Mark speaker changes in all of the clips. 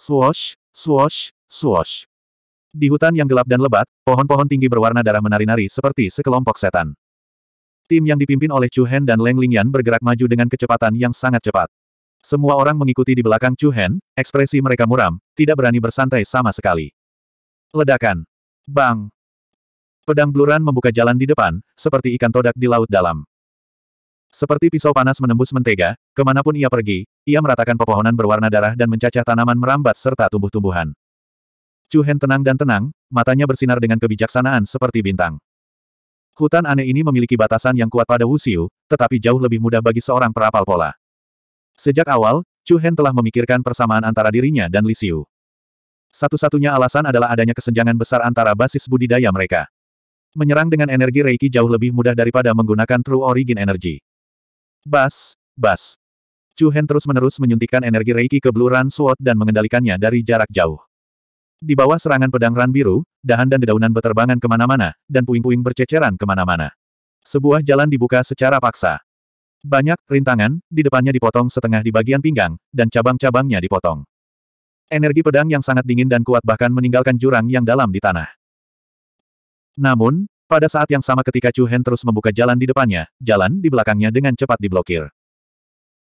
Speaker 1: Swosh, swosh, swosh. Di hutan yang gelap dan lebat, pohon-pohon tinggi berwarna darah menari-nari seperti sekelompok setan. Tim yang dipimpin oleh Chu Hen dan Leng Lingyan bergerak maju dengan kecepatan yang sangat cepat. Semua orang mengikuti di belakang Chu Hen, ekspresi mereka muram, tidak berani bersantai sama sekali. Ledakan. Bang. Pedang bluran membuka jalan di depan, seperti ikan todak di laut dalam. Seperti pisau panas menembus mentega, kemanapun ia pergi, ia meratakan pepohonan berwarna darah dan mencacah tanaman merambat serta tumbuh-tumbuhan. Chu Hen tenang dan tenang, matanya bersinar dengan kebijaksanaan seperti bintang. Hutan aneh ini memiliki batasan yang kuat pada Wuxiu, tetapi jauh lebih mudah bagi seorang perapal pola. Sejak awal, Chu Hen telah memikirkan persamaan antara dirinya dan Li Xiu. Satu-satunya alasan adalah adanya kesenjangan besar antara basis budidaya mereka. Menyerang dengan energi Reiki jauh lebih mudah daripada menggunakan True Origin Energy. Bas, bas. Chu Hen terus-menerus menyuntikkan energi Reiki ke Blue suot dan mengendalikannya dari jarak jauh. Di bawah serangan pedang ran biru, dahan dan dedaunan berterbangan kemana-mana, dan puing-puing berceceran kemana-mana. Sebuah jalan dibuka secara paksa. Banyak rintangan, di depannya dipotong setengah di bagian pinggang, dan cabang-cabangnya dipotong. Energi pedang yang sangat dingin dan kuat bahkan meninggalkan jurang yang dalam di tanah. Namun, pada saat yang sama ketika Chu Hen terus membuka jalan di depannya, jalan di belakangnya dengan cepat diblokir.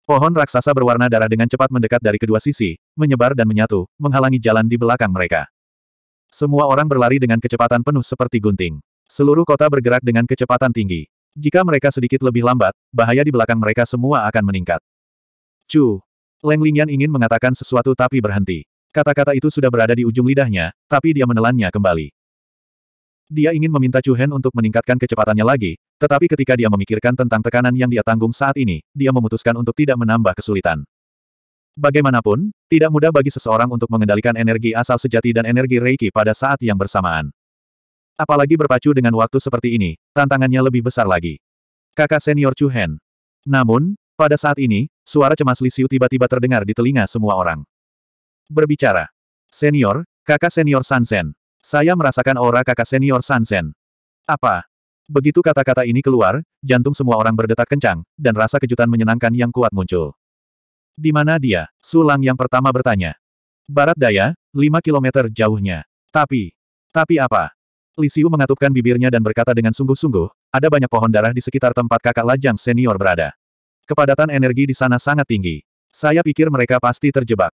Speaker 1: Pohon raksasa berwarna darah dengan cepat mendekat dari kedua sisi, menyebar dan menyatu, menghalangi jalan di belakang mereka. Semua orang berlari dengan kecepatan penuh seperti gunting. Seluruh kota bergerak dengan kecepatan tinggi. Jika mereka sedikit lebih lambat, bahaya di belakang mereka semua akan meningkat. Chu. Leng Lingyan ingin mengatakan sesuatu tapi berhenti. Kata-kata itu sudah berada di ujung lidahnya, tapi dia menelannya kembali. Dia ingin meminta Chu Hen untuk meningkatkan kecepatannya lagi, tetapi ketika dia memikirkan tentang tekanan yang dia tanggung saat ini, dia memutuskan untuk tidak menambah kesulitan. Bagaimanapun, tidak mudah bagi seseorang untuk mengendalikan energi asal sejati dan energi Reiki pada saat yang bersamaan. Apalagi berpacu dengan waktu seperti ini, tantangannya lebih besar lagi. Kakak senior Chu Hen. Namun, pada saat ini, suara cemas Li Xiu tiba-tiba terdengar di telinga semua orang. Berbicara. Senior, kakak senior Sansen, saya merasakan aura kakak senior Sansen. Apa? Begitu kata-kata ini keluar, jantung semua orang berdetak kencang, dan rasa kejutan menyenangkan yang kuat muncul. Di mana dia? Sulang yang pertama bertanya. Barat daya, 5 kilometer jauhnya. Tapi, tapi apa? Lisiu mengatupkan bibirnya dan berkata dengan sungguh-sungguh, ada banyak pohon darah di sekitar tempat kakak lajang senior berada. Kepadatan energi di sana sangat tinggi. Saya pikir mereka pasti terjebak.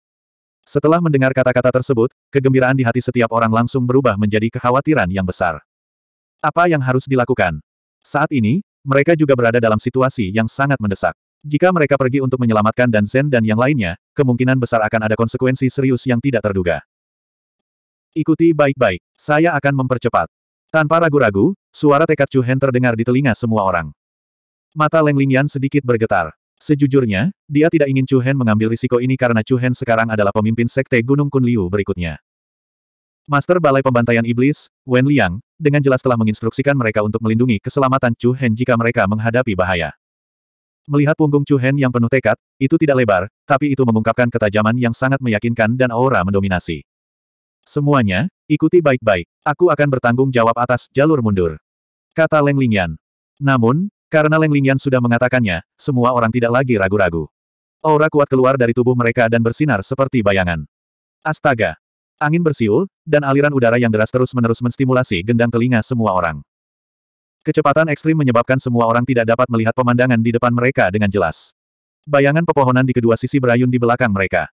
Speaker 1: Setelah mendengar kata-kata tersebut, kegembiraan di hati setiap orang langsung berubah menjadi kekhawatiran yang besar. Apa yang harus dilakukan? Saat ini, mereka juga berada dalam situasi yang sangat mendesak. Jika mereka pergi untuk menyelamatkan Dan Zen dan yang lainnya, kemungkinan besar akan ada konsekuensi serius yang tidak terduga. Ikuti baik-baik, saya akan mempercepat. Tanpa ragu-ragu, suara tekad Chu Hen terdengar di telinga semua orang. Mata Leng Lingyan sedikit bergetar. Sejujurnya, dia tidak ingin Chu Hen mengambil risiko ini karena Chu Hen sekarang adalah pemimpin Sekte Gunung Kunliu berikutnya. Master Balai Pembantaian Iblis, Wen Liang, dengan jelas telah menginstruksikan mereka untuk melindungi keselamatan Chu Hen jika mereka menghadapi bahaya. Melihat punggung Chu Hen yang penuh tekad, itu tidak lebar, tapi itu mengungkapkan ketajaman yang sangat meyakinkan dan aura mendominasi. Semuanya, ikuti baik-baik. Aku akan bertanggung jawab atas jalur mundur. Kata Leng Lingyan. Namun, karena Leng Lingyan sudah mengatakannya, semua orang tidak lagi ragu-ragu. Aura kuat keluar dari tubuh mereka dan bersinar seperti bayangan. Astaga! Angin bersiul, dan aliran udara yang deras terus-menerus menstimulasi gendang telinga semua orang. Kecepatan ekstrim menyebabkan semua orang tidak dapat melihat pemandangan di depan mereka dengan jelas. Bayangan pepohonan di kedua sisi berayun di belakang mereka.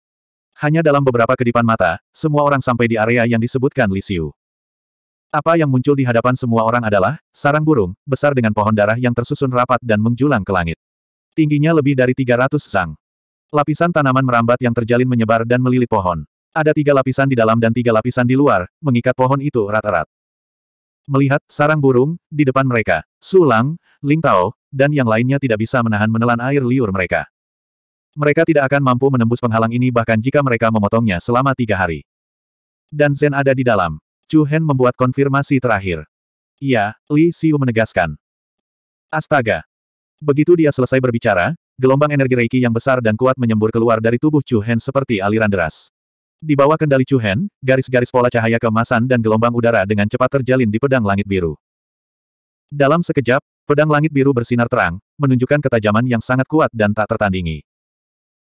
Speaker 1: Hanya dalam beberapa kedipan mata, semua orang sampai di area yang disebutkan Lisiu. Apa yang muncul di hadapan semua orang adalah, sarang burung, besar dengan pohon darah yang tersusun rapat dan menjulang ke langit. Tingginya lebih dari 300 sang. Lapisan tanaman merambat yang terjalin menyebar dan melilit pohon. Ada tiga lapisan di dalam dan tiga lapisan di luar, mengikat pohon itu rata-rata. Melihat sarang burung, di depan mereka, Sulang, Ling Tao, dan yang lainnya tidak bisa menahan menelan air liur mereka. Mereka tidak akan mampu menembus penghalang ini bahkan jika mereka memotongnya selama tiga hari. Dan Zen ada di dalam. Chu Hen membuat konfirmasi terakhir. Iya, Li Xiu menegaskan. Astaga! Begitu dia selesai berbicara, gelombang energi Reiki yang besar dan kuat menyembur keluar dari tubuh Chu Hen seperti aliran deras. Di bawah kendali Chu Hen, garis-garis pola cahaya kemasan dan gelombang udara dengan cepat terjalin di pedang langit biru. Dalam sekejap, pedang langit biru bersinar terang, menunjukkan ketajaman yang sangat kuat dan tak tertandingi.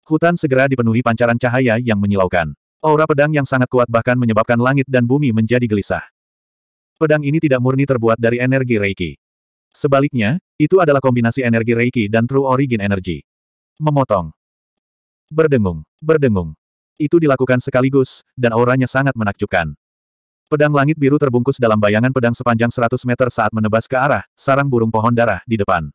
Speaker 1: Hutan segera dipenuhi pancaran cahaya yang menyilaukan. Aura pedang yang sangat kuat bahkan menyebabkan langit dan bumi menjadi gelisah. Pedang ini tidak murni terbuat dari energi Reiki. Sebaliknya, itu adalah kombinasi energi Reiki dan True Origin Energy. Memotong. Berdengung. Berdengung. Itu dilakukan sekaligus, dan auranya sangat menakjubkan. Pedang langit biru terbungkus dalam bayangan pedang sepanjang 100 meter saat menebas ke arah sarang burung pohon darah di depan.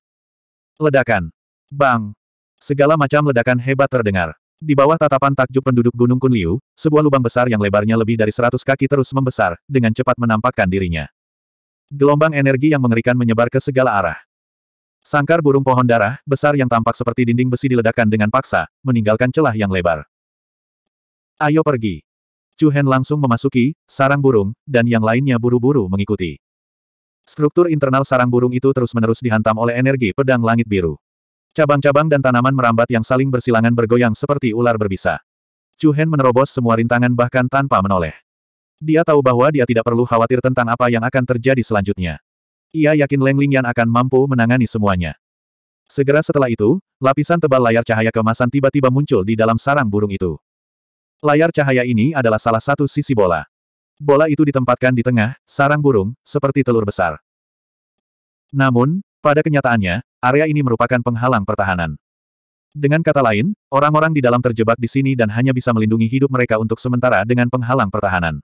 Speaker 1: Ledakan. Bang. Segala macam ledakan hebat terdengar. Di bawah tatapan takjub penduduk Gunung Kunliu, sebuah lubang besar yang lebarnya lebih dari seratus kaki terus membesar, dengan cepat menampakkan dirinya. Gelombang energi yang mengerikan menyebar ke segala arah. Sangkar burung pohon darah, besar yang tampak seperti dinding besi diledakkan dengan paksa, meninggalkan celah yang lebar. Ayo pergi. Chu Hen langsung memasuki, sarang burung, dan yang lainnya buru-buru mengikuti. Struktur internal sarang burung itu terus-menerus dihantam oleh energi pedang langit biru. Cabang-cabang dan tanaman merambat yang saling bersilangan bergoyang seperti ular berbisa. Chu Hen menerobos semua rintangan bahkan tanpa menoleh. Dia tahu bahwa dia tidak perlu khawatir tentang apa yang akan terjadi selanjutnya. Ia yakin Leng Lingyan akan mampu menangani semuanya. Segera setelah itu, lapisan tebal layar cahaya kemasan tiba-tiba muncul di dalam sarang burung itu. Layar cahaya ini adalah salah satu sisi bola. Bola itu ditempatkan di tengah sarang burung, seperti telur besar. Namun, pada kenyataannya, area ini merupakan penghalang pertahanan. Dengan kata lain, orang-orang di dalam terjebak di sini dan hanya bisa melindungi hidup mereka untuk sementara dengan penghalang pertahanan.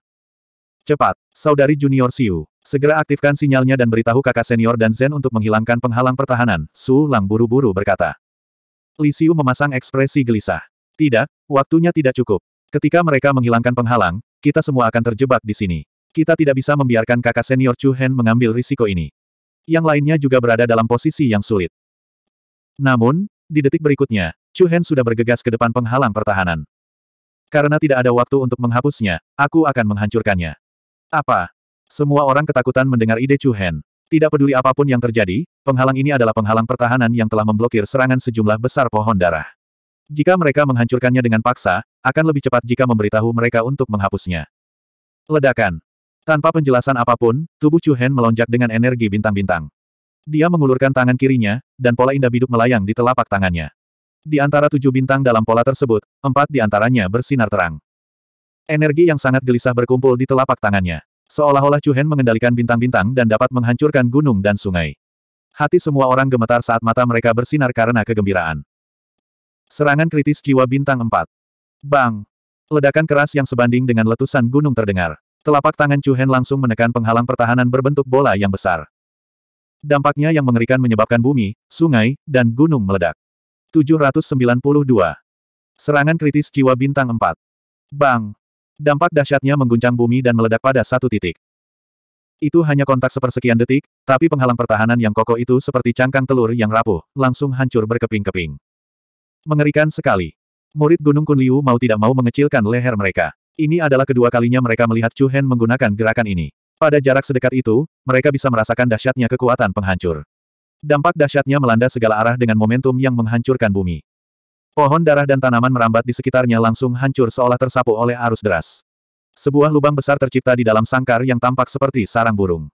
Speaker 1: Cepat, saudari junior Siu, segera aktifkan sinyalnya dan beritahu kakak senior dan Zen untuk menghilangkan penghalang pertahanan, Su Lang buru-buru berkata. Li Siu memasang ekspresi gelisah. Tidak, waktunya tidak cukup. Ketika mereka menghilangkan penghalang, kita semua akan terjebak di sini. Kita tidak bisa membiarkan kakak senior Chu Hen mengambil risiko ini yang lainnya juga berada dalam posisi yang sulit. Namun, di detik berikutnya, Chu Hen sudah bergegas ke depan penghalang pertahanan. Karena tidak ada waktu untuk menghapusnya, aku akan menghancurkannya. Apa? Semua orang ketakutan mendengar ide Chu Hen. Tidak peduli apapun yang terjadi, penghalang ini adalah penghalang pertahanan yang telah memblokir serangan sejumlah besar pohon darah. Jika mereka menghancurkannya dengan paksa, akan lebih cepat jika memberitahu mereka untuk menghapusnya. Ledakan. Tanpa penjelasan apapun, tubuh Chu Hen melonjak dengan energi bintang-bintang. Dia mengulurkan tangan kirinya, dan pola indah biduk melayang di telapak tangannya. Di antara tujuh bintang dalam pola tersebut, empat di antaranya bersinar terang. Energi yang sangat gelisah berkumpul di telapak tangannya. Seolah-olah Chu Hen mengendalikan bintang-bintang dan dapat menghancurkan gunung dan sungai. Hati semua orang gemetar saat mata mereka bersinar karena kegembiraan. Serangan kritis jiwa bintang 4. Bang! Ledakan keras yang sebanding dengan letusan gunung terdengar. Telapak tangan Chu Hen langsung menekan penghalang pertahanan berbentuk bola yang besar. Dampaknya yang mengerikan menyebabkan bumi, sungai, dan gunung meledak. 792. Serangan kritis jiwa bintang 4. Bang! Dampak dahsyatnya mengguncang bumi dan meledak pada satu titik. Itu hanya kontak sepersekian detik, tapi penghalang pertahanan yang kokoh itu seperti cangkang telur yang rapuh, langsung hancur berkeping-keping. Mengerikan sekali. Murid Gunung Kunliu mau tidak mau mengecilkan leher mereka. Ini adalah kedua kalinya mereka melihat Chu Hen menggunakan gerakan ini. Pada jarak sedekat itu, mereka bisa merasakan dahsyatnya kekuatan penghancur. Dampak dahsyatnya melanda segala arah dengan momentum yang menghancurkan bumi. Pohon darah dan tanaman merambat di sekitarnya langsung hancur seolah tersapu oleh arus deras. Sebuah lubang besar tercipta di dalam sangkar yang tampak seperti sarang burung.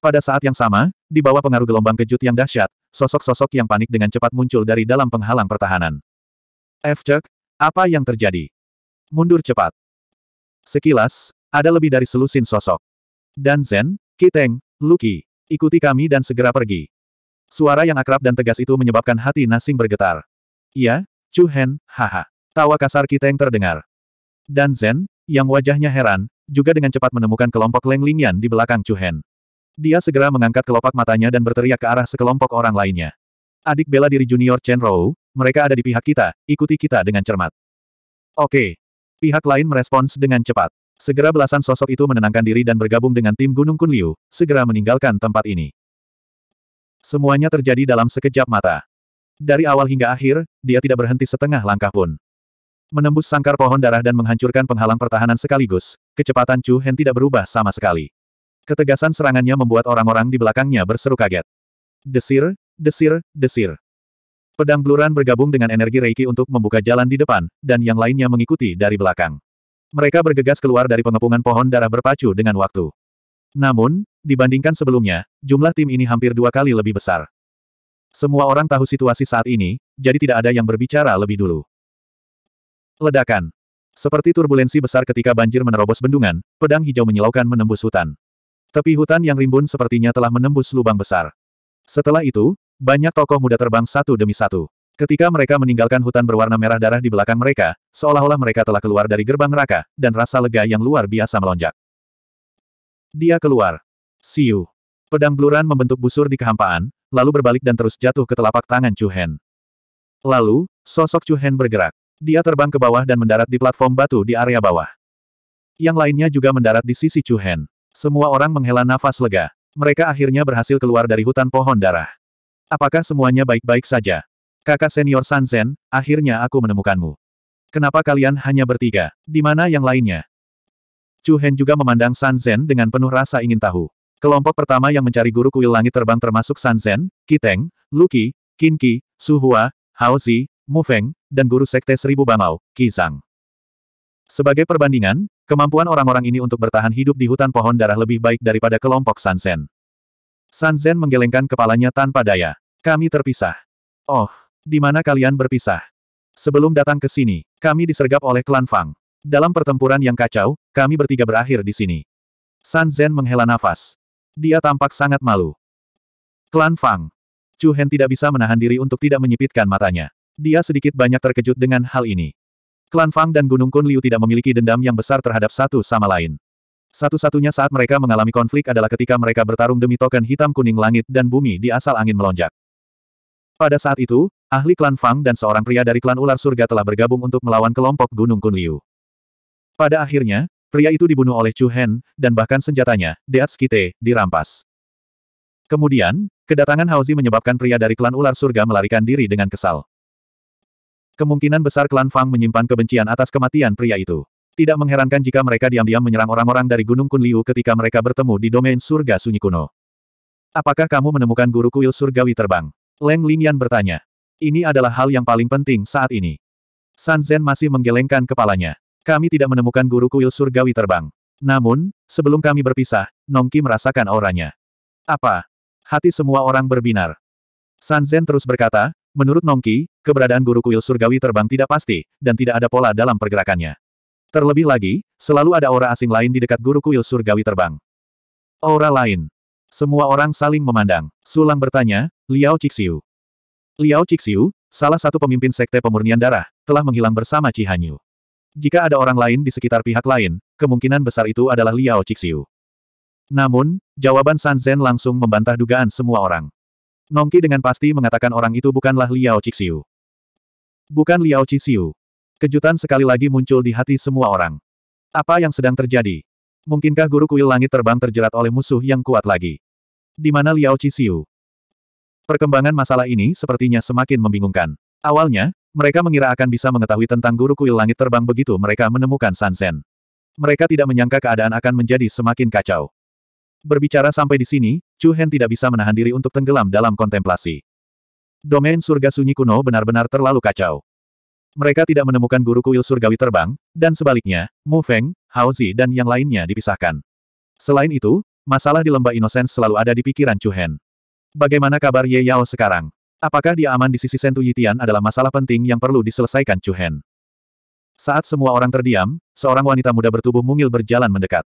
Speaker 1: Pada saat yang sama, di bawah pengaruh gelombang kejut yang dahsyat, sosok-sosok yang panik dengan cepat muncul dari dalam penghalang pertahanan. F. apa yang terjadi? Mundur cepat. Sekilas, ada lebih dari selusin sosok. Dan Zen, Kiteng, Luki, ikuti kami dan segera pergi. Suara yang akrab dan tegas itu menyebabkan hati Nasing bergetar. Iya, Chu Hen, haha. Tawa kasar Kiteng terdengar. Dan Zen, yang wajahnya heran, juga dengan cepat menemukan kelompok Leng Lingyan di belakang Chu Hen. Dia segera mengangkat kelopak matanya dan berteriak ke arah sekelompok orang lainnya. Adik bela diri junior Chen Rou, mereka ada di pihak kita, ikuti kita dengan cermat. Oke, Pihak lain merespons dengan cepat. Segera belasan sosok itu menenangkan diri dan bergabung dengan tim Gunung Kunliu, segera meninggalkan tempat ini. Semuanya terjadi dalam sekejap mata. Dari awal hingga akhir, dia tidak berhenti setengah langkah pun. Menembus sangkar pohon darah dan menghancurkan penghalang pertahanan sekaligus, kecepatan Chu Hen tidak berubah sama sekali. Ketegasan serangannya membuat orang-orang di belakangnya berseru kaget. Desir, desir, desir. Pedang Bluran bergabung dengan energi Reiki untuk membuka jalan di depan, dan yang lainnya mengikuti dari belakang. Mereka bergegas keluar dari pengepungan pohon darah berpacu dengan waktu. Namun, dibandingkan sebelumnya, jumlah tim ini hampir dua kali lebih besar. Semua orang tahu situasi saat ini, jadi tidak ada yang berbicara lebih dulu. Ledakan. Seperti turbulensi besar ketika banjir menerobos bendungan, pedang hijau menyilaukan menembus hutan. Tepi hutan yang rimbun sepertinya telah menembus lubang besar. Setelah itu, banyak tokoh muda terbang satu demi satu. Ketika mereka meninggalkan hutan berwarna merah darah di belakang mereka, seolah-olah mereka telah keluar dari gerbang neraka, dan rasa lega yang luar biasa melonjak. Dia keluar. Siu. Pedang bluran membentuk busur di kehampaan, lalu berbalik dan terus jatuh ke telapak tangan Chu Hen. Lalu, sosok Chu Hen bergerak. Dia terbang ke bawah dan mendarat di platform batu di area bawah. Yang lainnya juga mendarat di sisi Chu Hen. Semua orang menghela nafas lega. Mereka akhirnya berhasil keluar dari hutan pohon darah. Apakah semuanya baik-baik saja? Kakak senior Sanzen, akhirnya aku menemukanmu. Kenapa kalian hanya bertiga? Di mana yang lainnya? Chu Hen juga memandang Sanzen dengan penuh rasa ingin tahu. Kelompok pertama yang mencari guru kuil langit terbang termasuk Sanzen, Kiteng, Luki, Kinki, Suhua, Haozi, Mufeng, dan guru sekte Seribu Bangau, Kisang. Sebagai perbandingan, kemampuan orang-orang ini untuk bertahan hidup di hutan pohon darah lebih baik daripada kelompok Sanzen. San Zen menggelengkan kepalanya tanpa daya. Kami terpisah. Oh, di mana kalian berpisah? Sebelum datang ke sini, kami disergap oleh klan Fang. Dalam pertempuran yang kacau, kami bertiga berakhir di sini. San Zen menghela nafas. Dia tampak sangat malu. Klan Fang. Chu Hen tidak bisa menahan diri untuk tidak menyipitkan matanya. Dia sedikit banyak terkejut dengan hal ini. Klan Fang dan Gunung Kun Liu tidak memiliki dendam yang besar terhadap satu sama lain. Satu-satunya saat mereka mengalami konflik adalah ketika mereka bertarung demi token hitam kuning langit dan bumi di asal angin melonjak. Pada saat itu, ahli klan Fang dan seorang pria dari klan ular surga telah bergabung untuk melawan kelompok Gunung Kunliu. Pada akhirnya, pria itu dibunuh oleh Chu Hen, dan bahkan senjatanya, Deatskite, Kite, dirampas. Kemudian, kedatangan Haozi menyebabkan pria dari klan ular surga melarikan diri dengan kesal. Kemungkinan besar klan Fang menyimpan kebencian atas kematian pria itu. Tidak mengherankan jika mereka diam-diam menyerang orang-orang dari Gunung Kunliu ketika mereka bertemu di domain surga sunyi kuno. Apakah kamu menemukan guru kuil surgawi terbang? Leng Lingyan bertanya. Ini adalah hal yang paling penting saat ini. San Zen masih menggelengkan kepalanya. Kami tidak menemukan guru kuil surgawi terbang. Namun, sebelum kami berpisah, Nongki merasakan auranya. Apa? Hati semua orang berbinar. San Zen terus berkata, menurut Nongki, keberadaan guru kuil surgawi terbang tidak pasti, dan tidak ada pola dalam pergerakannya. Terlebih lagi, selalu ada aura asing lain di dekat guru kuil surgawi terbang. Aura lain. Semua orang saling memandang. Sulang bertanya, Liao Cixiu. Liao Cixiu, salah satu pemimpin sekte pemurnian darah, telah menghilang bersama Cihanyu. Jika ada orang lain di sekitar pihak lain, kemungkinan besar itu adalah Liao Cixiu. Namun, jawaban San Zen langsung membantah dugaan semua orang. Nongki dengan pasti mengatakan orang itu bukanlah Liao Cixiu. Bukan Liao Cixiu. Kejutan sekali lagi muncul di hati semua orang. Apa yang sedang terjadi? Mungkinkah guru kuil langit terbang terjerat oleh musuh yang kuat lagi? Di mana Liao Cixiu? Perkembangan masalah ini sepertinya semakin membingungkan. Awalnya, mereka mengira akan bisa mengetahui tentang guru kuil langit terbang begitu mereka menemukan Sansen. Mereka tidak menyangka keadaan akan menjadi semakin kacau. Berbicara sampai di sini, Chu Hen tidak bisa menahan diri untuk tenggelam dalam kontemplasi. Domain surga sunyi kuno benar-benar terlalu kacau. Mereka tidak menemukan guru kuil surgawi terbang, dan sebaliknya, Mu Feng, Hao Zi dan yang lainnya dipisahkan. Selain itu, masalah di lembah Innocence selalu ada di pikiran Chu Hen. Bagaimana kabar Ye Yao sekarang? Apakah dia aman di sisi Sentu Yitian adalah masalah penting yang perlu diselesaikan Chu Hen. Saat semua orang terdiam, seorang wanita muda bertubuh mungil berjalan mendekat.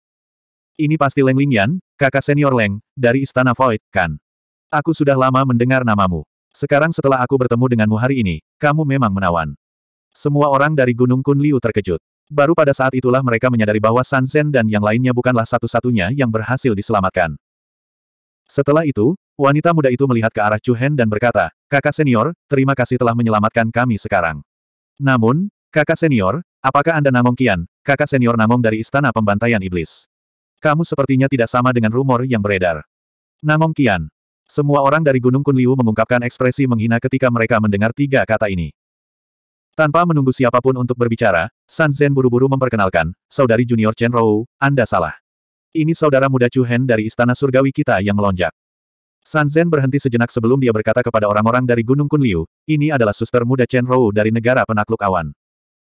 Speaker 1: Ini pasti Leng Lingyan, kakak senior Leng, dari Istana Void, kan? Aku sudah lama mendengar namamu. Sekarang setelah aku bertemu denganmu hari ini, kamu memang menawan. Semua orang dari Gunung Kunliu terkejut. Baru pada saat itulah mereka menyadari bahwa San dan yang lainnya bukanlah satu-satunya yang berhasil diselamatkan. Setelah itu, wanita muda itu melihat ke arah Chu Hen dan berkata, Kakak senior, terima kasih telah menyelamatkan kami sekarang. Namun, kakak senior, apakah Anda Namong Kian, kakak senior Namong dari Istana Pembantaian Iblis? Kamu sepertinya tidak sama dengan rumor yang beredar. Namong Kian. Semua orang dari Gunung Kunliu mengungkapkan ekspresi menghina ketika mereka mendengar tiga kata ini. Tanpa menunggu siapapun untuk berbicara, San Zen buru-buru memperkenalkan, saudari junior Chen Rou, Anda salah. Ini saudara muda Chu Hen dari Istana Surgawi kita yang melonjak. San Zen berhenti sejenak sebelum dia berkata kepada orang-orang dari Gunung Kunliu, ini adalah suster muda Chen Rou dari negara penakluk awan.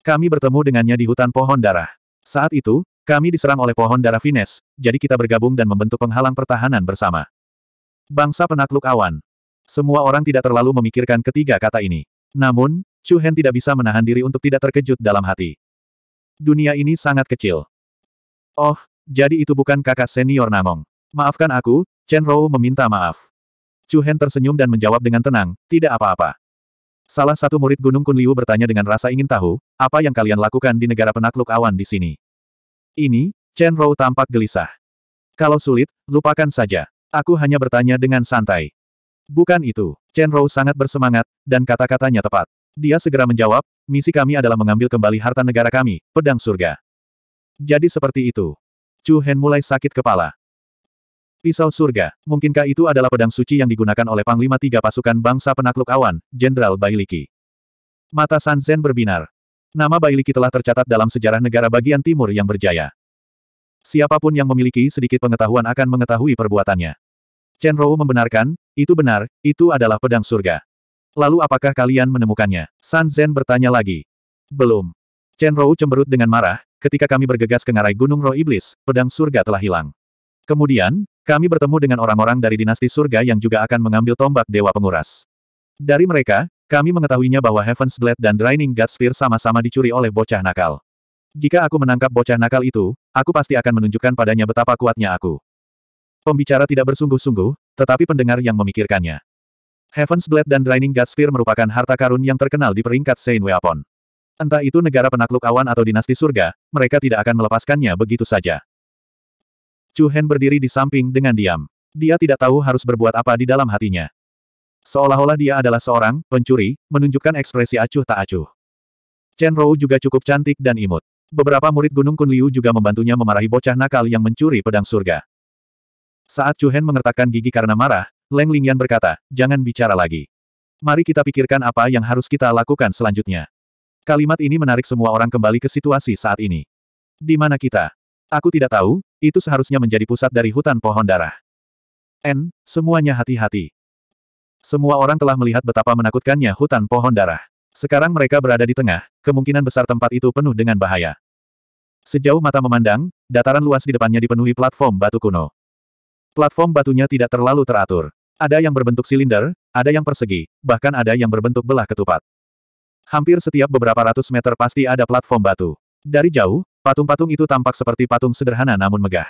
Speaker 1: Kami bertemu dengannya di hutan pohon darah. Saat itu, kami diserang oleh pohon darah Vines, jadi kita bergabung dan membentuk penghalang pertahanan bersama. Bangsa penakluk awan. Semua orang tidak terlalu memikirkan ketiga kata ini. Namun, Chu Hen tidak bisa menahan diri untuk tidak terkejut dalam hati. Dunia ini sangat kecil. Oh, jadi itu bukan kakak senior Namong. Maafkan aku, Chen Rou meminta maaf. Chu Hen tersenyum dan menjawab dengan tenang, tidak apa-apa. Salah satu murid Gunung Kunliu bertanya dengan rasa ingin tahu, apa yang kalian lakukan di negara penakluk awan di sini? Ini, Chen Rou tampak gelisah. Kalau sulit, lupakan saja. Aku hanya bertanya dengan santai. Bukan itu. Chen Rou sangat bersemangat, dan kata-katanya tepat. Dia segera menjawab, misi kami adalah mengambil kembali harta negara kami, pedang surga. Jadi seperti itu. Chu Hen mulai sakit kepala. Pisau surga, mungkinkah itu adalah pedang suci yang digunakan oleh Panglima Tiga Pasukan Bangsa Penakluk Awan, Jenderal Bailiki? Mata Sanzen berbinar. Nama Bailiki telah tercatat dalam sejarah negara bagian timur yang berjaya. Siapapun yang memiliki sedikit pengetahuan akan mengetahui perbuatannya. Chen Rou membenarkan, itu benar, itu adalah pedang surga. Lalu apakah kalian menemukannya? San Zen bertanya lagi. Belum. Chen Rou cemberut dengan marah, ketika kami bergegas ke ngarai Gunung Roh Iblis, pedang surga telah hilang. Kemudian, kami bertemu dengan orang-orang dari dinasti surga yang juga akan mengambil tombak Dewa Penguras. Dari mereka, kami mengetahuinya bahwa Heaven's Blade dan Draining God Spear sama-sama dicuri oleh bocah nakal. Jika aku menangkap bocah nakal itu, aku pasti akan menunjukkan padanya betapa kuatnya aku. Pembicara tidak bersungguh-sungguh, tetapi pendengar yang memikirkannya. Heaven's Blade dan Draining God Spear merupakan harta karun yang terkenal di peringkat Saint Weapon. Entah itu negara penakluk awan atau dinasti surga, mereka tidak akan melepaskannya begitu saja. Chu Hen berdiri di samping dengan diam. Dia tidak tahu harus berbuat apa di dalam hatinya. Seolah-olah dia adalah seorang pencuri, menunjukkan ekspresi acuh tak acuh. Chen Rou juga cukup cantik dan imut. Beberapa murid Gunung Kunliu juga membantunya memarahi bocah nakal yang mencuri pedang surga. Saat Chu Hen mengertakkan gigi karena marah, Leng Lingyan berkata, jangan bicara lagi. Mari kita pikirkan apa yang harus kita lakukan selanjutnya. Kalimat ini menarik semua orang kembali ke situasi saat ini. Di mana kita? Aku tidak tahu, itu seharusnya menjadi pusat dari hutan pohon darah. N, semuanya hati-hati. Semua orang telah melihat betapa menakutkannya hutan pohon darah. Sekarang mereka berada di tengah, kemungkinan besar tempat itu penuh dengan bahaya. Sejauh mata memandang, dataran luas di depannya dipenuhi platform batu kuno. Platform batunya tidak terlalu teratur. Ada yang berbentuk silinder, ada yang persegi, bahkan ada yang berbentuk belah ketupat. Hampir setiap beberapa ratus meter pasti ada platform batu. Dari jauh, patung-patung itu tampak seperti patung sederhana namun megah.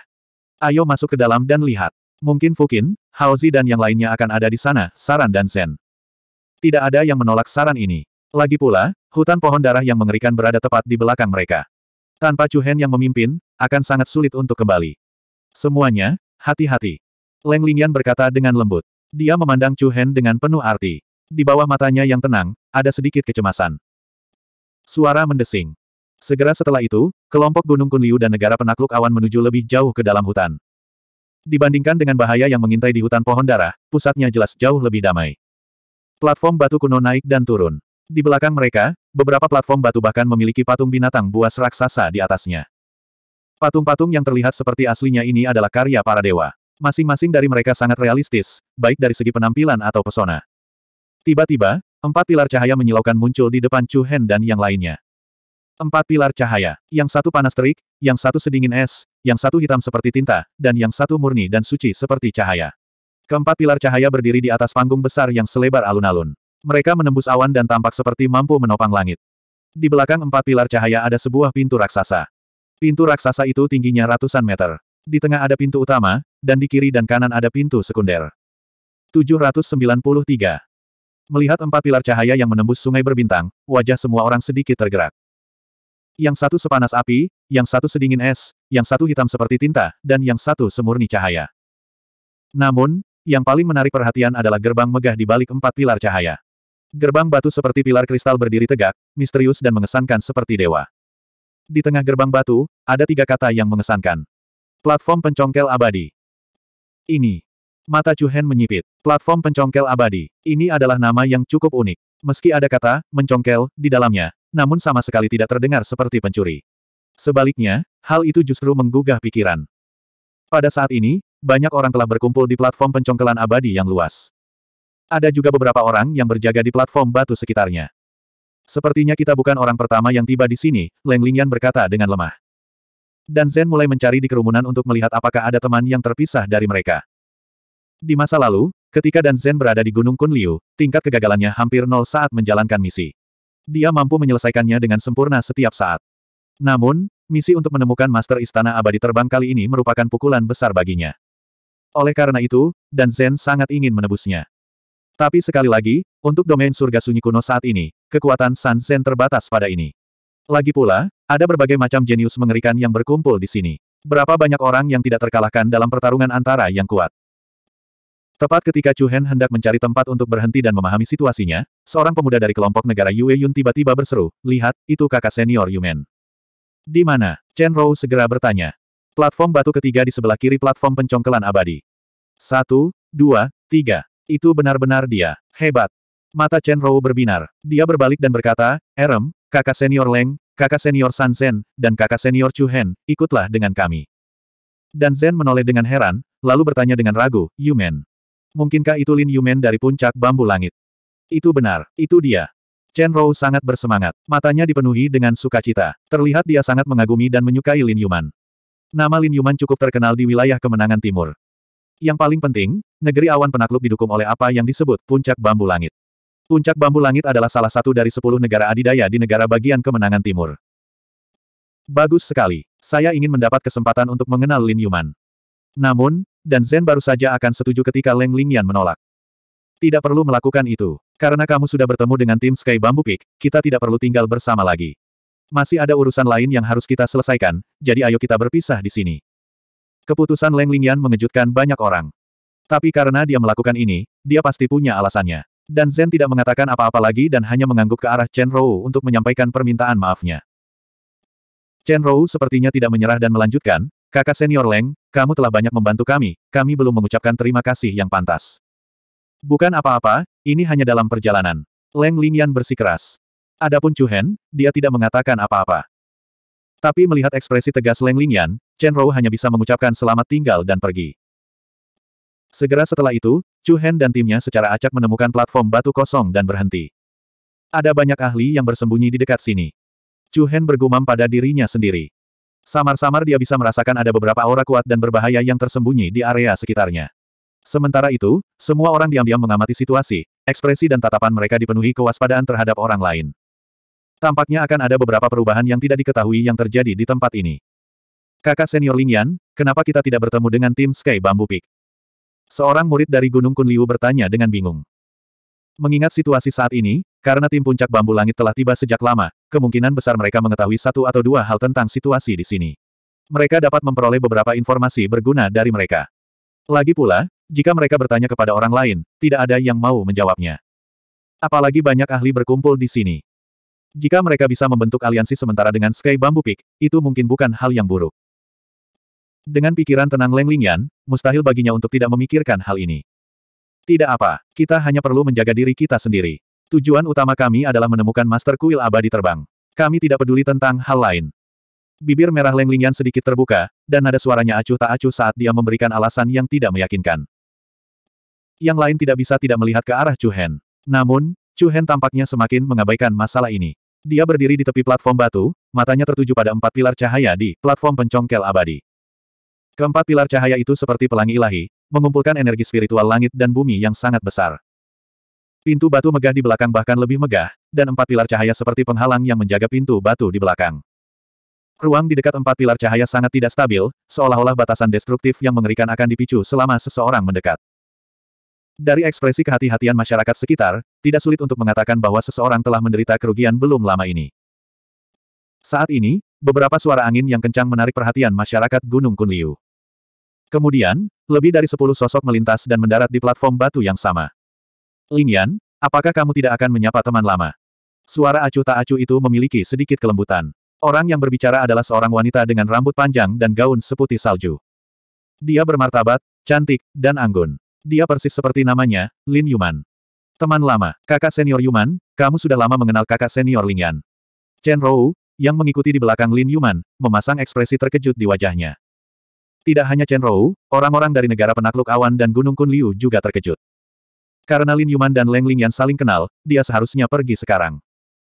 Speaker 1: Ayo masuk ke dalam dan lihat. Mungkin Fukin, Haozi dan yang lainnya akan ada di sana, saran dan Sen. Tidak ada yang menolak saran ini. Lagi pula, hutan pohon darah yang mengerikan berada tepat di belakang mereka. Tanpa Chuhen yang memimpin, akan sangat sulit untuk kembali. Semuanya, hati-hati. Leng Lingyan berkata dengan lembut. Dia memandang Chu Hen dengan penuh arti. Di bawah matanya yang tenang, ada sedikit kecemasan. Suara mendesing. Segera setelah itu, kelompok Gunung Kunliu dan negara penakluk awan menuju lebih jauh ke dalam hutan. Dibandingkan dengan bahaya yang mengintai di hutan pohon darah, pusatnya jelas jauh lebih damai. Platform batu kuno naik dan turun. Di belakang mereka, beberapa platform batu bahkan memiliki patung binatang buas raksasa di atasnya. Patung-patung yang terlihat seperti aslinya ini adalah karya para dewa. Masing-masing dari mereka sangat realistis, baik dari segi penampilan atau pesona. Tiba-tiba, empat pilar cahaya menyilaukan muncul di depan Chu Hen dan yang lainnya. Empat pilar cahaya, yang satu panas terik, yang satu sedingin es, yang satu hitam seperti tinta, dan yang satu murni dan suci seperti cahaya. Keempat pilar cahaya berdiri di atas panggung besar yang selebar alun-alun. Mereka menembus awan dan tampak seperti mampu menopang langit. Di belakang empat pilar cahaya ada sebuah pintu raksasa. Pintu raksasa itu tingginya ratusan meter. Di tengah ada pintu utama, dan di kiri dan kanan ada pintu sekunder. 793. Melihat empat pilar cahaya yang menembus sungai berbintang, wajah semua orang sedikit tergerak. Yang satu sepanas api, yang satu sedingin es, yang satu hitam seperti tinta, dan yang satu semurni cahaya. Namun, yang paling menarik perhatian adalah gerbang megah di balik empat pilar cahaya. Gerbang batu seperti pilar kristal berdiri tegak, misterius dan mengesankan seperti dewa. Di tengah gerbang batu, ada tiga kata yang mengesankan. Platform pencongkel abadi ini. Mata Chu Hen menyipit. Platform pencongkel abadi. Ini adalah nama yang cukup unik. Meski ada kata, mencongkel, di dalamnya, namun sama sekali tidak terdengar seperti pencuri. Sebaliknya, hal itu justru menggugah pikiran. Pada saat ini, banyak orang telah berkumpul di platform pencongkelan abadi yang luas. Ada juga beberapa orang yang berjaga di platform batu sekitarnya. Sepertinya kita bukan orang pertama yang tiba di sini, Leng Lingyan berkata dengan lemah dan Zen mulai mencari di kerumunan untuk melihat apakah ada teman yang terpisah dari mereka. Di masa lalu, ketika Dan Zen berada di Gunung Kunliu, tingkat kegagalannya hampir nol saat menjalankan misi. Dia mampu menyelesaikannya dengan sempurna setiap saat. Namun, misi untuk menemukan Master Istana Abadi Terbang kali ini merupakan pukulan besar baginya. Oleh karena itu, Dan Zen sangat ingin menebusnya. Tapi sekali lagi, untuk domain surga sunyi kuno saat ini, kekuatan San Zen terbatas pada ini. Lagi pula, ada berbagai macam jenius mengerikan yang berkumpul di sini. Berapa banyak orang yang tidak terkalahkan dalam pertarungan antara yang kuat. Tepat ketika Chu Hen hendak mencari tempat untuk berhenti dan memahami situasinya, seorang pemuda dari kelompok negara Yue Yun tiba-tiba berseru, lihat, itu kakak senior Yumen. Di mana? Chen Rou segera bertanya. Platform batu ketiga di sebelah kiri platform pencongkelan abadi. Satu, dua, tiga. Itu benar-benar dia. Hebat. Mata Chen Rou berbinar. Dia berbalik dan berkata, Erem, kakak senior Leng, kakak senior San zen, dan kakak senior Chu Hen, ikutlah dengan kami. Dan zen menoleh dengan heran, lalu bertanya dengan ragu, Yumen. Mungkinkah itu Lin Yumen dari puncak bambu langit? Itu benar, itu dia. Chen Rou sangat bersemangat, matanya dipenuhi dengan sukacita. Terlihat dia sangat mengagumi dan menyukai Lin Yuman. Nama Lin Yuman cukup terkenal di wilayah kemenangan timur. Yang paling penting, negeri awan penakluk didukung oleh apa yang disebut puncak bambu langit. Puncak Bambu Langit adalah salah satu dari sepuluh negara adidaya di negara bagian kemenangan timur. Bagus sekali. Saya ingin mendapat kesempatan untuk mengenal Lin Yuman. Namun, dan Zen baru saja akan setuju ketika Leng Lingyan menolak. Tidak perlu melakukan itu. Karena kamu sudah bertemu dengan tim Sky Bambu Peak, kita tidak perlu tinggal bersama lagi. Masih ada urusan lain yang harus kita selesaikan, jadi ayo kita berpisah di sini. Keputusan Leng Lingyan mengejutkan banyak orang. Tapi karena dia melakukan ini, dia pasti punya alasannya. Dan Zen tidak mengatakan apa-apa lagi dan hanya mengangguk ke arah Chen Rou untuk menyampaikan permintaan maafnya. Chen Rou sepertinya tidak menyerah dan melanjutkan, Kakak senior Leng, kamu telah banyak membantu kami, kami belum mengucapkan terima kasih yang pantas. Bukan apa-apa, ini hanya dalam perjalanan. Leng Lingyan bersikeras. Adapun Chu Hen, dia tidak mengatakan apa-apa. Tapi melihat ekspresi tegas Leng Lingyan, Chen Rou hanya bisa mengucapkan selamat tinggal dan pergi. Segera setelah itu, Chu Hen dan timnya secara acak menemukan platform batu kosong dan berhenti. Ada banyak ahli yang bersembunyi di dekat sini. Chu Hen bergumam pada dirinya sendiri. Samar-samar dia bisa merasakan ada beberapa aura kuat dan berbahaya yang tersembunyi di area sekitarnya. Sementara itu, semua orang diam-diam mengamati situasi, ekspresi dan tatapan mereka dipenuhi kewaspadaan terhadap orang lain. Tampaknya akan ada beberapa perubahan yang tidak diketahui yang terjadi di tempat ini. Kakak senior Lingyan, kenapa kita tidak bertemu dengan tim Sky Bambu Peak? Seorang murid dari Gunung Kunliu bertanya dengan bingung. Mengingat situasi saat ini, karena tim puncak bambu langit telah tiba sejak lama, kemungkinan besar mereka mengetahui satu atau dua hal tentang situasi di sini. Mereka dapat memperoleh beberapa informasi berguna dari mereka. Lagi pula, jika mereka bertanya kepada orang lain, tidak ada yang mau menjawabnya. Apalagi banyak ahli berkumpul di sini. Jika mereka bisa membentuk aliansi sementara dengan Sky Bambu Peak, itu mungkin bukan hal yang buruk. Dengan pikiran tenang Leng Lingyan, mustahil baginya untuk tidak memikirkan hal ini. Tidak apa, kita hanya perlu menjaga diri kita sendiri. Tujuan utama kami adalah menemukan Master Kuil Abadi Terbang. Kami tidak peduli tentang hal lain. Bibir merah Leng Lingyan sedikit terbuka, dan nada suaranya acuh tak acuh saat dia memberikan alasan yang tidak meyakinkan. Yang lain tidak bisa tidak melihat ke arah Chu Hen. Namun, Chu Hen tampaknya semakin mengabaikan masalah ini. Dia berdiri di tepi platform batu, matanya tertuju pada empat pilar cahaya di platform pencongkel abadi. Keempat pilar cahaya itu seperti pelangi ilahi, mengumpulkan energi spiritual langit dan bumi yang sangat besar. Pintu batu megah di belakang bahkan lebih megah, dan empat pilar cahaya seperti penghalang yang menjaga pintu batu di belakang. Ruang di dekat empat pilar cahaya sangat tidak stabil, seolah-olah batasan destruktif yang mengerikan akan dipicu selama seseorang mendekat. Dari ekspresi kehati-hatian masyarakat sekitar, tidak sulit untuk mengatakan bahwa seseorang telah menderita kerugian belum lama ini. Saat ini, beberapa suara angin yang kencang menarik perhatian masyarakat Gunung Kunliu. Kemudian, lebih dari sepuluh sosok melintas dan mendarat di platform batu yang sama. Ling Yan, apakah kamu tidak akan menyapa teman lama? Suara acuh tak acuh itu memiliki sedikit kelembutan. Orang yang berbicara adalah seorang wanita dengan rambut panjang dan gaun seputih salju. Dia bermartabat, cantik, dan anggun. Dia persis seperti namanya, Lin Yuman. Teman lama, kakak senior Yuman, kamu sudah lama mengenal kakak senior Ling Yan. Chen Rou, yang mengikuti di belakang Lin Yuman, memasang ekspresi terkejut di wajahnya. Tidak hanya Chen Rou, orang-orang dari negara penakluk awan dan Gunung Kunliu juga terkejut. Karena Lin Yuman dan Leng Ling yang saling kenal, dia seharusnya pergi sekarang.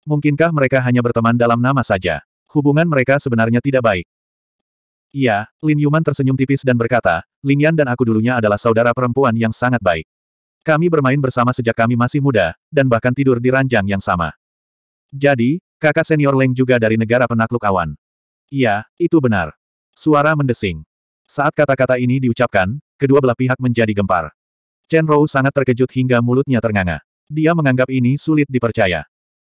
Speaker 1: Mungkinkah mereka hanya berteman dalam nama saja? Hubungan mereka sebenarnya tidak baik. Iya, Lin Yuman tersenyum tipis dan berkata, Ling Yan dan aku dulunya adalah saudara perempuan yang sangat baik. Kami bermain bersama sejak kami masih muda, dan bahkan tidur di ranjang yang sama. Jadi, kakak senior Leng juga dari negara penakluk awan. Iya, itu benar. Suara mendesing. Saat kata-kata ini diucapkan, kedua belah pihak menjadi gempar. Chen Rou sangat terkejut hingga mulutnya ternganga. Dia menganggap ini sulit dipercaya.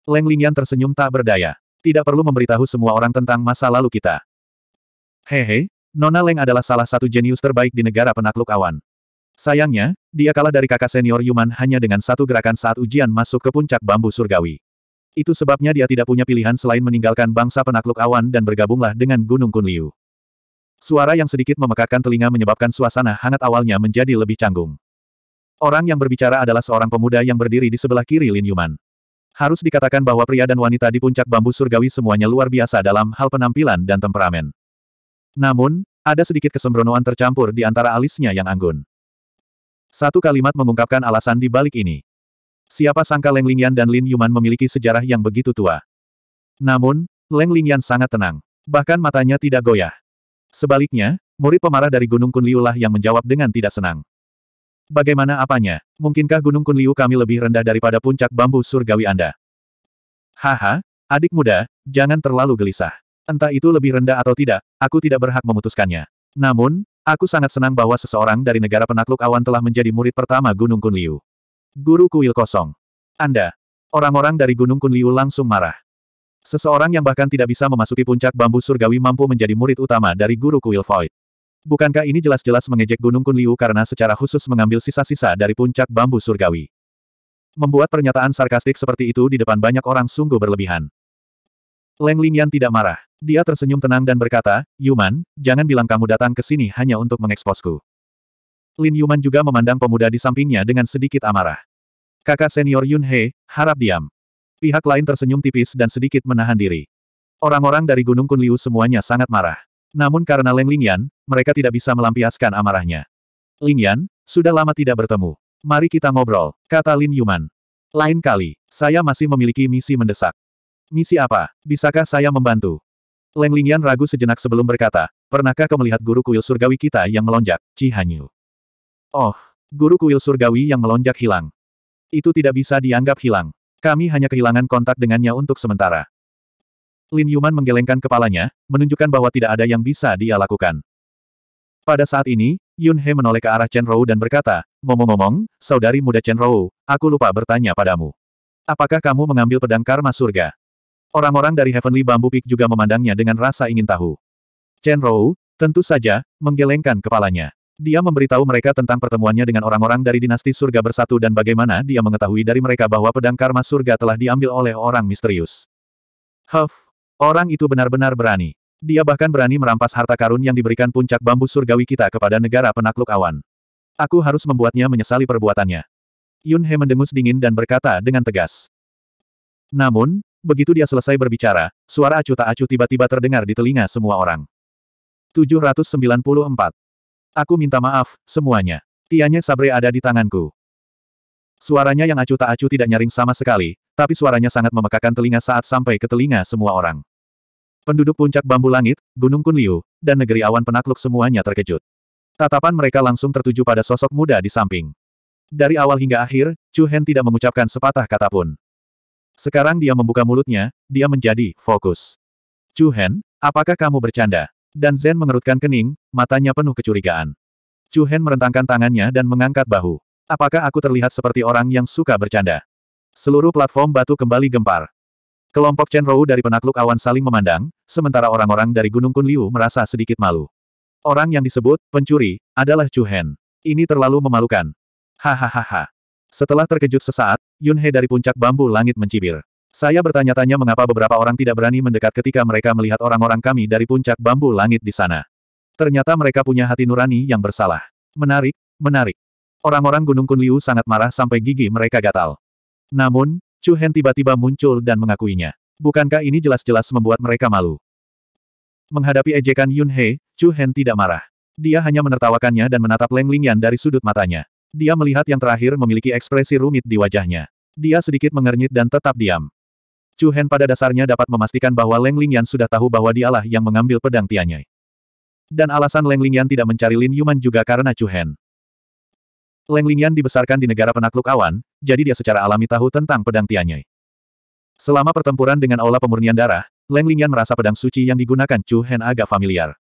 Speaker 1: Leng Lingyan tersenyum tak berdaya. Tidak perlu memberitahu semua orang tentang masa lalu kita. Hehe, Nona Leng adalah salah satu jenius terbaik di negara penakluk awan. Sayangnya, dia kalah dari kakak senior Yuman hanya dengan satu gerakan saat ujian masuk ke puncak bambu surgawi. Itu sebabnya dia tidak punya pilihan selain meninggalkan bangsa penakluk awan dan bergabunglah dengan Gunung Kunliu. Suara yang sedikit memekakan telinga menyebabkan suasana hangat awalnya menjadi lebih canggung. Orang yang berbicara adalah seorang pemuda yang berdiri di sebelah kiri Lin Yuman. Harus dikatakan bahwa pria dan wanita di puncak bambu surgawi semuanya luar biasa dalam hal penampilan dan temperamen. Namun, ada sedikit kesembronoan tercampur di antara alisnya yang anggun. Satu kalimat mengungkapkan alasan di balik ini. Siapa sangka Leng Lingyan dan Lin Yuman memiliki sejarah yang begitu tua. Namun, Leng Lingyan sangat tenang. Bahkan matanya tidak goyah. Sebaliknya, murid pemarah dari Gunung Kunliu lah yang menjawab dengan tidak senang. Bagaimana apanya? Mungkinkah Gunung Kunliu kami lebih rendah daripada puncak bambu surgawi Anda? Haha, adik muda, jangan terlalu gelisah. Entah itu lebih rendah atau tidak, aku tidak berhak memutuskannya. Namun, aku sangat senang bahwa seseorang dari negara penakluk awan telah menjadi murid pertama Gunung Kunliu. Guru Kuil Kosong. Anda. Orang-orang dari Gunung Kunliu langsung marah. Seseorang yang bahkan tidak bisa memasuki puncak bambu surgawi mampu menjadi murid utama dari guru kuil Void. Bukankah ini jelas-jelas mengejek Gunung Kunliu karena secara khusus mengambil sisa-sisa dari puncak bambu surgawi? Membuat pernyataan sarkastik seperti itu di depan banyak orang sungguh berlebihan. Leng Lingyan tidak marah. Dia tersenyum tenang dan berkata, Yuman, jangan bilang kamu datang ke sini hanya untuk mengeksposku. Lin Yuman juga memandang pemuda di sampingnya dengan sedikit amarah. Kakak senior Yun He, harap diam. Pihak lain tersenyum tipis dan sedikit menahan diri. Orang-orang dari Gunung Kunliu semuanya sangat marah. Namun karena Leng Lingyan, mereka tidak bisa melampiaskan amarahnya. Lingyan, sudah lama tidak bertemu. Mari kita ngobrol, kata Lin Yuman. Lain kali, saya masih memiliki misi mendesak. Misi apa? Bisakah saya membantu? Leng Lingyan ragu sejenak sebelum berkata, pernahkah kau melihat guru kuil surgawi kita yang melonjak, Cihanyu? Hanyu? Oh, guru kuil surgawi yang melonjak hilang. Itu tidak bisa dianggap hilang. Kami hanya kehilangan kontak dengannya untuk sementara. Lin Yuman menggelengkan kepalanya, menunjukkan bahwa tidak ada yang bisa dia lakukan. Pada saat ini, Yun He menoleh ke arah Chen Rou dan berkata, Ngomong-ngomong, saudari muda Chen Rou, aku lupa bertanya padamu. Apakah kamu mengambil pedang karma surga? Orang-orang dari Heavenly Bamboo Peak juga memandangnya dengan rasa ingin tahu. Chen Rou, tentu saja, menggelengkan kepalanya. Dia memberitahu mereka tentang pertemuannya dengan orang-orang dari dinasti surga bersatu dan bagaimana dia mengetahui dari mereka bahwa pedang karma surga telah diambil oleh orang misterius. Huff, orang itu benar-benar berani. Dia bahkan berani merampas harta karun yang diberikan puncak bambu surgawi kita kepada negara penakluk awan. Aku harus membuatnya menyesali perbuatannya. Yun He mendengus dingin dan berkata dengan tegas. Namun, begitu dia selesai berbicara, suara acu tak acu tiba-tiba terdengar di telinga semua orang. 794. Aku minta maaf, semuanya. Tianya sabre ada di tanganku. Suaranya yang acuh tak acuh tidak nyaring sama sekali, tapi suaranya sangat memekakan telinga saat sampai ke telinga semua orang. Penduduk puncak bambu langit, Gunung Kunliu, dan negeri awan penakluk semuanya terkejut. Tatapan mereka langsung tertuju pada sosok muda di samping. Dari awal hingga akhir, Chu Hen tidak mengucapkan sepatah kata pun. Sekarang dia membuka mulutnya, dia menjadi fokus. Chu Hen, apakah kamu bercanda? Dan Zen mengerutkan kening, matanya penuh kecurigaan. Chu Hen merentangkan tangannya dan mengangkat bahu. Apakah aku terlihat seperti orang yang suka bercanda? Seluruh platform batu kembali gempar. Kelompok Chen Rou dari penakluk awan saling memandang, sementara orang-orang dari Gunung Kunliu merasa sedikit malu. Orang yang disebut pencuri adalah Chu Hen. Ini terlalu memalukan. Hahaha. Setelah terkejut sesaat, Yun He dari puncak bambu langit mencibir. Saya bertanya-tanya mengapa beberapa orang tidak berani mendekat ketika mereka melihat orang-orang kami dari puncak bambu langit di sana. Ternyata mereka punya hati nurani yang bersalah. Menarik, menarik. Orang-orang Gunung Kunliu sangat marah sampai gigi mereka gatal. Namun, Chu Hen tiba-tiba muncul dan mengakuinya. Bukankah ini jelas-jelas membuat mereka malu? Menghadapi ejekan Yun He, Chu Hen tidak marah. Dia hanya menertawakannya dan menatap Leng Lingyan dari sudut matanya. Dia melihat yang terakhir memiliki ekspresi rumit di wajahnya. Dia sedikit mengernyit dan tetap diam. Chu Hen pada dasarnya dapat memastikan bahwa Leng Lingyan sudah tahu bahwa dialah yang mengambil pedang Tianyai. Dan alasan Leng Lingyan tidak mencari Lin Yuman juga karena Chu Hen. Leng Lingyan dibesarkan di negara penakluk awan, jadi dia secara alami tahu tentang pedang Tianyai. Selama pertempuran dengan aula pemurnian darah, Leng Lingyan merasa pedang suci yang digunakan Chu Hen agak familiar.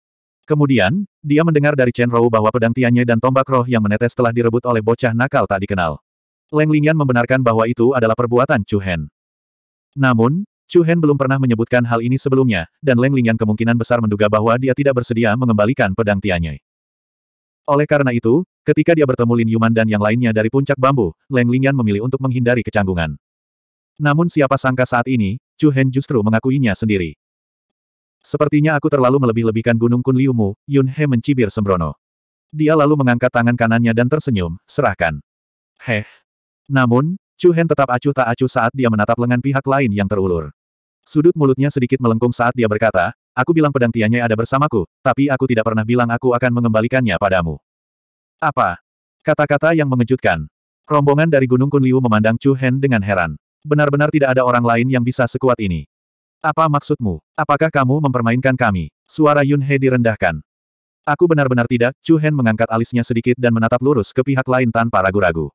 Speaker 1: Kemudian, dia mendengar dari Chen Rou bahwa pedang Tianyai dan tombak roh yang menetes telah direbut oleh bocah nakal tak dikenal. Leng Lingyan membenarkan bahwa itu adalah perbuatan Chu Hen. Namun, Chu Hen belum pernah menyebutkan hal ini sebelumnya, dan Leng Lingyan kemungkinan besar menduga bahwa dia tidak bersedia mengembalikan pedang Tianyi. Oleh karena itu, ketika dia bertemu Lin Yuman dan yang lainnya dari puncak bambu, Leng Lingyan memilih untuk menghindari kecanggungan. Namun siapa sangka saat ini, Chu Hen justru mengakuinya sendiri. Sepertinya aku terlalu melebih-lebihkan Gunung Kun Liumu, Yun He mencibir sembrono. Dia lalu mengangkat tangan kanannya dan tersenyum, serahkan. Heh. Namun, Chu Hen tetap acuh tak acuh saat dia menatap lengan pihak lain yang terulur. Sudut mulutnya sedikit melengkung saat dia berkata, aku bilang pedang Tianye ada bersamaku, tapi aku tidak pernah bilang aku akan mengembalikannya padamu. Apa? Kata-kata yang mengejutkan. Rombongan dari Gunung Kunliu memandang Chu Hen dengan heran. Benar-benar tidak ada orang lain yang bisa sekuat ini. Apa maksudmu? Apakah kamu mempermainkan kami? Suara Yun He direndahkan. Aku benar-benar tidak, Chu Hen mengangkat alisnya sedikit dan menatap lurus ke pihak lain tanpa ragu-ragu.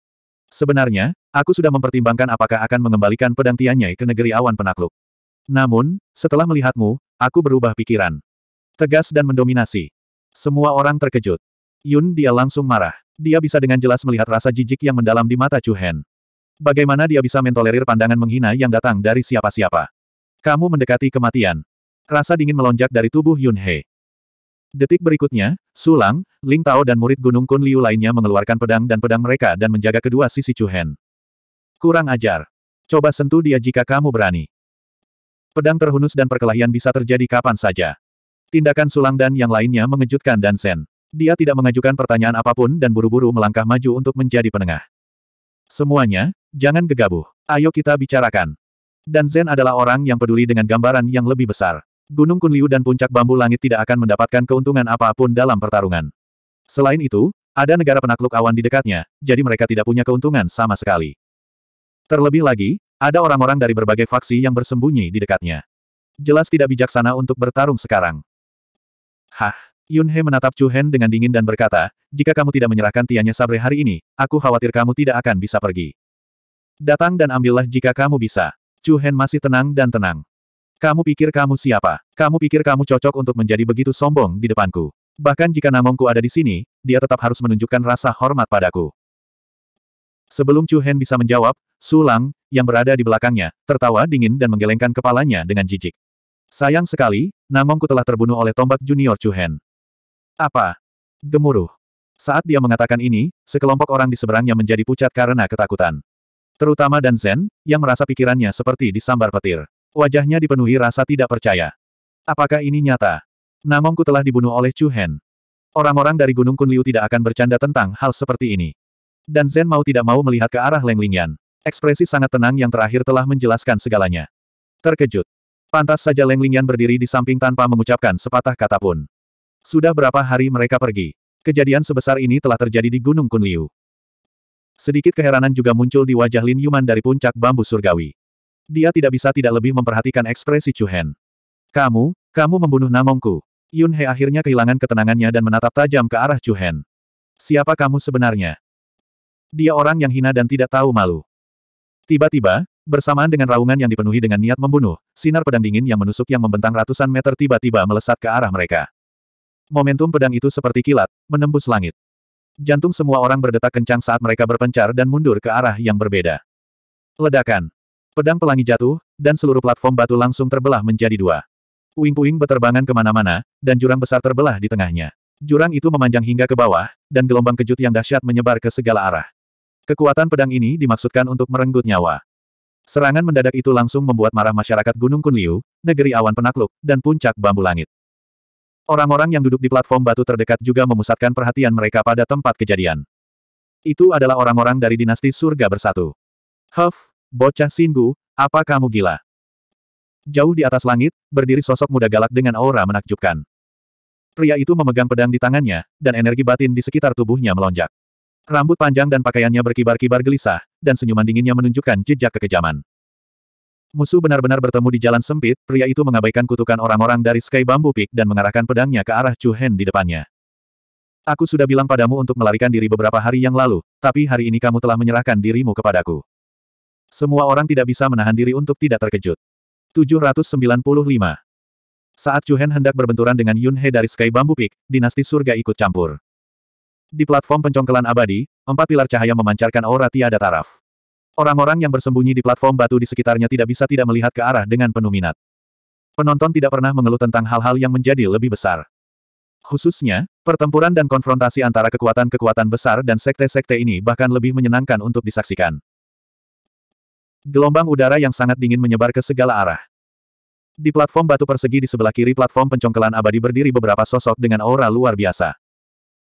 Speaker 1: Sebenarnya, aku sudah mempertimbangkan apakah akan mengembalikan pedang Tianyai ke negeri awan penakluk. Namun, setelah melihatmu, aku berubah pikiran. Tegas dan mendominasi. Semua orang terkejut. Yun dia langsung marah. Dia bisa dengan jelas melihat rasa jijik yang mendalam di mata Chu Hen. Bagaimana dia bisa mentolerir pandangan menghina yang datang dari siapa-siapa? Kamu mendekati kematian. Rasa dingin melonjak dari tubuh Yun He. Detik berikutnya, Sulang, Ling Tao dan murid Gunung Kun Liu lainnya mengeluarkan pedang dan pedang mereka dan menjaga kedua sisi Chu Hen. Kurang ajar. Coba sentuh dia jika kamu berani. Pedang terhunus dan perkelahian bisa terjadi kapan saja. Tindakan Sulang dan yang lainnya mengejutkan Dan Sen. Dia tidak mengajukan pertanyaan apapun dan buru-buru melangkah maju untuk menjadi penengah. Semuanya, jangan gegabah. Ayo kita bicarakan. Dan Zen adalah orang yang peduli dengan gambaran yang lebih besar. Gunung Kunliu dan puncak bambu langit tidak akan mendapatkan keuntungan apapun dalam pertarungan. Selain itu, ada negara penakluk awan di dekatnya, jadi mereka tidak punya keuntungan sama sekali. Terlebih lagi, ada orang-orang dari berbagai faksi yang bersembunyi di dekatnya. Jelas tidak bijaksana untuk bertarung sekarang. Hah, Yunhe menatap Chu Hen dengan dingin dan berkata, jika kamu tidak menyerahkan tianya sabre hari ini, aku khawatir kamu tidak akan bisa pergi. Datang dan ambillah jika kamu bisa. Chu Hen masih tenang dan tenang. Kamu pikir kamu siapa? Kamu pikir kamu cocok untuk menjadi begitu sombong di depanku? Bahkan jika Namongku ada di sini, dia tetap harus menunjukkan rasa hormat padaku. Sebelum Chu Hen bisa menjawab, Sulang yang berada di belakangnya, tertawa dingin dan menggelengkan kepalanya dengan jijik. Sayang sekali, Namongku telah terbunuh oleh tombak junior Chu Hen. Apa? Gemuruh. Saat dia mengatakan ini, sekelompok orang di seberangnya menjadi pucat karena ketakutan. Terutama Dan Zen, yang merasa pikirannya seperti disambar petir. Wajahnya dipenuhi rasa tidak percaya. Apakah ini nyata? Namongku telah dibunuh oleh Chu Hen. Orang-orang dari Gunung Kunliu tidak akan bercanda tentang hal seperti ini. Dan Zen mau tidak mau melihat ke arah Leng Lingyan. Ekspresi sangat tenang yang terakhir telah menjelaskan segalanya. Terkejut. Pantas saja Leng Lingyan berdiri di samping tanpa mengucapkan sepatah kata pun. Sudah berapa hari mereka pergi. Kejadian sebesar ini telah terjadi di Gunung Kunliu. Sedikit keheranan juga muncul di wajah Lin Yuman dari puncak bambu surgawi. Dia tidak bisa tidak lebih memperhatikan ekspresi Chu Hen. Kamu, kamu membunuh namongku. Yun He akhirnya kehilangan ketenangannya dan menatap tajam ke arah Chu Hen. Siapa kamu sebenarnya? Dia orang yang hina dan tidak tahu malu. Tiba-tiba, bersamaan dengan raungan yang dipenuhi dengan niat membunuh, sinar pedang dingin yang menusuk yang membentang ratusan meter tiba-tiba melesat ke arah mereka. Momentum pedang itu seperti kilat, menembus langit. Jantung semua orang berdetak kencang saat mereka berpencar dan mundur ke arah yang berbeda. Ledakan. Pedang pelangi jatuh, dan seluruh platform batu langsung terbelah menjadi dua. Puing-puing beterbangan kemana-mana, dan jurang besar terbelah di tengahnya. Jurang itu memanjang hingga ke bawah, dan gelombang kejut yang dahsyat menyebar ke segala arah. Kekuatan pedang ini dimaksudkan untuk merenggut nyawa. Serangan mendadak itu langsung membuat marah masyarakat Gunung Kunliu, negeri awan penakluk, dan puncak bambu langit. Orang-orang yang duduk di platform batu terdekat juga memusatkan perhatian mereka pada tempat kejadian. Itu adalah orang-orang dari dinasti surga bersatu. Huff, Bocah Singgu, apa kamu gila? Jauh di atas langit, berdiri sosok muda galak dengan aura menakjubkan. Pria itu memegang pedang di tangannya, dan energi batin di sekitar tubuhnya melonjak. Rambut panjang dan pakaiannya berkibar-kibar gelisah, dan senyuman dinginnya menunjukkan jejak kekejaman. Musuh benar-benar bertemu di jalan sempit, pria itu mengabaikan kutukan orang-orang dari Sky Bamboo Peak dan mengarahkan pedangnya ke arah Chu Hen di depannya. Aku sudah bilang padamu untuk melarikan diri beberapa hari yang lalu, tapi hari ini kamu telah menyerahkan dirimu kepadaku. Semua orang tidak bisa menahan diri untuk tidak terkejut. 795. Saat Chuhen hendak berbenturan dengan Yun He dari Sky Bamboo Peak, dinasti surga ikut campur. Di platform pencongkelan abadi, empat pilar cahaya memancarkan aura tiada taraf. Orang-orang yang bersembunyi di platform batu di sekitarnya tidak bisa tidak melihat ke arah dengan penuh minat. Penonton tidak pernah mengeluh tentang hal-hal yang menjadi lebih besar. Khususnya, pertempuran dan konfrontasi antara kekuatan-kekuatan besar dan sekte-sekte ini bahkan lebih menyenangkan untuk disaksikan. Gelombang udara yang sangat dingin menyebar ke segala arah. Di platform batu persegi di sebelah kiri platform pencongkelan abadi berdiri beberapa sosok dengan aura luar biasa.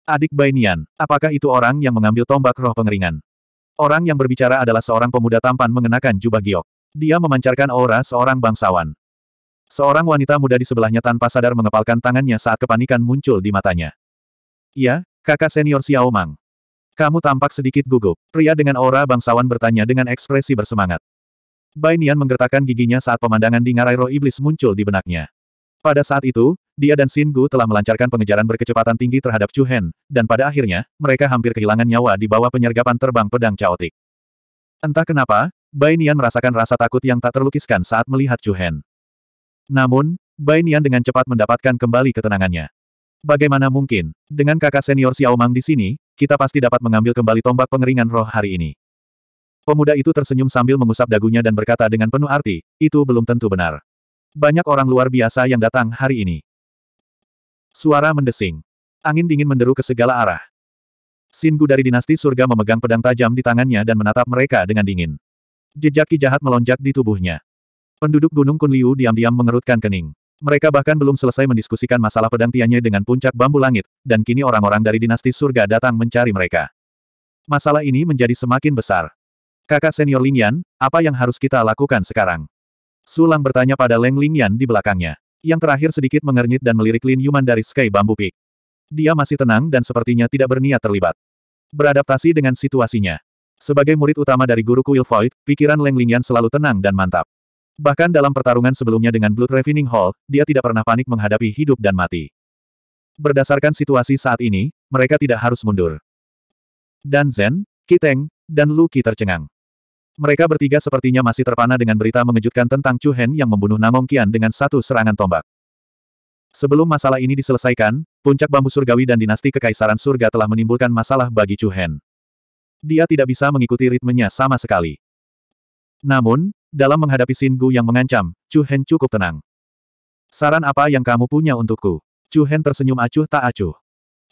Speaker 1: Adik Bainian, apakah itu orang yang mengambil tombak roh pengeringan? Orang yang berbicara adalah seorang pemuda tampan mengenakan jubah giok. Dia memancarkan aura seorang bangsawan. Seorang wanita muda di sebelahnya tanpa sadar mengepalkan tangannya saat kepanikan muncul di matanya. Ya, kakak senior Xiao Mang. Kamu tampak sedikit gugup. Pria dengan aura bangsawan bertanya dengan ekspresi bersemangat. Bainian menggertakkan giginya saat pemandangan di ngarai roh iblis muncul di benaknya. Pada saat itu, dia dan Sin Gu telah melancarkan pengejaran berkecepatan tinggi terhadap Chu Hen, dan pada akhirnya, mereka hampir kehilangan nyawa di bawah penyergapan terbang pedang caotik. Entah kenapa, Bainian merasakan rasa takut yang tak terlukiskan saat melihat Chu Hen. Namun, Bainian dengan cepat mendapatkan kembali ketenangannya. Bagaimana mungkin, dengan kakak senior Xiao Mang di sini, kita pasti dapat mengambil kembali tombak pengeringan roh hari ini. Pemuda itu tersenyum sambil mengusap dagunya dan berkata dengan penuh arti, itu belum tentu benar. Banyak orang luar biasa yang datang hari ini. Suara mendesing. Angin dingin menderu ke segala arah. Singu dari dinasti surga memegang pedang tajam di tangannya dan menatap mereka dengan dingin. Jejak jahat melonjak di tubuhnya. Penduduk Gunung Kunliu diam-diam mengerutkan kening. Mereka bahkan belum selesai mendiskusikan masalah pedang Tianye dengan puncak bambu langit, dan kini orang-orang dari dinasti surga datang mencari mereka. Masalah ini menjadi semakin besar. Kakak senior Lingyan, apa yang harus kita lakukan sekarang? Sulang bertanya pada Leng Lingyan di belakangnya. Yang terakhir sedikit mengernyit dan melirik Lin Yuman dari Sky Bambu Peak. Dia masih tenang dan sepertinya tidak berniat terlibat. Beradaptasi dengan situasinya. Sebagai murid utama dari guru kuil Void, pikiran Leng Lingyan selalu tenang dan mantap. Bahkan dalam pertarungan sebelumnya dengan Blood Ravening Hall, dia tidak pernah panik menghadapi hidup dan mati. Berdasarkan situasi saat ini, mereka tidak harus mundur. Dan Zen, Kiteng, dan Lu Qi tercengang. Mereka bertiga sepertinya masih terpana dengan berita mengejutkan tentang Chu Hen yang membunuh Namong Qian dengan satu serangan tombak. Sebelum masalah ini diselesaikan, puncak bambu surgawi dan dinasti kekaisaran surga telah menimbulkan masalah bagi Chu Hen. Dia tidak bisa mengikuti ritmenya sama sekali. Namun, dalam menghadapi Sin Gu yang mengancam, Chu Hen cukup tenang. Saran apa yang kamu punya untukku? Chu Hen tersenyum acuh tak acuh.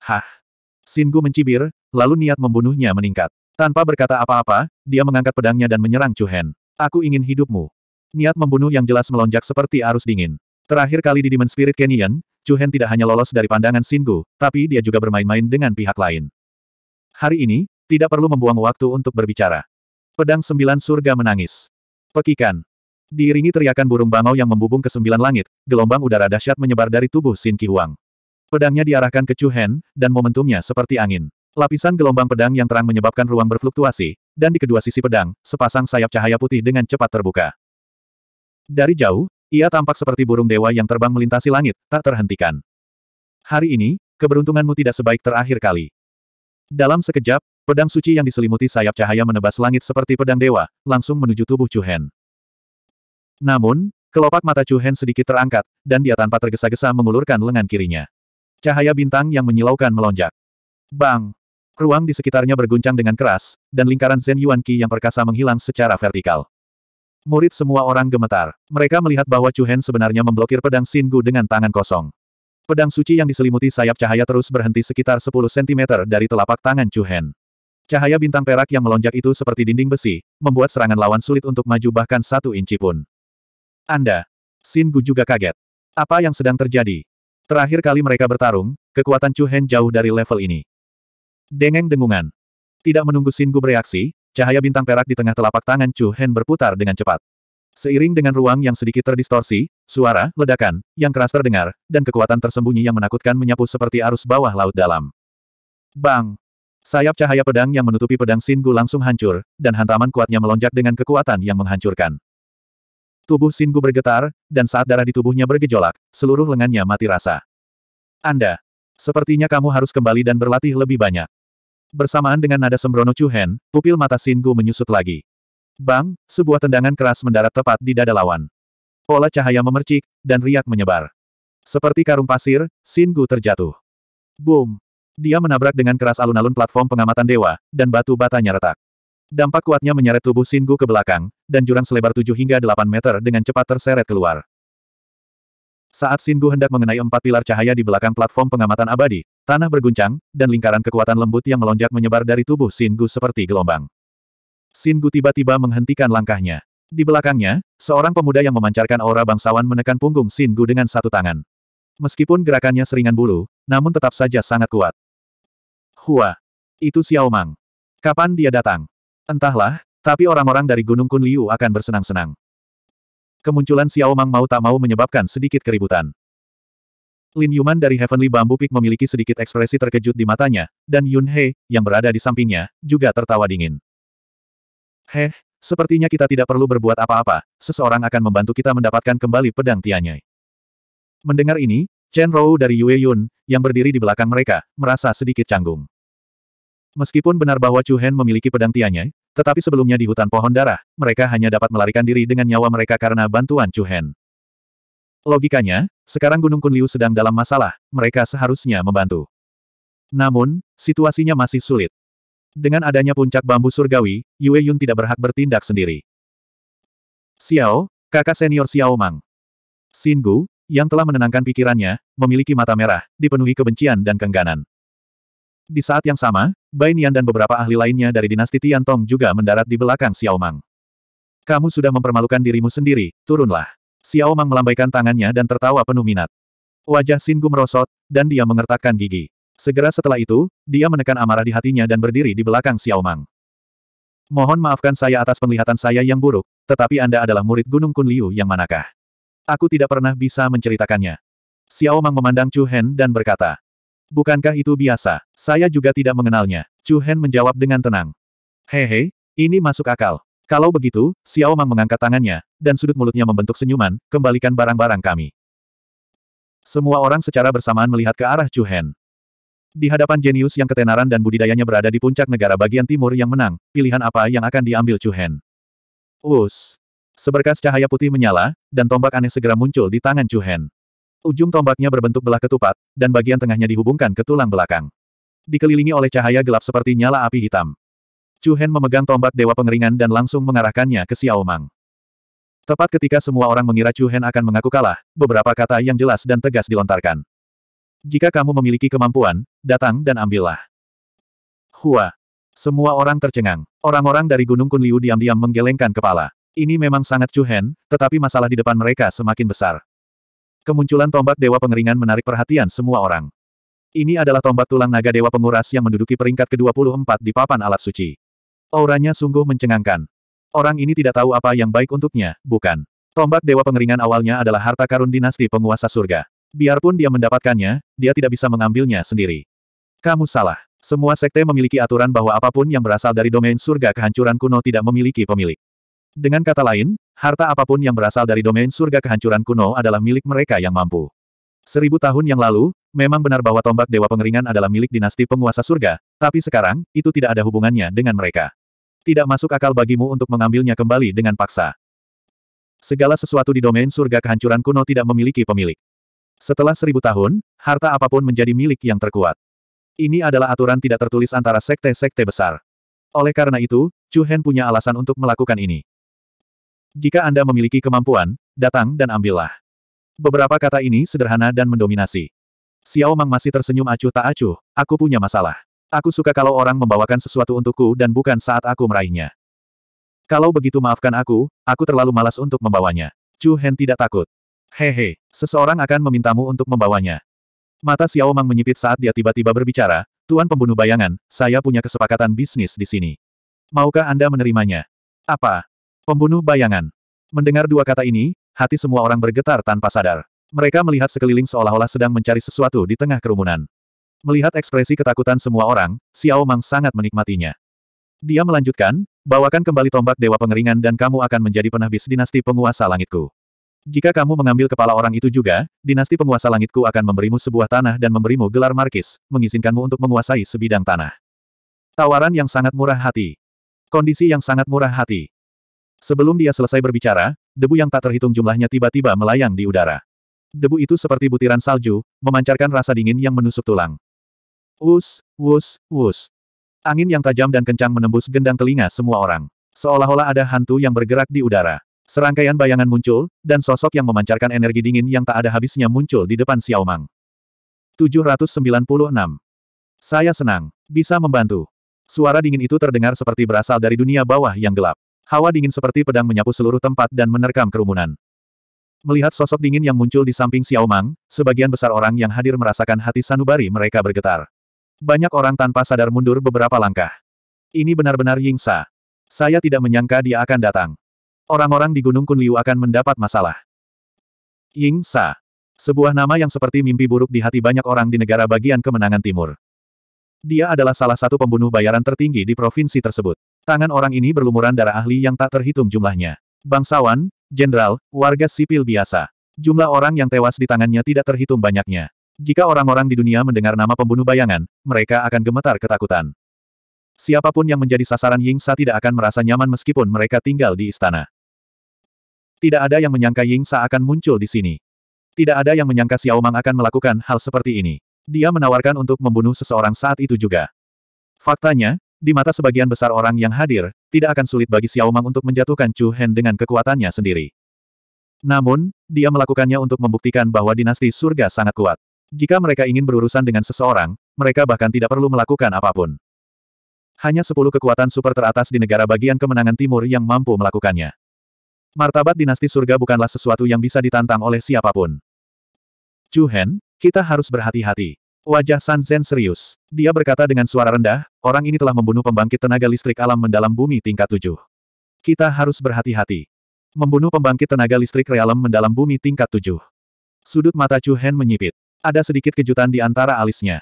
Speaker 1: Hah? Sin Gu mencibir, lalu niat membunuhnya meningkat. Tanpa berkata apa-apa, dia mengangkat pedangnya dan menyerang Chu Hen. Aku ingin hidupmu. Niat membunuh yang jelas melonjak seperti arus dingin. Terakhir kali di Demon Spirit Canyon, Chu Hen tidak hanya lolos dari pandangan Gu, tapi dia juga bermain-main dengan pihak lain. Hari ini, tidak perlu membuang waktu untuk berbicara. Pedang Sembilan Surga menangis. Pekikan. Diiringi teriakan burung bangau yang membubung ke sembilan langit, gelombang udara dahsyat menyebar dari tubuh Xin Qi Huang. Pedangnya diarahkan ke Chu Hen, dan momentumnya seperti angin. Lapisan gelombang pedang yang terang menyebabkan ruang berfluktuasi, dan di kedua sisi pedang, sepasang sayap cahaya putih dengan cepat terbuka. Dari jauh, ia tampak seperti burung dewa yang terbang melintasi langit, tak terhentikan. Hari ini, keberuntunganmu tidak sebaik terakhir kali. Dalam sekejap, Pedang suci yang diselimuti sayap cahaya menebas langit seperti pedang dewa, langsung menuju tubuh Chu Hen. Namun, kelopak mata Chu Hen sedikit terangkat, dan dia tanpa tergesa-gesa mengulurkan lengan kirinya. Cahaya bintang yang menyilaukan melonjak. Bang! Ruang di sekitarnya berguncang dengan keras, dan lingkaran Zen Yuan Qi yang perkasa menghilang secara vertikal. Murid semua orang gemetar. Mereka melihat bahwa Chu Hen sebenarnya memblokir pedang Xin Gu dengan tangan kosong. Pedang suci yang diselimuti sayap cahaya terus berhenti sekitar 10 cm dari telapak tangan Chu Hen. Cahaya bintang perak yang melonjak itu seperti dinding besi, membuat serangan lawan sulit untuk maju bahkan satu inci pun. Anda. Xin Gu juga kaget. Apa yang sedang terjadi? Terakhir kali mereka bertarung, kekuatan Chu Hen jauh dari level ini. Dengeng dengungan. Tidak menunggu Xin Gu bereaksi, cahaya bintang perak di tengah telapak tangan Chu Hen berputar dengan cepat. Seiring dengan ruang yang sedikit terdistorsi, suara, ledakan, yang keras terdengar, dan kekuatan tersembunyi yang menakutkan menyapu seperti arus bawah laut dalam. Bang! Sayap cahaya pedang yang menutupi pedang Singu langsung hancur, dan hantaman kuatnya melonjak dengan kekuatan yang menghancurkan. Tubuh Singu bergetar, dan saat darah di tubuhnya bergejolak, seluruh lengannya mati rasa. Anda, sepertinya kamu harus kembali dan berlatih lebih banyak. Bersamaan dengan nada sembrono Chuhen, pupil mata Singu menyusut lagi. Bang, sebuah tendangan keras mendarat tepat di dada lawan. Pola cahaya memercik, dan riak menyebar. Seperti karung pasir, Singu terjatuh. Boom! Dia menabrak dengan keras alun-alun platform pengamatan dewa, dan batu batanya retak. Dampak kuatnya menyeret tubuh Singu ke belakang, dan jurang selebar 7 hingga 8 meter dengan cepat terseret keluar. Saat Singu hendak mengenai empat pilar cahaya di belakang platform pengamatan abadi, tanah berguncang, dan lingkaran kekuatan lembut yang melonjak menyebar dari tubuh Singu seperti gelombang. Singu tiba-tiba menghentikan langkahnya. Di belakangnya, seorang pemuda yang memancarkan aura bangsawan menekan punggung Singu dengan satu tangan. Meskipun gerakannya seringan bulu, namun tetap saja sangat kuat. Hua. Itu Xiao Mang. Kapan dia datang? Entahlah, tapi orang-orang dari Gunung Kun Liu akan bersenang-senang. Kemunculan Xiao Mang mau tak mau menyebabkan sedikit keributan. Lin Yuman dari Heavenly Bamboo Peak memiliki sedikit ekspresi terkejut di matanya, dan Yun He, yang berada di sampingnya, juga tertawa dingin. Heh, sepertinya kita tidak perlu berbuat apa-apa, seseorang akan membantu kita mendapatkan kembali pedang Tianyai. Mendengar ini, Chen Rou dari Yue Yun, yang berdiri di belakang mereka, merasa sedikit canggung. Meskipun benar bahwa Chu Hen memiliki pedang Tianye, tetapi sebelumnya di hutan pohon darah, mereka hanya dapat melarikan diri dengan nyawa mereka karena bantuan Chu Hen. Logikanya, sekarang Gunung Kunliu sedang dalam masalah, mereka seharusnya membantu. Namun, situasinya masih sulit. Dengan adanya puncak bambu surgawi, Yue Yun tidak berhak bertindak sendiri. Xiao, kakak senior Xiao Mang. Xin Gu, yang telah menenangkan pikirannya, memiliki mata merah, dipenuhi kebencian dan kengganan. Di saat yang sama, Bai Nian dan beberapa ahli lainnya dari dinasti Tian Tong juga mendarat di belakang Xiao Mang. Kamu sudah mempermalukan dirimu sendiri, turunlah. Xiao Mang melambaikan tangannya dan tertawa penuh minat. Wajah Gu merosot, dan dia mengertakkan gigi. Segera setelah itu, dia menekan amarah di hatinya dan berdiri di belakang Xiao Mang. Mohon maafkan saya atas penglihatan saya yang buruk, tetapi Anda adalah murid Gunung Kun Liu yang manakah? Aku tidak pernah bisa menceritakannya. Xiao Mang memandang Chu Hen dan berkata, Bukankah itu biasa? Saya juga tidak mengenalnya. Chu Hen menjawab dengan tenang. Hehe, ini masuk akal. Kalau begitu, Xiao Mang mengangkat tangannya, dan sudut mulutnya membentuk senyuman, kembalikan barang-barang kami. Semua orang secara bersamaan melihat ke arah Chu Hen. Di hadapan jenius yang ketenaran dan budidayanya berada di puncak negara bagian timur yang menang, pilihan apa yang akan diambil Chu Hen? Us. Seberkas cahaya putih menyala, dan tombak aneh segera muncul di tangan Chu Hen. Ujung tombaknya berbentuk belah ketupat, dan bagian tengahnya dihubungkan ke tulang belakang. Dikelilingi oleh cahaya gelap seperti nyala api hitam. Chu Hen memegang tombak Dewa Pengeringan dan langsung mengarahkannya ke Xiao Mang. Tepat ketika semua orang mengira Chu Hen akan mengaku kalah, beberapa kata yang jelas dan tegas dilontarkan. Jika kamu memiliki kemampuan, datang dan ambillah. Hua. Semua orang tercengang. Orang-orang dari Gunung Kunliu diam-diam menggelengkan kepala. Ini memang sangat Chu Hen, tetapi masalah di depan mereka semakin besar. Kemunculan tombak Dewa Pengeringan menarik perhatian semua orang. Ini adalah tombak tulang naga Dewa Penguras yang menduduki peringkat ke-24 di papan alat suci. Auranya sungguh mencengangkan. Orang ini tidak tahu apa yang baik untuknya, bukan? Tombak Dewa Pengeringan awalnya adalah harta karun dinasti penguasa surga. Biarpun dia mendapatkannya, dia tidak bisa mengambilnya sendiri. Kamu salah. Semua sekte memiliki aturan bahwa apapun yang berasal dari domain surga kehancuran kuno tidak memiliki pemilik. Dengan kata lain, harta apapun yang berasal dari domain surga kehancuran kuno adalah milik mereka yang mampu. Seribu tahun yang lalu, memang benar bahwa tombak Dewa Pengeringan adalah milik dinasti penguasa surga, tapi sekarang, itu tidak ada hubungannya dengan mereka. Tidak masuk akal bagimu untuk mengambilnya kembali dengan paksa. Segala sesuatu di domain surga kehancuran kuno tidak memiliki pemilik. Setelah seribu tahun, harta apapun menjadi milik yang terkuat. Ini adalah aturan tidak tertulis antara sekte-sekte besar. Oleh karena itu, Chu Hen punya alasan untuk melakukan ini. Jika Anda memiliki kemampuan, datang dan ambillah. Beberapa kata ini sederhana dan mendominasi. Xiao Mang masih tersenyum acuh tak acuh, aku punya masalah. Aku suka kalau orang membawakan sesuatu untukku dan bukan saat aku meraihnya. Kalau begitu maafkan aku, aku terlalu malas untuk membawanya. Chu Hen tidak takut. Hehe, seseorang akan memintamu untuk membawanya. Mata Xiao Mang menyipit saat dia tiba-tiba berbicara, Tuan pembunuh bayangan, saya punya kesepakatan bisnis di sini. Maukah Anda menerimanya? Apa? Pembunuh bayangan. Mendengar dua kata ini, hati semua orang bergetar tanpa sadar. Mereka melihat sekeliling seolah-olah sedang mencari sesuatu di tengah kerumunan. Melihat ekspresi ketakutan semua orang, Xiao Mang sangat menikmatinya. Dia melanjutkan, bawakan kembali tombak Dewa Pengeringan dan kamu akan menjadi penabis dinasti penguasa langitku. Jika kamu mengambil kepala orang itu juga, dinasti penguasa langitku akan memberimu sebuah tanah dan memberimu gelar markis, mengizinkanmu untuk menguasai sebidang tanah. Tawaran yang sangat murah hati. Kondisi yang sangat murah hati. Sebelum dia selesai berbicara, debu yang tak terhitung jumlahnya tiba-tiba melayang di udara. Debu itu seperti butiran salju, memancarkan rasa dingin yang menusuk tulang. Wus, wus, wus. Angin yang tajam dan kencang menembus gendang telinga semua orang. Seolah-olah ada hantu yang bergerak di udara. Serangkaian bayangan muncul, dan sosok yang memancarkan energi dingin yang tak ada habisnya muncul di depan Xiao Mang. 796. Saya senang. Bisa membantu. Suara dingin itu terdengar seperti berasal dari dunia bawah yang gelap. Hawa dingin seperti pedang menyapu seluruh tempat dan menerkam kerumunan. Melihat sosok dingin yang muncul di samping Xiao Mang, sebagian besar orang yang hadir merasakan hati sanubari mereka bergetar. Banyak orang tanpa sadar mundur beberapa langkah. Ini benar-benar Ying Sa. Saya tidak menyangka dia akan datang. Orang-orang di Gunung Kunliu akan mendapat masalah. Ying Sa, Sebuah nama yang seperti mimpi buruk di hati banyak orang di negara bagian kemenangan timur. Dia adalah salah satu pembunuh bayaran tertinggi di provinsi tersebut. Tangan orang ini berlumuran darah ahli yang tak terhitung jumlahnya. Bangsawan, jenderal, warga sipil biasa. Jumlah orang yang tewas di tangannya tidak terhitung banyaknya. Jika orang-orang di dunia mendengar nama pembunuh bayangan, mereka akan gemetar ketakutan. Siapapun yang menjadi sasaran Ying Sa tidak akan merasa nyaman meskipun mereka tinggal di istana. Tidak ada yang menyangka Ying Sa akan muncul di sini. Tidak ada yang menyangka Xiao Mang akan melakukan hal seperti ini. Dia menawarkan untuk membunuh seseorang saat itu juga. Faktanya, di mata sebagian besar orang yang hadir, tidak akan sulit bagi Xiao Mang untuk menjatuhkan Chu Hen dengan kekuatannya sendiri. Namun, dia melakukannya untuk membuktikan bahwa dinasti surga sangat kuat. Jika mereka ingin berurusan dengan seseorang, mereka bahkan tidak perlu melakukan apapun. Hanya sepuluh kekuatan super teratas di negara bagian kemenangan timur yang mampu melakukannya. Martabat dinasti surga bukanlah sesuatu yang bisa ditantang oleh siapapun. Chu Hen, kita harus berhati-hati. Wajah San Zen serius. Dia berkata dengan suara rendah, orang ini telah membunuh pembangkit tenaga listrik alam mendalam bumi tingkat tujuh. Kita harus berhati-hati. Membunuh pembangkit tenaga listrik realem mendalam bumi tingkat tujuh. Sudut mata Chu Hen menyipit. Ada sedikit kejutan di antara alisnya.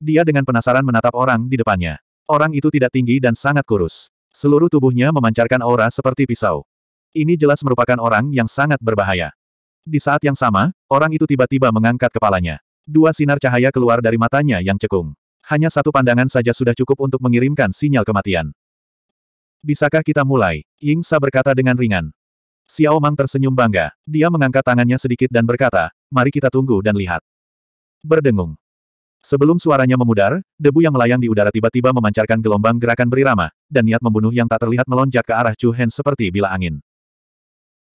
Speaker 1: Dia dengan penasaran menatap orang di depannya. Orang itu tidak tinggi dan sangat kurus. Seluruh tubuhnya memancarkan aura seperti pisau. Ini jelas merupakan orang yang sangat berbahaya. Di saat yang sama, orang itu tiba-tiba mengangkat kepalanya. Dua sinar cahaya keluar dari matanya yang cekung. Hanya satu pandangan saja sudah cukup untuk mengirimkan sinyal kematian. Bisakah kita mulai? Ying Sa berkata dengan ringan. Xiao Mang tersenyum bangga. Dia mengangkat tangannya sedikit dan berkata, mari kita tunggu dan lihat. Berdengung. Sebelum suaranya memudar, debu yang melayang di udara tiba-tiba memancarkan gelombang gerakan berirama, dan niat membunuh yang tak terlihat melonjak ke arah Chu Hen seperti bila angin.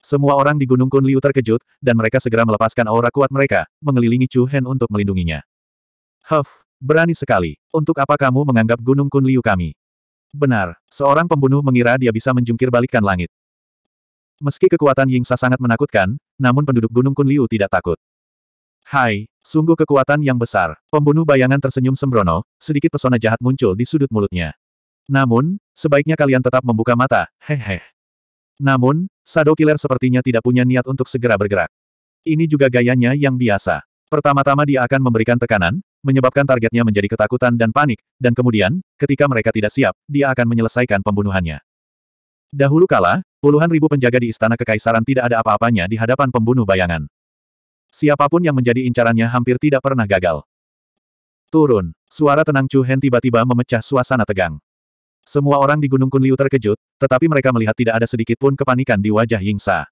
Speaker 1: Semua orang di Gunung Kunliu terkejut, dan mereka segera melepaskan aura kuat mereka, mengelilingi Chu Hen untuk melindunginya. Huff, berani sekali. Untuk apa kamu menganggap Gunung Kunliu kami? Benar, seorang pembunuh mengira dia bisa menjungkir balikkan langit. Meski kekuatan Yingsa sangat menakutkan, namun penduduk Gunung Kunliu tidak takut. Hai, sungguh kekuatan yang besar. Pembunuh bayangan tersenyum sembrono, sedikit pesona jahat muncul di sudut mulutnya. Namun, sebaiknya kalian tetap membuka mata, hehehe. Namun, Shadow Killer sepertinya tidak punya niat untuk segera bergerak. Ini juga gayanya yang biasa. Pertama-tama dia akan memberikan tekanan, menyebabkan targetnya menjadi ketakutan dan panik, dan kemudian, ketika mereka tidak siap, dia akan menyelesaikan pembunuhannya. Dahulu kala, puluhan ribu penjaga di istana kekaisaran tidak ada apa-apanya di hadapan pembunuh bayangan. Siapapun yang menjadi incarannya hampir tidak pernah gagal. Turun. Suara tenang Chu Hen tiba-tiba memecah suasana tegang. Semua orang di Gunung Kunliu terkejut, tetapi mereka melihat tidak ada sedikit pun kepanikan di wajah Yingsa.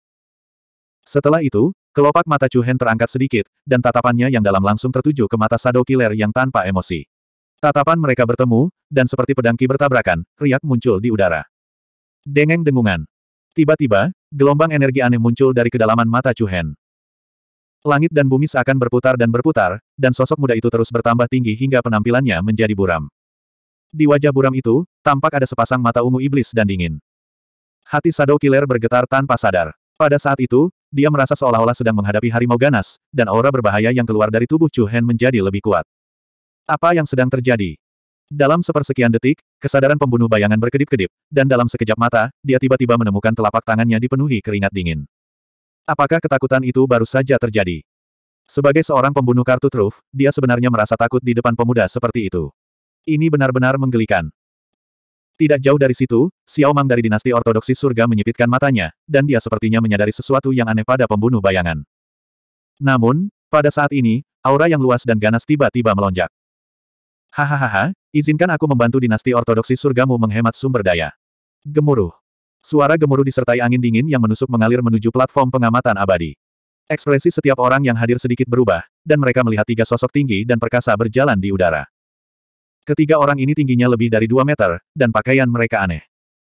Speaker 1: Setelah itu, kelopak mata Chu Hen terangkat sedikit, dan tatapannya yang dalam langsung tertuju ke mata Sado Killer yang tanpa emosi. Tatapan mereka bertemu, dan seperti pedangki bertabrakan, riak muncul di udara. Dengeng dengungan. Tiba-tiba, gelombang energi aneh muncul dari kedalaman mata Chu Hen. Langit dan bumi seakan berputar dan berputar, dan sosok muda itu terus bertambah tinggi hingga penampilannya menjadi buram. Di wajah buram itu, Tampak ada sepasang mata ungu iblis dan dingin. Hati Shadow Killer bergetar tanpa sadar. Pada saat itu, dia merasa seolah-olah sedang menghadapi harimau ganas, dan aura berbahaya yang keluar dari tubuh Chu Hen menjadi lebih kuat. Apa yang sedang terjadi? Dalam sepersekian detik, kesadaran pembunuh bayangan berkedip-kedip, dan dalam sekejap mata, dia tiba-tiba menemukan telapak tangannya dipenuhi keringat dingin. Apakah ketakutan itu baru saja terjadi? Sebagai seorang pembunuh kartu truf, dia sebenarnya merasa takut di depan pemuda seperti itu. Ini benar-benar menggelikan. Tidak jauh dari situ, Xiao Mang dari dinasti ortodoksi surga menyipitkan matanya, dan dia sepertinya menyadari sesuatu yang aneh pada pembunuh bayangan. Namun, pada saat ini, aura yang luas dan ganas tiba-tiba melonjak. Hahaha, izinkan aku membantu dinasti ortodoksi surgamu menghemat sumber daya. Gemuruh. Suara gemuruh disertai angin dingin yang menusuk mengalir menuju platform pengamatan abadi. Ekspresi setiap orang yang hadir sedikit berubah, dan mereka melihat tiga sosok tinggi dan perkasa berjalan di udara. Ketiga orang ini tingginya lebih dari dua meter, dan pakaian mereka aneh.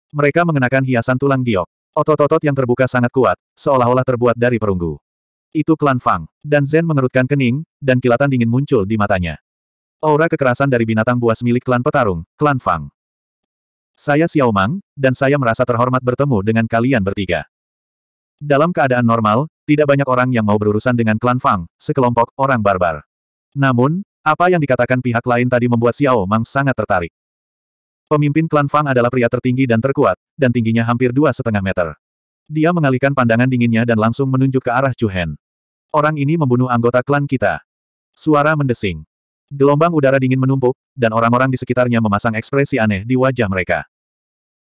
Speaker 1: Mereka mengenakan hiasan tulang giok. Otot-otot yang terbuka sangat kuat, seolah-olah terbuat dari perunggu. Itu klan Fang. Dan Zen mengerutkan kening, dan kilatan dingin muncul di matanya. Aura kekerasan dari binatang buas milik klan petarung, klan Fang. Saya Xiao Mang, dan saya merasa terhormat bertemu dengan kalian bertiga. Dalam keadaan normal, tidak banyak orang yang mau berurusan dengan klan Fang, sekelompok orang barbar. Namun, apa yang dikatakan pihak lain tadi membuat Xiao Mang sangat tertarik. Pemimpin klan Fang adalah pria tertinggi dan terkuat, dan tingginya hampir dua setengah meter. Dia mengalihkan pandangan dinginnya dan langsung menunjuk ke arah Chu Hen. Orang ini membunuh anggota klan kita. Suara mendesing. Gelombang udara dingin menumpuk, dan orang-orang di sekitarnya memasang ekspresi aneh di wajah mereka.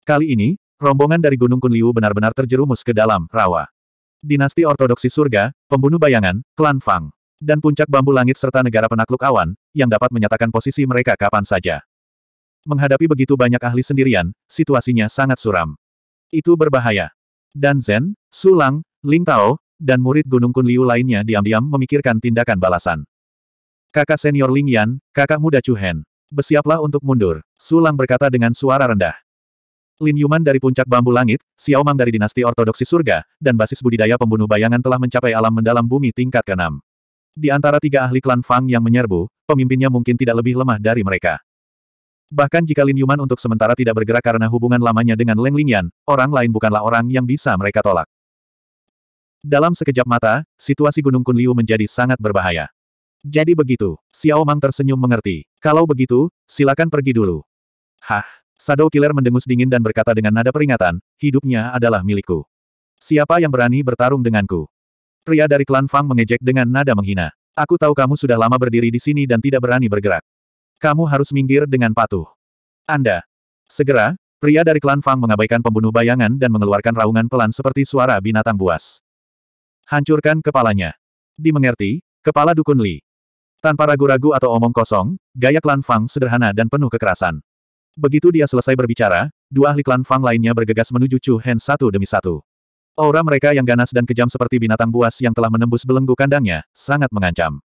Speaker 1: Kali ini, rombongan dari Gunung Kunliu benar-benar terjerumus ke dalam rawa. Dinasti Ortodoksi Surga, Pembunuh Bayangan, Klan Fang dan puncak bambu langit serta negara penakluk awan, yang dapat menyatakan posisi mereka kapan saja. Menghadapi begitu banyak ahli sendirian, situasinya sangat suram. Itu berbahaya. Dan Zen, Sulang, Ling Tao, dan murid Gunung Kun Liu lainnya diam-diam memikirkan tindakan balasan. Kakak senior Ling Yan, kakak muda Chu Hen. Bersiaplah untuk mundur, Sulang berkata dengan suara rendah. Lin Yuman dari puncak bambu langit, Xiao Mang dari dinasti ortodoksi surga, dan basis budidaya pembunuh bayangan telah mencapai alam mendalam bumi tingkat keenam. Di antara tiga ahli klan Fang yang menyerbu, pemimpinnya mungkin tidak lebih lemah dari mereka. Bahkan jika Lin Yuman untuk sementara tidak bergerak karena hubungan lamanya dengan Leng Lingyan, orang lain bukanlah orang yang bisa mereka tolak. Dalam sekejap mata, situasi Gunung Kunliu menjadi sangat berbahaya. Jadi begitu, Xiao Mang tersenyum mengerti. Kalau begitu, silakan pergi dulu. Hah, Shadow Killer mendengus dingin dan berkata dengan nada peringatan, hidupnya adalah milikku. Siapa yang berani bertarung denganku? pria dari klan Fang mengejek dengan nada menghina. Aku tahu kamu sudah lama berdiri di sini dan tidak berani bergerak. Kamu harus minggir dengan patuh. Anda. Segera, pria dari klan Fang mengabaikan pembunuh bayangan dan mengeluarkan raungan pelan seperti suara binatang buas. Hancurkan kepalanya. Dimengerti, kepala dukun Li. Tanpa ragu-ragu atau omong kosong, gaya klan Fang sederhana dan penuh kekerasan. Begitu dia selesai berbicara, dua ahli klan Fang lainnya bergegas menuju Chu Hen satu demi satu. Aura mereka yang ganas dan kejam seperti binatang buas yang telah menembus belenggu kandangnya, sangat mengancam.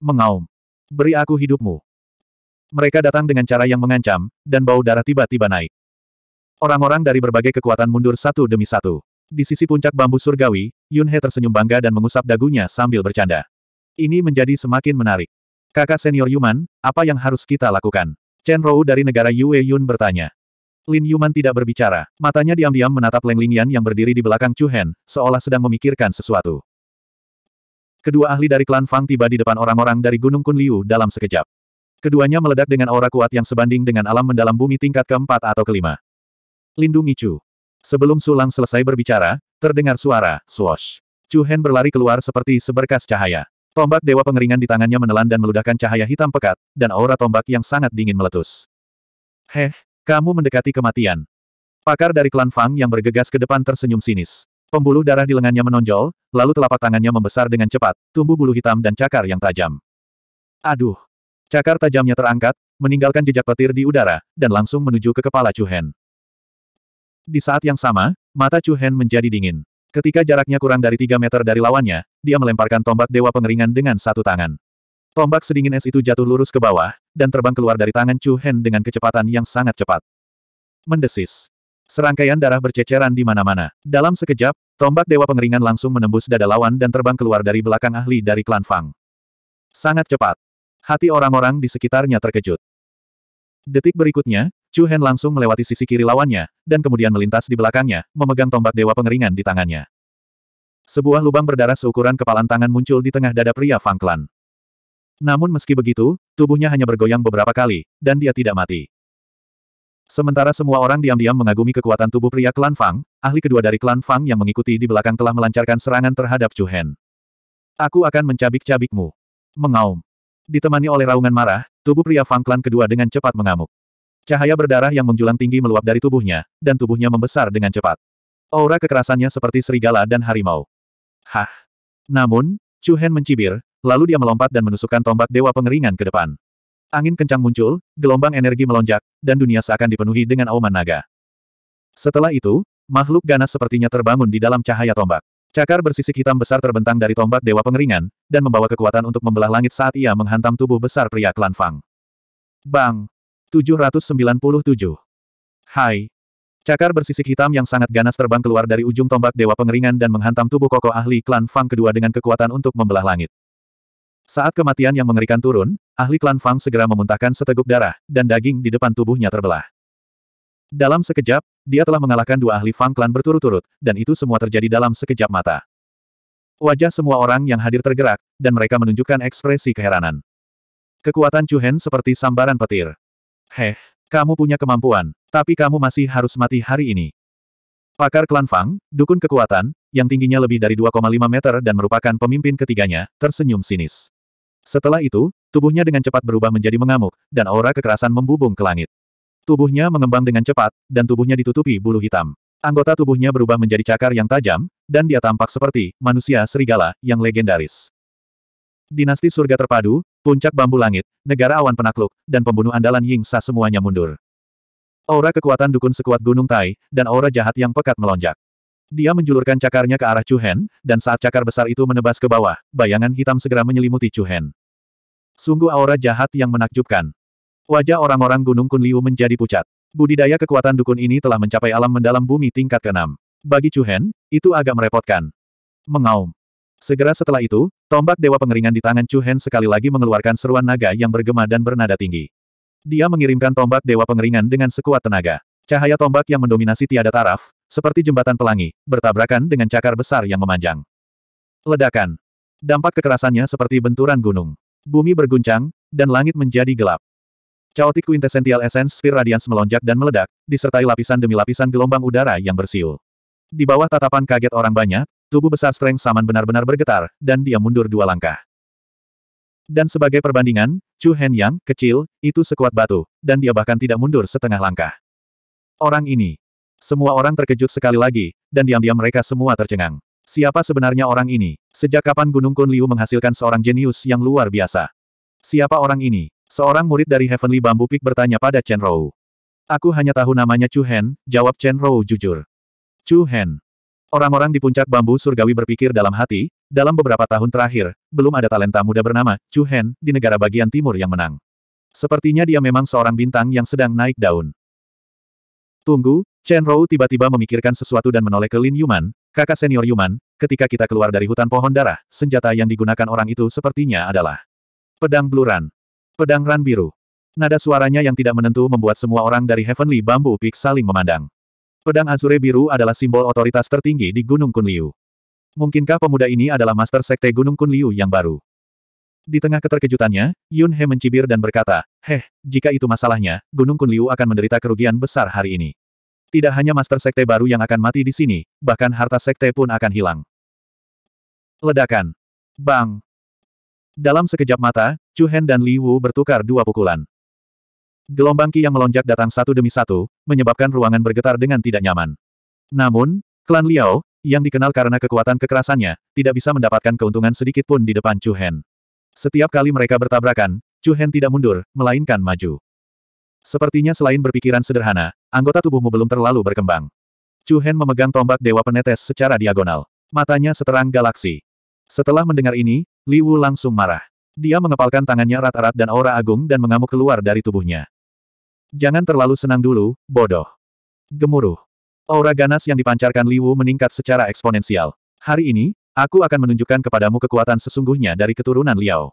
Speaker 1: Mengaum. Beri aku hidupmu. Mereka datang dengan cara yang mengancam, dan bau darah tiba-tiba naik. Orang-orang dari berbagai kekuatan mundur satu demi satu. Di sisi puncak bambu surgawi, Yun He tersenyum bangga dan mengusap dagunya sambil bercanda. Ini menjadi semakin menarik. Kakak senior Yuman, apa yang harus kita lakukan? Chen Rou dari negara Yue Yun bertanya. Lin Yuman tidak berbicara, matanya diam-diam menatap Leng Lingyan yang berdiri di belakang Chu Hen, seolah sedang memikirkan sesuatu. Kedua ahli dari klan Fang tiba di depan orang-orang dari Gunung Kunliu dalam sekejap. Keduanya meledak dengan aura kuat yang sebanding dengan alam mendalam bumi tingkat keempat atau kelima. Lindungi Chu. Sebelum Sulang selesai berbicara, terdengar suara, swash. Chu Hen berlari keluar seperti seberkas cahaya. Tombak dewa pengeringan di tangannya menelan dan meludahkan cahaya hitam pekat, dan aura tombak yang sangat dingin meletus. Heh, kamu mendekati kematian. Pakar dari klan Fang yang bergegas ke depan tersenyum sinis. Pembuluh darah di lengannya menonjol, lalu telapak tangannya membesar dengan cepat, tumbuh bulu hitam dan cakar yang tajam. Aduh! Cakar tajamnya terangkat, meninggalkan jejak petir di udara, dan langsung menuju ke kepala Chu Hen. Di saat yang sama, mata Chu Hen menjadi dingin. Ketika jaraknya kurang dari 3 meter dari lawannya, dia melemparkan tombak Dewa Pengeringan dengan satu tangan. Tombak sedingin es itu jatuh lurus ke bawah, dan terbang keluar dari tangan Chu Hen dengan kecepatan yang sangat cepat. Mendesis. Serangkaian darah berceceran di mana-mana. Dalam sekejap, tombak dewa pengeringan langsung menembus dada lawan dan terbang keluar dari belakang ahli dari klan Fang. Sangat cepat. Hati orang-orang di sekitarnya terkejut. Detik berikutnya, Chu Hen langsung melewati sisi kiri lawannya, dan kemudian melintas di belakangnya, memegang tombak dewa pengeringan di tangannya. Sebuah lubang berdarah seukuran kepalan tangan muncul di tengah dada pria Fang Klan. Namun meski begitu, tubuhnya hanya bergoyang beberapa kali, dan dia tidak mati. Sementara semua orang diam-diam mengagumi kekuatan tubuh pria klan Fang, ahli kedua dari klan Fang yang mengikuti di belakang telah melancarkan serangan terhadap Chu Hen. Aku akan mencabik-cabikmu. Mengaum. Ditemani oleh raungan marah, tubuh pria Fang klan kedua dengan cepat mengamuk. Cahaya berdarah yang menjulang tinggi meluap dari tubuhnya, dan tubuhnya membesar dengan cepat. Aura kekerasannya seperti serigala dan harimau. Hah. Namun, Chu Hen mencibir, Lalu dia melompat dan menusukkan tombak Dewa Pengeringan ke depan. Angin kencang muncul, gelombang energi melonjak, dan dunia seakan dipenuhi dengan auman naga. Setelah itu, makhluk ganas sepertinya terbangun di dalam cahaya tombak. Cakar bersisik hitam besar terbentang dari tombak Dewa Pengeringan, dan membawa kekuatan untuk membelah langit saat ia menghantam tubuh besar pria klan Fang. Bang! 797. Hai! Cakar bersisik hitam yang sangat ganas terbang keluar dari ujung tombak Dewa Pengeringan dan menghantam tubuh kokoh ahli klan Fang kedua dengan kekuatan untuk membelah langit. Saat kematian yang mengerikan turun, ahli klan Fang segera memuntahkan seteguk darah, dan daging di depan tubuhnya terbelah. Dalam sekejap, dia telah mengalahkan dua ahli Fang klan berturut-turut, dan itu semua terjadi dalam sekejap mata. Wajah semua orang yang hadir tergerak, dan mereka menunjukkan ekspresi keheranan. Kekuatan Chuhen seperti sambaran petir. Heh, kamu punya kemampuan, tapi kamu masih harus mati hari ini. Pakar klan Fang, dukun kekuatan, yang tingginya lebih dari 2,5 meter dan merupakan pemimpin ketiganya, tersenyum sinis. Setelah itu, tubuhnya dengan cepat berubah menjadi mengamuk, dan aura kekerasan membubung ke langit. Tubuhnya mengembang dengan cepat, dan tubuhnya ditutupi bulu hitam. Anggota tubuhnya berubah menjadi cakar yang tajam, dan dia tampak seperti manusia serigala yang legendaris. Dinasti surga terpadu, puncak bambu langit, negara awan penakluk, dan pembunuh andalan sa semuanya mundur. Aura kekuatan dukun sekuat gunung Tai, dan aura jahat yang pekat melonjak. Dia menjulurkan cakarnya ke arah Chu Hen, dan saat cakar besar itu menebas ke bawah, bayangan hitam segera menyelimuti Chu Hen. Sungguh aura jahat yang menakjubkan. Wajah orang-orang Gunung Kunliu menjadi pucat. Budidaya kekuatan dukun ini telah mencapai alam mendalam bumi tingkat keenam. 6 Bagi Chuhen, itu agak merepotkan. Mengaum. Segera setelah itu, tombak dewa pengeringan di tangan Chuhen sekali lagi mengeluarkan seruan naga yang bergema dan bernada tinggi. Dia mengirimkan tombak dewa pengeringan dengan sekuat tenaga. Cahaya tombak yang mendominasi tiada taraf, seperti jembatan pelangi, bertabrakan dengan cakar besar yang memanjang. Ledakan. Dampak kekerasannya seperti benturan gunung. Bumi berguncang, dan langit menjadi gelap. Chaotic Quintessential Essence Sphere Radiance melonjak dan meledak, disertai lapisan demi lapisan gelombang udara yang bersiul. Di bawah tatapan kaget orang banyak, tubuh besar Strength Saman benar-benar bergetar, dan dia mundur dua langkah. Dan sebagai perbandingan, Chu Hen Yang, kecil, itu sekuat batu, dan dia bahkan tidak mundur setengah langkah. Orang ini. Semua orang terkejut sekali lagi, dan diam-diam mereka semua tercengang. Siapa sebenarnya orang ini? Sejak kapan Gunung Kunliu menghasilkan seorang jenius yang luar biasa? Siapa orang ini? Seorang murid dari Heavenly Bamboo Peak bertanya pada Chen Rou. Aku hanya tahu namanya Chu Hen, jawab Chen Rou jujur. Chu Hen. Orang-orang di puncak bambu surgawi berpikir dalam hati, dalam beberapa tahun terakhir, belum ada talenta muda bernama Chu Hen di negara bagian timur yang menang. Sepertinya dia memang seorang bintang yang sedang naik daun. Tunggu, Chen Rou tiba-tiba memikirkan sesuatu dan menoleh ke Lin Yuman, Kakak senior Yuman, ketika kita keluar dari hutan pohon darah, senjata yang digunakan orang itu sepertinya adalah pedang bluran. Pedang ran biru. Nada suaranya yang tidak menentu membuat semua orang dari Heavenly Bamboo Peak saling memandang. Pedang Azure Biru adalah simbol otoritas tertinggi di Gunung Kunliu. Mungkinkah pemuda ini adalah Master Sekte Gunung Kunliu yang baru? Di tengah keterkejutannya, Yun He mencibir dan berkata, Heh, jika itu masalahnya, Gunung Kunliu akan menderita kerugian besar hari ini. Tidak hanya master sekte baru yang akan mati di sini, bahkan harta sekte pun akan hilang. Ledakan. Bang. Dalam sekejap mata, Chu Hen dan Li Wu bertukar dua pukulan. Gelombang ki yang melonjak datang satu demi satu, menyebabkan ruangan bergetar dengan tidak nyaman. Namun, klan Liao, yang dikenal karena kekuatan kekerasannya, tidak bisa mendapatkan keuntungan sedikit pun di depan Chu Hen. Setiap kali mereka bertabrakan, Chu Hen tidak mundur, melainkan maju. Sepertinya selain berpikiran sederhana, Anggota tubuhmu belum terlalu berkembang. Chu Hen memegang tombak Dewa Penetes secara diagonal. Matanya seterang galaksi. Setelah mendengar ini, Li Wu langsung marah. Dia mengepalkan tangannya rata rat dan aura agung dan mengamuk keluar dari tubuhnya. Jangan terlalu senang dulu, bodoh. Gemuruh. Aura ganas yang dipancarkan Li Wu meningkat secara eksponensial. Hari ini, aku akan menunjukkan kepadamu kekuatan sesungguhnya dari keturunan Liao.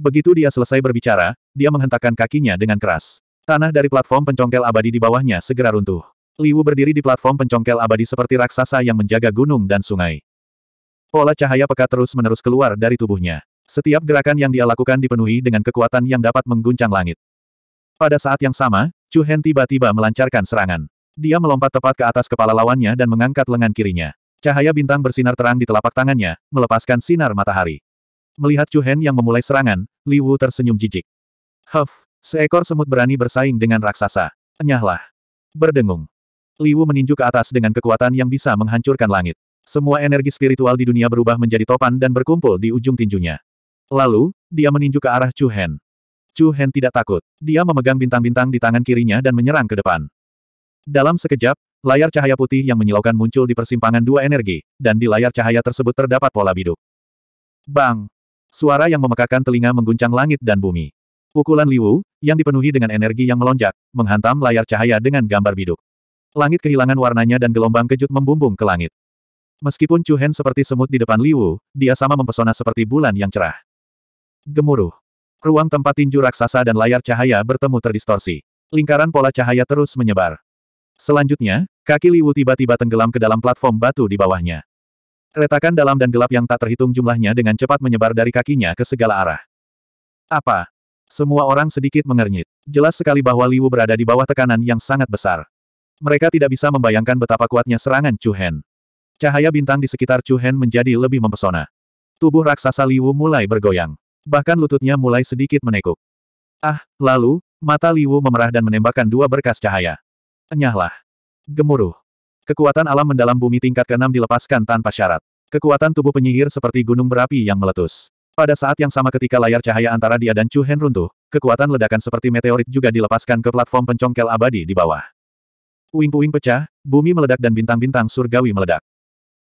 Speaker 1: Begitu dia selesai berbicara, dia menghentakkan kakinya dengan keras. Tanah dari platform pencongkel abadi di bawahnya segera runtuh. Liwu berdiri di platform pencongkel abadi seperti raksasa yang menjaga gunung dan sungai. Pola cahaya pekat terus-menerus keluar dari tubuhnya. Setiap gerakan yang dia lakukan dipenuhi dengan kekuatan yang dapat mengguncang langit. Pada saat yang sama, Chu Hen tiba-tiba melancarkan serangan. Dia melompat tepat ke atas kepala lawannya dan mengangkat lengan kirinya. Cahaya bintang bersinar terang di telapak tangannya, melepaskan sinar matahari. Melihat Chu Hen yang memulai serangan, Li tersenyum jijik. Huff, Seekor semut berani bersaing dengan raksasa. Enyahlah. Berdengung. Liwu meninju ke atas dengan kekuatan yang bisa menghancurkan langit. Semua energi spiritual di dunia berubah menjadi topan dan berkumpul di ujung tinjunya. Lalu, dia meninju ke arah Chu Hen. Chu Hen tidak takut. Dia memegang bintang-bintang di tangan kirinya dan menyerang ke depan. Dalam sekejap, layar cahaya putih yang menyilaukan muncul di persimpangan dua energi, dan di layar cahaya tersebut terdapat pola biduk. Bang! Suara yang memekakan telinga mengguncang langit dan bumi. Pukulan Liwu, yang dipenuhi dengan energi yang melonjak, menghantam layar cahaya dengan gambar biduk. Langit kehilangan warnanya dan gelombang kejut membumbung ke langit. Meskipun Chu Hen seperti semut di depan Liwu, dia sama mempesona seperti bulan yang cerah. Gemuruh. Ruang tempat tinju raksasa dan layar cahaya bertemu terdistorsi. Lingkaran pola cahaya terus menyebar. Selanjutnya, kaki Liwu tiba-tiba tenggelam ke dalam platform batu di bawahnya. Retakan dalam dan gelap yang tak terhitung jumlahnya dengan cepat menyebar dari kakinya ke segala arah. Apa? Semua orang sedikit mengernyit. Jelas sekali bahwa Liu berada di bawah tekanan yang sangat besar. Mereka tidak bisa membayangkan betapa kuatnya serangan Chu Hen. Cahaya bintang di sekitar Chu Hen menjadi lebih mempesona. Tubuh raksasa Liu mulai bergoyang. Bahkan lututnya mulai sedikit menekuk. Ah, lalu, mata Liu memerah dan menembakkan dua berkas cahaya. Enyahlah. Gemuruh. Kekuatan alam mendalam bumi tingkat keenam dilepaskan tanpa syarat. Kekuatan tubuh penyihir seperti gunung berapi yang meletus. Pada saat yang sama ketika layar cahaya antara dia dan Chu Hen runtuh, kekuatan ledakan seperti meteorit juga dilepaskan ke platform pencongkel abadi di bawah. Puing-puing pecah, bumi meledak dan bintang-bintang surgawi meledak.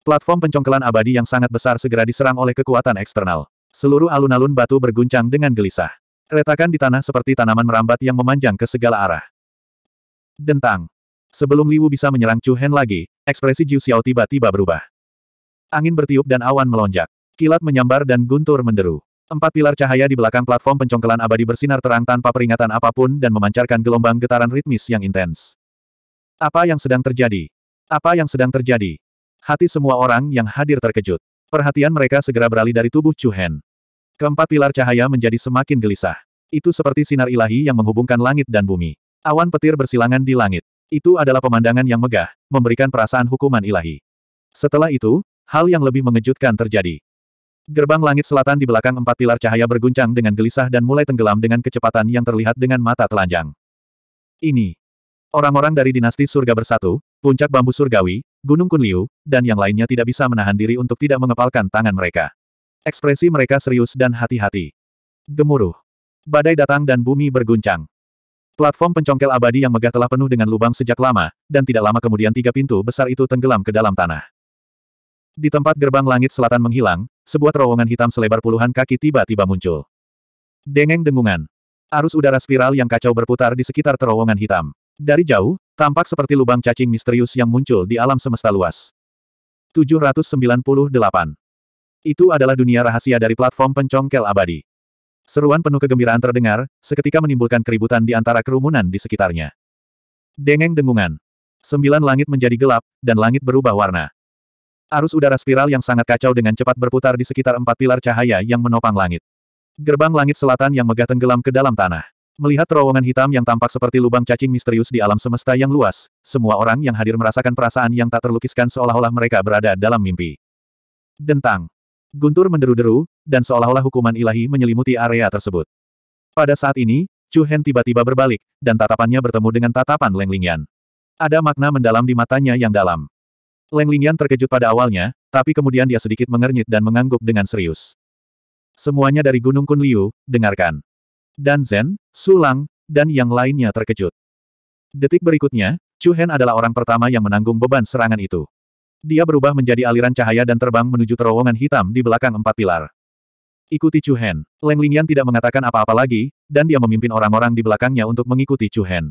Speaker 1: Platform pencongkelan abadi yang sangat besar segera diserang oleh kekuatan eksternal. Seluruh alun-alun batu berguncang dengan gelisah. Retakan di tanah seperti tanaman merambat yang memanjang ke segala arah. Dentang. Sebelum Liwu bisa menyerang Chu Hen lagi, ekspresi Jiu Xiao tiba-tiba berubah. Angin bertiup dan awan melonjak. Kilat menyambar dan guntur menderu. Empat pilar cahaya di belakang platform pencongkelan abadi bersinar terang tanpa peringatan apapun dan memancarkan gelombang getaran ritmis yang intens. Apa yang sedang terjadi? Apa yang sedang terjadi? Hati semua orang yang hadir terkejut. Perhatian mereka segera beralih dari tubuh Chuhen. Hen. Keempat pilar cahaya menjadi semakin gelisah. Itu seperti sinar ilahi yang menghubungkan langit dan bumi. Awan petir bersilangan di langit. Itu adalah pemandangan yang megah, memberikan perasaan hukuman ilahi. Setelah itu, hal yang lebih mengejutkan terjadi. Gerbang langit selatan di belakang empat pilar cahaya berguncang dengan gelisah dan mulai tenggelam dengan kecepatan yang terlihat dengan mata telanjang. Ini. Orang-orang dari dinasti surga bersatu, puncak bambu surgawi, gunung kunliu, dan yang lainnya tidak bisa menahan diri untuk tidak mengepalkan tangan mereka. Ekspresi mereka serius dan hati-hati. Gemuruh. Badai datang dan bumi berguncang. Platform pencongkel abadi yang megah telah penuh dengan lubang sejak lama, dan tidak lama kemudian tiga pintu besar itu tenggelam ke dalam tanah. Di tempat gerbang langit selatan menghilang, sebuah terowongan hitam selebar puluhan kaki tiba-tiba muncul. Dengeng dengungan. Arus udara spiral yang kacau berputar di sekitar terowongan hitam. Dari jauh, tampak seperti lubang cacing misterius yang muncul di alam semesta luas. 798. Itu adalah dunia rahasia dari platform pencongkel abadi. Seruan penuh kegembiraan terdengar, seketika menimbulkan keributan di antara kerumunan di sekitarnya. Dengeng dengungan. Sembilan langit menjadi gelap, dan langit berubah warna. Arus udara spiral yang sangat kacau dengan cepat berputar di sekitar empat pilar cahaya yang menopang langit. Gerbang langit selatan yang megah tenggelam ke dalam tanah. Melihat terowongan hitam yang tampak seperti lubang cacing misterius di alam semesta yang luas, semua orang yang hadir merasakan perasaan yang tak terlukiskan seolah-olah mereka berada dalam mimpi. Dentang. Guntur menderu-deru, dan seolah-olah hukuman ilahi menyelimuti area tersebut. Pada saat ini, Chu Hen tiba-tiba berbalik, dan tatapannya bertemu dengan tatapan Leng Lingyan. Ada makna mendalam di matanya yang dalam. Leng Lingyan terkejut pada awalnya, tapi kemudian dia sedikit mengernyit dan mengangguk dengan serius. Semuanya dari Gunung Kunliu, dengarkan. Dan Zen, Sulang, dan yang lainnya terkejut. Detik berikutnya, Chu Hen adalah orang pertama yang menanggung beban serangan itu. Dia berubah menjadi aliran cahaya dan terbang menuju terowongan hitam di belakang empat pilar. Ikuti Chu Hen. Leng Lingyan tidak mengatakan apa-apa lagi, dan dia memimpin orang-orang di belakangnya untuk mengikuti Chu Hen.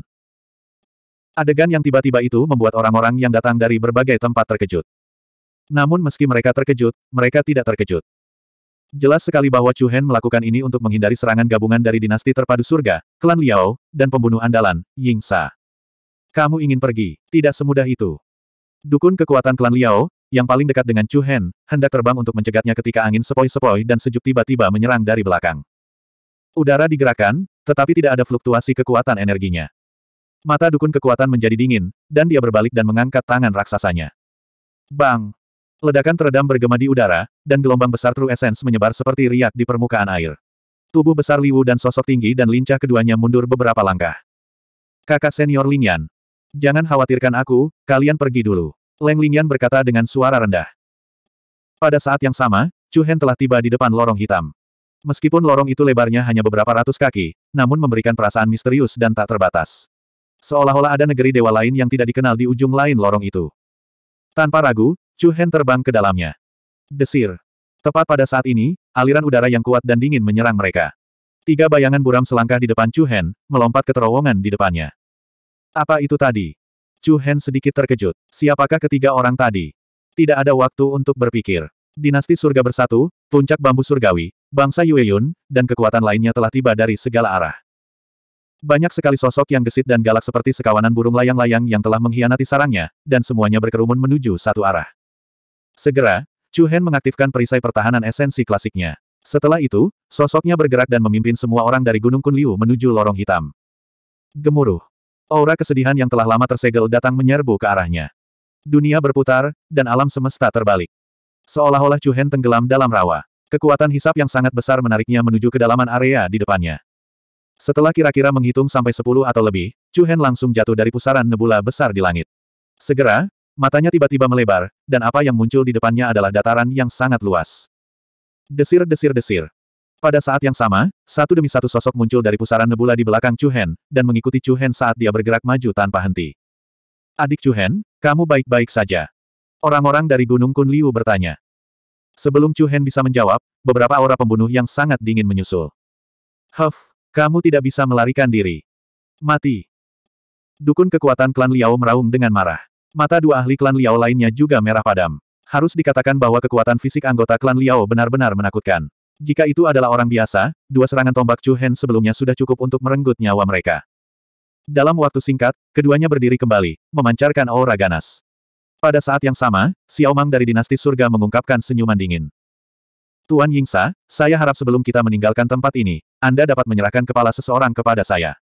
Speaker 1: Adegan yang tiba-tiba itu membuat orang-orang yang datang dari berbagai tempat terkejut. Namun meski mereka terkejut, mereka tidak terkejut. Jelas sekali bahwa Chu Hen melakukan ini untuk menghindari serangan gabungan dari dinasti terpadu surga, klan Liao, dan pembunuh andalan, Ying Sa. Kamu ingin pergi, tidak semudah itu. Dukun kekuatan klan Liao, yang paling dekat dengan Chu Hen, hendak terbang untuk mencegatnya ketika angin sepoi-sepoi dan sejuk tiba-tiba menyerang dari belakang. Udara digerakkan, tetapi tidak ada fluktuasi kekuatan energinya. Mata dukun kekuatan menjadi dingin, dan dia berbalik dan mengangkat tangan raksasanya. Bang! Ledakan teredam bergema di udara, dan gelombang besar True Essence menyebar seperti riak di permukaan air. Tubuh besar Liwu dan sosok tinggi dan lincah keduanya mundur beberapa langkah. Kakak senior Lingyan. Jangan khawatirkan aku, kalian pergi dulu. Leng Lingyan berkata dengan suara rendah. Pada saat yang sama, Chu Hen telah tiba di depan lorong hitam. Meskipun lorong itu lebarnya hanya beberapa ratus kaki, namun memberikan perasaan misterius dan tak terbatas. Seolah-olah ada negeri dewa lain yang tidak dikenal di ujung lain lorong itu. Tanpa ragu, Chu Hen terbang ke dalamnya. Desir. Tepat pada saat ini, aliran udara yang kuat dan dingin menyerang mereka. Tiga bayangan buram selangkah di depan Chu Hen, melompat ke terowongan di depannya. Apa itu tadi? Chu Hen sedikit terkejut. Siapakah ketiga orang tadi? Tidak ada waktu untuk berpikir. Dinasti Surga Bersatu, Puncak Bambu Surgawi, Bangsa Yueyun, dan kekuatan lainnya telah tiba dari segala arah. Banyak sekali sosok yang gesit dan galak seperti sekawanan burung layang-layang yang telah mengkhianati sarangnya, dan semuanya berkerumun menuju satu arah. Segera, Chu Hen mengaktifkan perisai pertahanan esensi klasiknya. Setelah itu, sosoknya bergerak dan memimpin semua orang dari Gunung Kunliu menuju lorong hitam. Gemuruh. Aura kesedihan yang telah lama tersegel datang menyerbu ke arahnya. Dunia berputar, dan alam semesta terbalik. Seolah-olah Chu Hen tenggelam dalam rawa. Kekuatan hisap yang sangat besar menariknya menuju kedalaman area di depannya. Setelah kira-kira menghitung sampai sepuluh atau lebih, Chu Hen langsung jatuh dari pusaran nebula besar di langit. Segera, matanya tiba-tiba melebar, dan apa yang muncul di depannya adalah dataran yang sangat luas. Desir-desir-desir. Pada saat yang sama, satu demi satu sosok muncul dari pusaran nebula di belakang Chu Hen, dan mengikuti Chu Hen saat dia bergerak maju tanpa henti. Adik Chu Hen, kamu baik-baik saja. Orang-orang dari Gunung Kun Liu bertanya. Sebelum Chu Hen bisa menjawab, beberapa aura pembunuh yang sangat dingin menyusul. Huff, kamu tidak bisa melarikan diri. Mati. Dukun kekuatan klan Liao meraung dengan marah. Mata dua ahli klan Liao lainnya juga merah padam. Harus dikatakan bahwa kekuatan fisik anggota klan Liao benar-benar menakutkan. Jika itu adalah orang biasa, dua serangan tombak Chu Hen sebelumnya sudah cukup untuk merenggut nyawa mereka. Dalam waktu singkat, keduanya berdiri kembali, memancarkan aura ganas. Pada saat yang sama, Xiao Mang dari dinasti surga mengungkapkan senyuman dingin. Tuan Yingsa, saya harap sebelum kita meninggalkan tempat ini, Anda dapat menyerahkan kepala seseorang kepada saya.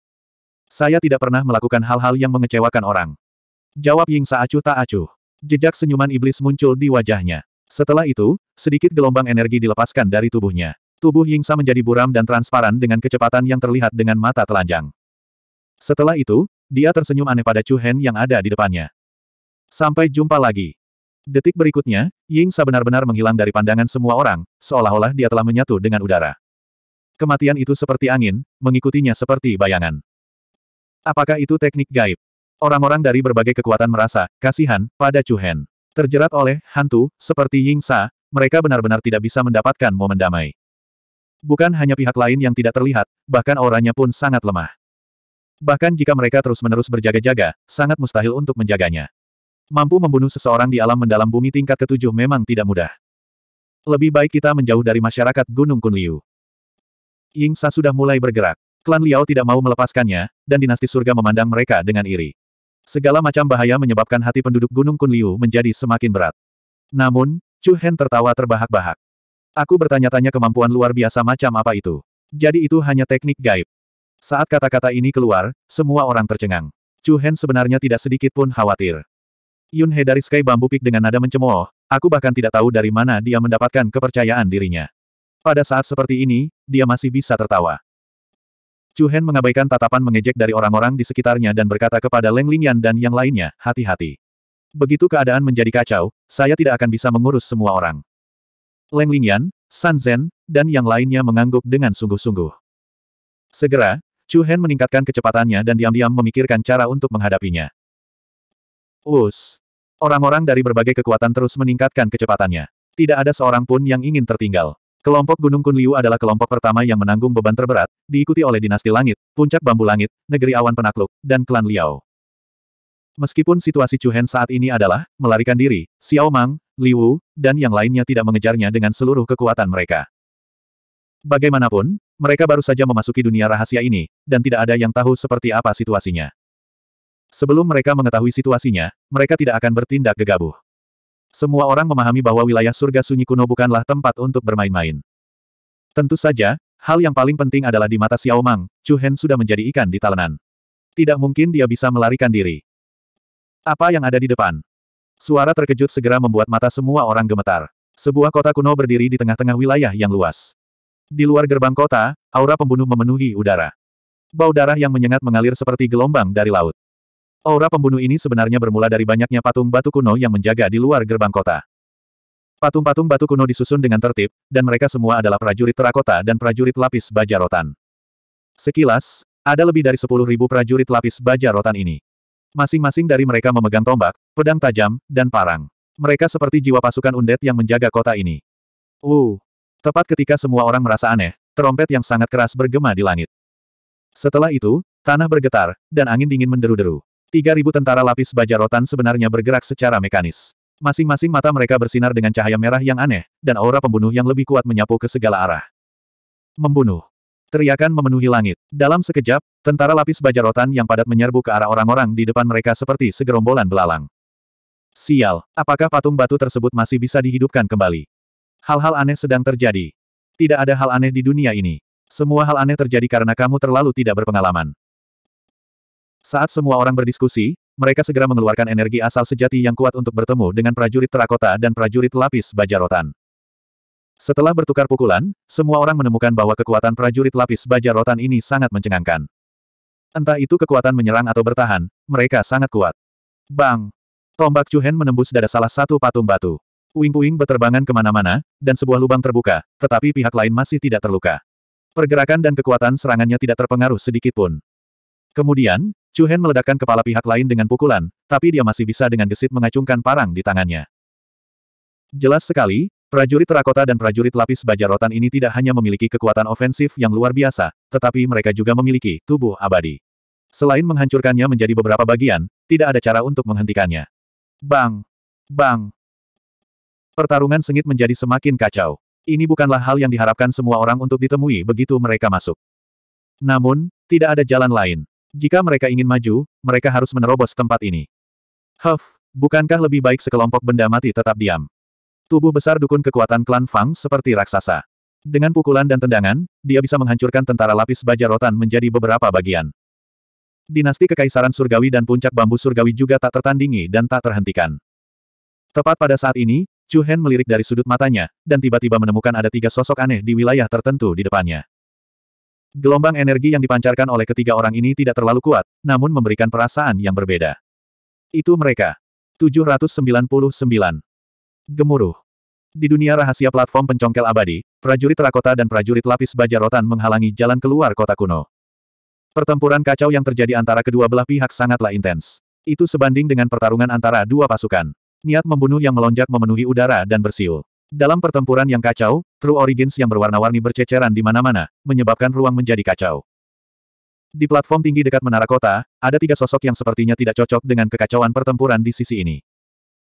Speaker 1: Saya tidak pernah melakukan hal-hal yang mengecewakan orang. Jawab Yingsa acuh tak acuh. Jejak senyuman iblis muncul di wajahnya. Setelah itu, sedikit gelombang energi dilepaskan dari tubuhnya. Tubuh Yingsa menjadi buram dan transparan dengan kecepatan yang terlihat dengan mata telanjang. Setelah itu, dia tersenyum aneh pada Chu Hen yang ada di depannya. Sampai jumpa lagi. Detik berikutnya, Ying Sa benar-benar menghilang dari pandangan semua orang, seolah-olah dia telah menyatu dengan udara. Kematian itu seperti angin, mengikutinya seperti bayangan. Apakah itu teknik gaib? Orang-orang dari berbagai kekuatan merasa, kasihan, pada Chu Hen. Terjerat oleh, hantu, seperti Ying Sa, mereka benar-benar tidak bisa mendapatkan momen damai. Bukan hanya pihak lain yang tidak terlihat, bahkan orangnya pun sangat lemah. Bahkan jika mereka terus-menerus berjaga-jaga, sangat mustahil untuk menjaganya. Mampu membunuh seseorang di alam mendalam bumi tingkat ketujuh memang tidak mudah. Lebih baik kita menjauh dari masyarakat Gunung Kunliu. Ying Sa sudah mulai bergerak. Klan Liao tidak mau melepaskannya, dan dinasti surga memandang mereka dengan iri. Segala macam bahaya menyebabkan hati penduduk Gunung Kunliu menjadi semakin berat. Namun, Chu Hen tertawa terbahak-bahak. Aku bertanya-tanya kemampuan luar biasa macam apa itu. Jadi itu hanya teknik gaib. Saat kata-kata ini keluar, semua orang tercengang. Chu Hen sebenarnya tidak sedikit pun khawatir. Yunhe dari Sky Bambu Peak dengan nada mencemooh, aku bahkan tidak tahu dari mana dia mendapatkan kepercayaan dirinya. Pada saat seperti ini, dia masih bisa tertawa. Chu Hen mengabaikan tatapan mengejek dari orang-orang di sekitarnya dan berkata kepada Leng Lingyan dan yang lainnya, hati-hati. Begitu keadaan menjadi kacau, saya tidak akan bisa mengurus semua orang. Leng Lingyan, San Zhen, dan yang lainnya mengangguk dengan sungguh-sungguh. Segera, Chu Hen meningkatkan kecepatannya dan diam-diam memikirkan cara untuk menghadapinya. Us. Orang-orang dari berbagai kekuatan terus meningkatkan kecepatannya. Tidak ada seorang pun yang ingin tertinggal. Kelompok Gunung Kunliu adalah kelompok pertama yang menanggung beban terberat, diikuti oleh dinasti langit, puncak bambu langit, negeri awan penakluk, dan klan Liao. Meskipun situasi Chuhen saat ini adalah melarikan diri, Xiao Mang, Liu, dan yang lainnya tidak mengejarnya dengan seluruh kekuatan mereka. Bagaimanapun, mereka baru saja memasuki dunia rahasia ini, dan tidak ada yang tahu seperti apa situasinya. Sebelum mereka mengetahui situasinya, mereka tidak akan bertindak gegabah. Semua orang memahami bahwa wilayah surga sunyi kuno bukanlah tempat untuk bermain-main. Tentu saja, hal yang paling penting adalah di mata Xiao Mang, Chu Hen sudah menjadi ikan di talenan. Tidak mungkin dia bisa melarikan diri. Apa yang ada di depan? Suara terkejut segera membuat mata semua orang gemetar. Sebuah kota kuno berdiri di tengah-tengah wilayah yang luas. Di luar gerbang kota, aura pembunuh memenuhi udara. Bau darah yang menyengat mengalir seperti gelombang dari laut. Aura pembunuh ini sebenarnya bermula dari banyaknya patung batu kuno yang menjaga di luar gerbang kota. Patung-patung batu kuno disusun dengan tertib, dan mereka semua adalah prajurit terakota dan prajurit lapis baja rotan. Sekilas, ada lebih dari sepuluh ribu prajurit lapis baja rotan ini. Masing-masing dari mereka memegang tombak, pedang tajam, dan parang. Mereka seperti jiwa pasukan undet yang menjaga kota ini. Uh, tepat ketika semua orang merasa aneh, terompet yang sangat keras bergema di langit. Setelah itu, tanah bergetar, dan angin dingin menderu-deru. Tiga ribu tentara lapis baja rotan sebenarnya bergerak secara mekanis. Masing-masing mata mereka bersinar dengan cahaya merah yang aneh, dan aura pembunuh yang lebih kuat menyapu ke segala arah. Membunuh. Teriakan memenuhi langit. Dalam sekejap, tentara lapis baja rotan yang padat menyerbu ke arah orang-orang di depan mereka seperti segerombolan belalang. Sial, apakah patung batu tersebut masih bisa dihidupkan kembali? Hal-hal aneh sedang terjadi. Tidak ada hal aneh di dunia ini. Semua hal aneh terjadi karena kamu terlalu tidak berpengalaman. Saat semua orang berdiskusi, mereka segera mengeluarkan energi asal sejati yang kuat untuk bertemu dengan prajurit terakota dan prajurit lapis baja rotan. Setelah bertukar pukulan, semua orang menemukan bahwa kekuatan prajurit lapis baja rotan ini sangat mencengangkan. Entah itu kekuatan menyerang atau bertahan, mereka sangat kuat. Bang! Tombak Cuhen menembus dada salah satu patung batu. Uing-uing berterbangan kemana-mana, dan sebuah lubang terbuka, tetapi pihak lain masih tidak terluka. Pergerakan dan kekuatan serangannya tidak terpengaruh sedikit pun. Kemudian, Chu Hen meledakkan kepala pihak lain dengan pukulan, tapi dia masih bisa dengan gesit mengacungkan parang di tangannya. Jelas sekali, prajurit terakota dan prajurit lapis baja rotan ini tidak hanya memiliki kekuatan ofensif yang luar biasa, tetapi mereka juga memiliki tubuh abadi. Selain menghancurkannya menjadi beberapa bagian, tidak ada cara untuk menghentikannya. Bang! Bang! Pertarungan sengit menjadi semakin kacau. Ini bukanlah hal yang diharapkan semua orang untuk ditemui begitu mereka masuk. Namun, tidak ada jalan lain. Jika mereka ingin maju, mereka harus menerobos tempat ini. Huff, bukankah lebih baik sekelompok benda mati tetap diam? Tubuh besar dukun kekuatan klan Fang seperti raksasa. Dengan pukulan dan tendangan, dia bisa menghancurkan tentara lapis baja rotan menjadi beberapa bagian. Dinasti Kekaisaran Surgawi dan Puncak Bambu Surgawi juga tak tertandingi dan tak terhentikan. Tepat pada saat ini, Chu Hen melirik dari sudut matanya, dan tiba-tiba menemukan ada tiga sosok aneh di wilayah tertentu di depannya. Gelombang energi yang dipancarkan oleh ketiga orang ini tidak terlalu kuat, namun memberikan perasaan yang berbeda. Itu mereka. 799. Gemuruh. Di dunia rahasia platform pencongkel abadi, prajurit rakota dan prajurit lapis baja rotan menghalangi jalan keluar kota kuno. Pertempuran kacau yang terjadi antara kedua belah pihak sangatlah intens. Itu sebanding dengan pertarungan antara dua pasukan. Niat membunuh yang melonjak memenuhi udara dan bersiul. Dalam pertempuran yang kacau, True Origins yang berwarna-warni berceceran di mana-mana, menyebabkan ruang menjadi kacau. Di platform tinggi dekat menara kota, ada tiga sosok yang sepertinya tidak cocok dengan kekacauan pertempuran di sisi ini.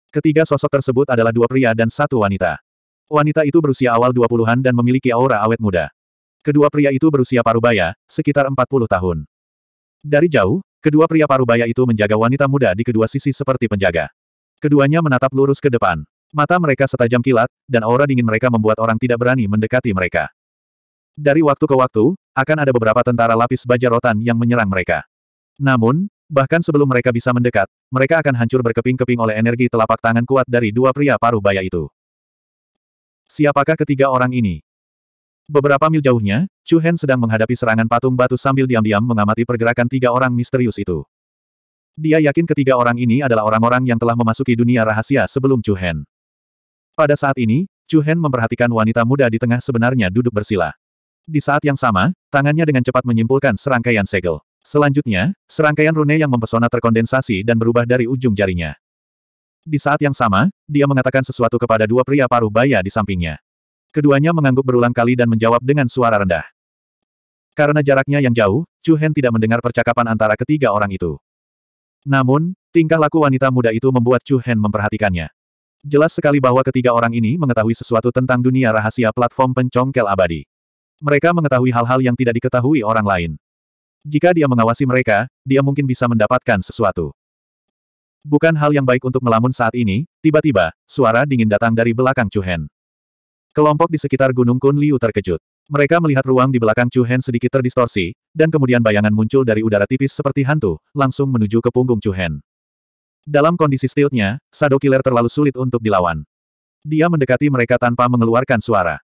Speaker 1: Ketiga sosok tersebut adalah dua pria dan satu wanita. Wanita itu berusia awal 20-an dan memiliki aura awet muda. Kedua pria itu berusia parubaya, sekitar 40 tahun. Dari jauh, kedua pria parubaya itu menjaga wanita muda di kedua sisi seperti penjaga. Keduanya menatap lurus ke depan. Mata mereka setajam kilat, dan aura dingin mereka membuat orang tidak berani mendekati mereka. Dari waktu ke waktu, akan ada beberapa tentara lapis baja rotan yang menyerang mereka. Namun, bahkan sebelum mereka bisa mendekat, mereka akan hancur berkeping-keping oleh energi telapak tangan kuat dari dua pria paruh baya itu. Siapakah ketiga orang ini? Beberapa mil jauhnya, Chu Hen sedang menghadapi serangan patung batu sambil diam-diam mengamati pergerakan tiga orang misterius itu. Dia yakin ketiga orang ini adalah orang-orang yang telah memasuki dunia rahasia sebelum Chu Hen. Pada saat ini, Chu Hen memperhatikan wanita muda di tengah sebenarnya duduk bersila. Di saat yang sama, tangannya dengan cepat menyimpulkan serangkaian segel. Selanjutnya, serangkaian rune yang mempesona terkondensasi dan berubah dari ujung jarinya. Di saat yang sama, dia mengatakan sesuatu kepada dua pria paruh baya di sampingnya. Keduanya mengangguk berulang kali dan menjawab dengan suara rendah. Karena jaraknya yang jauh, Chu Hen tidak mendengar percakapan antara ketiga orang itu. Namun, tingkah laku wanita muda itu membuat Chu Hen memperhatikannya. Jelas sekali bahwa ketiga orang ini mengetahui sesuatu tentang dunia rahasia platform pencongkel abadi. Mereka mengetahui hal-hal yang tidak diketahui orang lain. Jika dia mengawasi mereka, dia mungkin bisa mendapatkan sesuatu. Bukan hal yang baik untuk melamun saat ini, tiba-tiba, suara dingin datang dari belakang Chuhen. Kelompok di sekitar Gunung Kun Kunliu terkejut. Mereka melihat ruang di belakang Chuhen sedikit terdistorsi, dan kemudian bayangan muncul dari udara tipis seperti hantu, langsung menuju ke punggung Chuhen. Dalam kondisi stiltnya, Shadow Killer terlalu sulit untuk dilawan. Dia mendekati mereka tanpa mengeluarkan suara.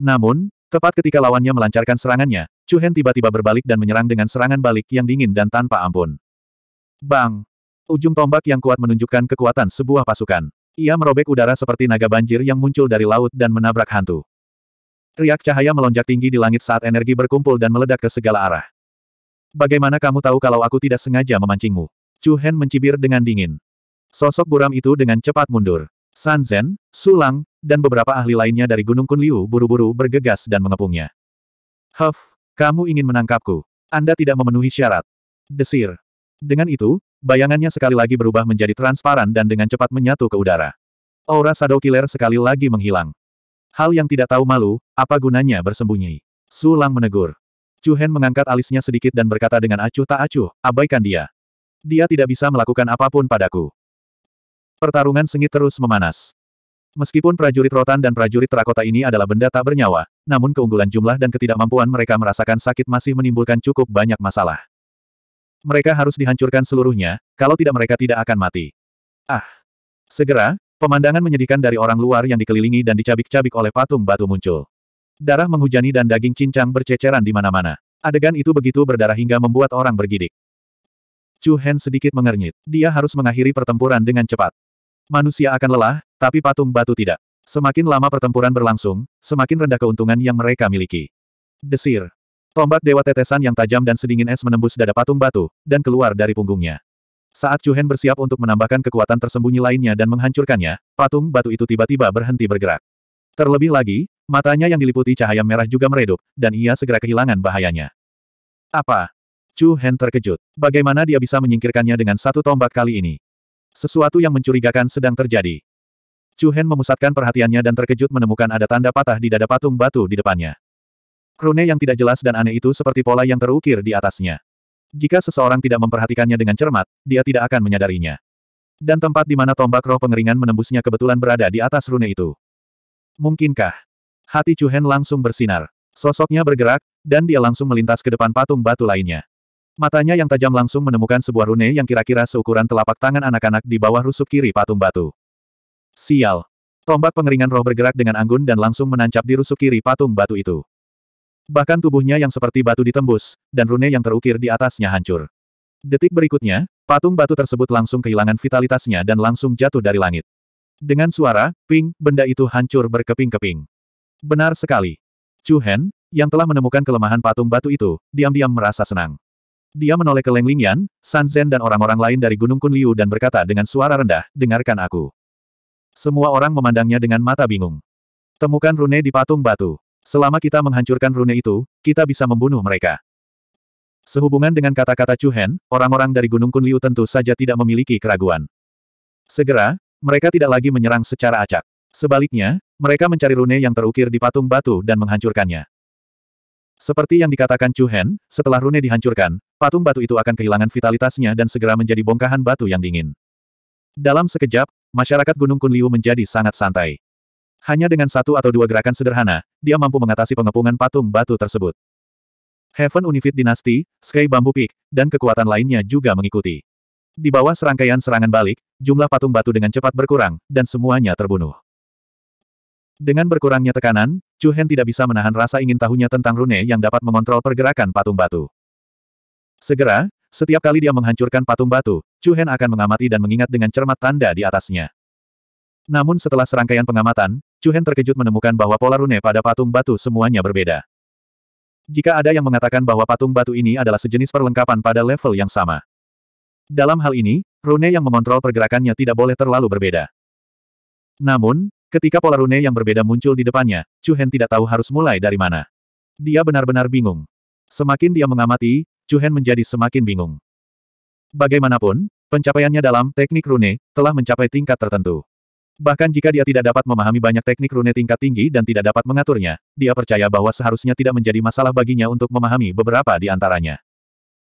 Speaker 1: Namun, tepat ketika lawannya melancarkan serangannya, Chu Hen tiba-tiba berbalik dan menyerang dengan serangan balik yang dingin dan tanpa ampun. Bang! Ujung tombak yang kuat menunjukkan kekuatan sebuah pasukan. Ia merobek udara seperti naga banjir yang muncul dari laut dan menabrak hantu. Riak cahaya melonjak tinggi di langit saat energi berkumpul dan meledak ke segala arah. Bagaimana kamu tahu kalau aku tidak sengaja memancingmu? Chu Hen mencibir dengan dingin. Sosok buram itu dengan cepat mundur. San Zen, Sulang, dan beberapa ahli lainnya dari Gunung Kunliu buru-buru bergegas dan mengepungnya. Huff, kamu ingin menangkapku. Anda tidak memenuhi syarat. Desir. Dengan itu, bayangannya sekali lagi berubah menjadi transparan dan dengan cepat menyatu ke udara. Aura Shadow Killer sekali lagi menghilang. Hal yang tidak tahu malu, apa gunanya bersembunyi? Sulang menegur. Chu Hen mengangkat alisnya sedikit dan berkata dengan acuh tak acuh, abaikan dia dia tidak bisa melakukan apapun padaku. Pertarungan sengit terus memanas. Meskipun prajurit rotan dan prajurit terakota ini adalah benda tak bernyawa, namun keunggulan jumlah dan ketidakmampuan mereka merasakan sakit masih menimbulkan cukup banyak masalah. Mereka harus dihancurkan seluruhnya, kalau tidak mereka tidak akan mati. Ah! Segera, pemandangan menyedihkan dari orang luar yang dikelilingi dan dicabik-cabik oleh patung batu muncul. Darah menghujani dan daging cincang berceceran di mana-mana. Adegan itu begitu berdarah hingga membuat orang bergidik. Chu Hen sedikit mengernyit. Dia harus mengakhiri pertempuran dengan cepat. Manusia akan lelah, tapi patung batu tidak. Semakin lama pertempuran berlangsung, semakin rendah keuntungan yang mereka miliki. Desir. Tombak dewa tetesan yang tajam dan sedingin es menembus dada patung batu, dan keluar dari punggungnya. Saat Chu Hen bersiap untuk menambahkan kekuatan tersembunyi lainnya dan menghancurkannya, patung batu itu tiba-tiba berhenti bergerak. Terlebih lagi, matanya yang diliputi cahaya merah juga meredup, dan ia segera kehilangan bahayanya. Apa? Chu Hen terkejut. Bagaimana dia bisa menyingkirkannya dengan satu tombak kali ini? Sesuatu yang mencurigakan sedang terjadi. Chu Hen memusatkan perhatiannya dan terkejut menemukan ada tanda patah di dada patung batu di depannya. Rune yang tidak jelas dan aneh itu seperti pola yang terukir di atasnya. Jika seseorang tidak memperhatikannya dengan cermat, dia tidak akan menyadarinya. Dan tempat di mana tombak roh pengeringan menembusnya kebetulan berada di atas rune itu. Mungkinkah? Hati Chu Hen langsung bersinar. Sosoknya bergerak, dan dia langsung melintas ke depan patung batu lainnya. Matanya yang tajam langsung menemukan sebuah rune yang kira-kira seukuran telapak tangan anak-anak di bawah rusuk kiri patung batu. Sial! Tombak pengeringan roh bergerak dengan anggun dan langsung menancap di rusuk kiri patung batu itu. Bahkan tubuhnya yang seperti batu ditembus, dan rune yang terukir di atasnya hancur. Detik berikutnya, patung batu tersebut langsung kehilangan vitalitasnya dan langsung jatuh dari langit. Dengan suara, ping, benda itu hancur berkeping-keping. Benar sekali. Chu Hen, yang telah menemukan kelemahan patung batu itu, diam-diam merasa senang. Dia menoleh ke Leng Lingyan, San Zhen dan orang-orang lain dari Gunung Kunliu dan berkata dengan suara rendah, dengarkan aku. Semua orang memandangnya dengan mata bingung. Temukan rune di patung batu. Selama kita menghancurkan rune itu, kita bisa membunuh mereka. Sehubungan dengan kata-kata Chu Hen, orang-orang dari Gunung Kunliu tentu saja tidak memiliki keraguan. Segera, mereka tidak lagi menyerang secara acak. Sebaliknya, mereka mencari rune yang terukir di patung batu dan menghancurkannya. Seperti yang dikatakan Chu Hen, setelah rune dihancurkan, patung batu itu akan kehilangan vitalitasnya dan segera menjadi bongkahan batu yang dingin. Dalam sekejap, masyarakat Gunung Kunliu menjadi sangat santai. Hanya dengan satu atau dua gerakan sederhana, dia mampu mengatasi pengepungan patung batu tersebut. Heaven Unifit Dynasty, Sky Bamboo Peak, dan kekuatan lainnya juga mengikuti. Di bawah serangkaian serangan balik, jumlah patung batu dengan cepat berkurang, dan semuanya terbunuh. Dengan berkurangnya tekanan, Chu Hen tidak bisa menahan rasa ingin tahunya tentang rune yang dapat mengontrol pergerakan patung batu. Segera, setiap kali dia menghancurkan patung batu, Chu Hen akan mengamati dan mengingat dengan cermat tanda di atasnya. Namun setelah serangkaian pengamatan, Chu Hen terkejut menemukan bahwa pola rune pada patung batu semuanya berbeda. Jika ada yang mengatakan bahwa patung batu ini adalah sejenis perlengkapan pada level yang sama. Dalam hal ini, rune yang mengontrol pergerakannya tidak boleh terlalu berbeda. Namun, Ketika pola rune yang berbeda muncul di depannya, Chu Hen tidak tahu harus mulai dari mana. Dia benar-benar bingung. Semakin dia mengamati, Chu Hen menjadi semakin bingung. Bagaimanapun, pencapaiannya dalam teknik rune telah mencapai tingkat tertentu. Bahkan jika dia tidak dapat memahami banyak teknik rune tingkat tinggi dan tidak dapat mengaturnya, dia percaya bahwa seharusnya tidak menjadi masalah baginya untuk memahami beberapa di antaranya.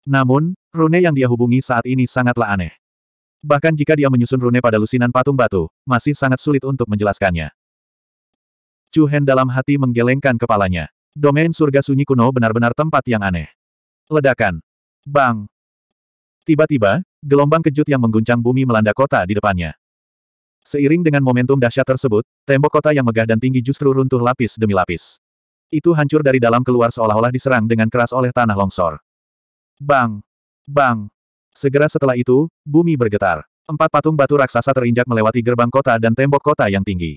Speaker 1: Namun, rune yang dia hubungi saat ini sangatlah aneh. Bahkan jika dia menyusun rune pada lusinan patung batu, masih sangat sulit untuk menjelaskannya. Chu Hen dalam hati menggelengkan kepalanya. Domain surga sunyi kuno benar-benar tempat yang aneh. Ledakan. Bang. Tiba-tiba, gelombang kejut yang mengguncang bumi melanda kota di depannya. Seiring dengan momentum dahsyat tersebut, tembok kota yang megah dan tinggi justru runtuh lapis demi lapis. Itu hancur dari dalam keluar seolah-olah diserang dengan keras oleh tanah longsor. Bang! Bang! Segera setelah itu, bumi bergetar. Empat patung batu raksasa terinjak melewati gerbang kota dan tembok kota yang tinggi.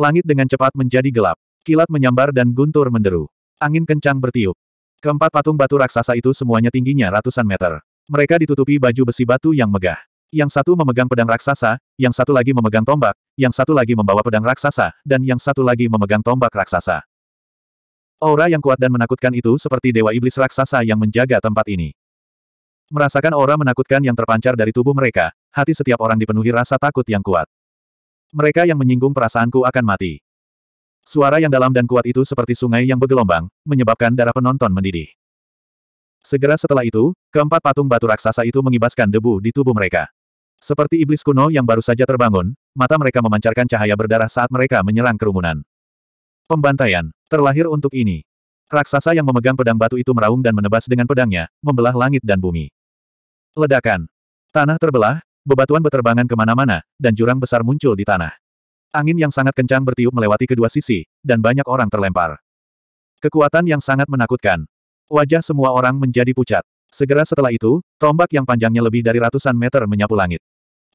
Speaker 1: Langit dengan cepat menjadi gelap. Kilat menyambar dan guntur menderu. Angin kencang bertiup. Keempat patung batu raksasa itu semuanya tingginya ratusan meter. Mereka ditutupi baju besi batu yang megah. Yang satu memegang pedang raksasa, yang satu lagi memegang tombak, yang satu lagi membawa pedang raksasa, dan yang satu lagi memegang tombak raksasa. Aura yang kuat dan menakutkan itu seperti dewa iblis raksasa yang menjaga tempat ini. Merasakan aura menakutkan yang terpancar dari tubuh mereka, hati setiap orang dipenuhi rasa takut yang kuat. Mereka yang menyinggung perasaanku akan mati. Suara yang dalam dan kuat itu seperti sungai yang bergelombang, menyebabkan darah penonton mendidih. Segera setelah itu, keempat patung batu raksasa itu mengibaskan debu di tubuh mereka. Seperti iblis kuno yang baru saja terbangun, mata mereka memancarkan cahaya berdarah saat mereka menyerang kerumunan. Pembantaian, terlahir untuk ini. Raksasa yang memegang pedang batu itu meraung dan menebas dengan pedangnya, membelah langit dan bumi. Ledakan. Tanah terbelah, bebatuan beterbangan kemana-mana, dan jurang besar muncul di tanah. Angin yang sangat kencang bertiup melewati kedua sisi, dan banyak orang terlempar. Kekuatan yang sangat menakutkan. Wajah semua orang menjadi pucat. Segera setelah itu, tombak yang panjangnya lebih dari ratusan meter menyapu langit.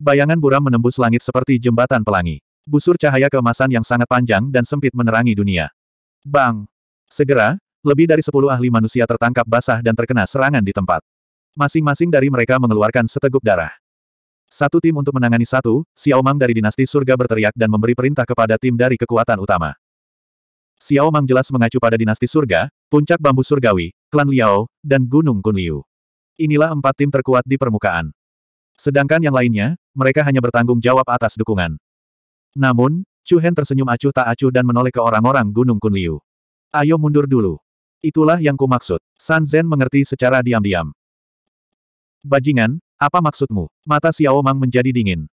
Speaker 1: Bayangan buram menembus langit seperti jembatan pelangi. Busur cahaya keemasan yang sangat panjang dan sempit menerangi dunia. Bang! Segera, lebih dari sepuluh ahli manusia tertangkap basah dan terkena serangan di tempat. Masing-masing dari mereka mengeluarkan seteguk darah. Satu tim untuk menangani satu, Xiao Mang dari dinasti surga berteriak dan memberi perintah kepada tim dari kekuatan utama. Xiao Mang jelas mengacu pada dinasti surga, puncak bambu surgawi, klan Liao, dan gunung Kunliu. Inilah empat tim terkuat di permukaan. Sedangkan yang lainnya, mereka hanya bertanggung jawab atas dukungan. Namun, Chu Hen tersenyum acuh tak acuh dan menoleh ke orang-orang gunung Kunliu. Ayo mundur dulu. Itulah yang kumaksud. San Zen mengerti secara diam-diam. Bajingan, apa maksudmu? Mata Xiao Mang menjadi dingin.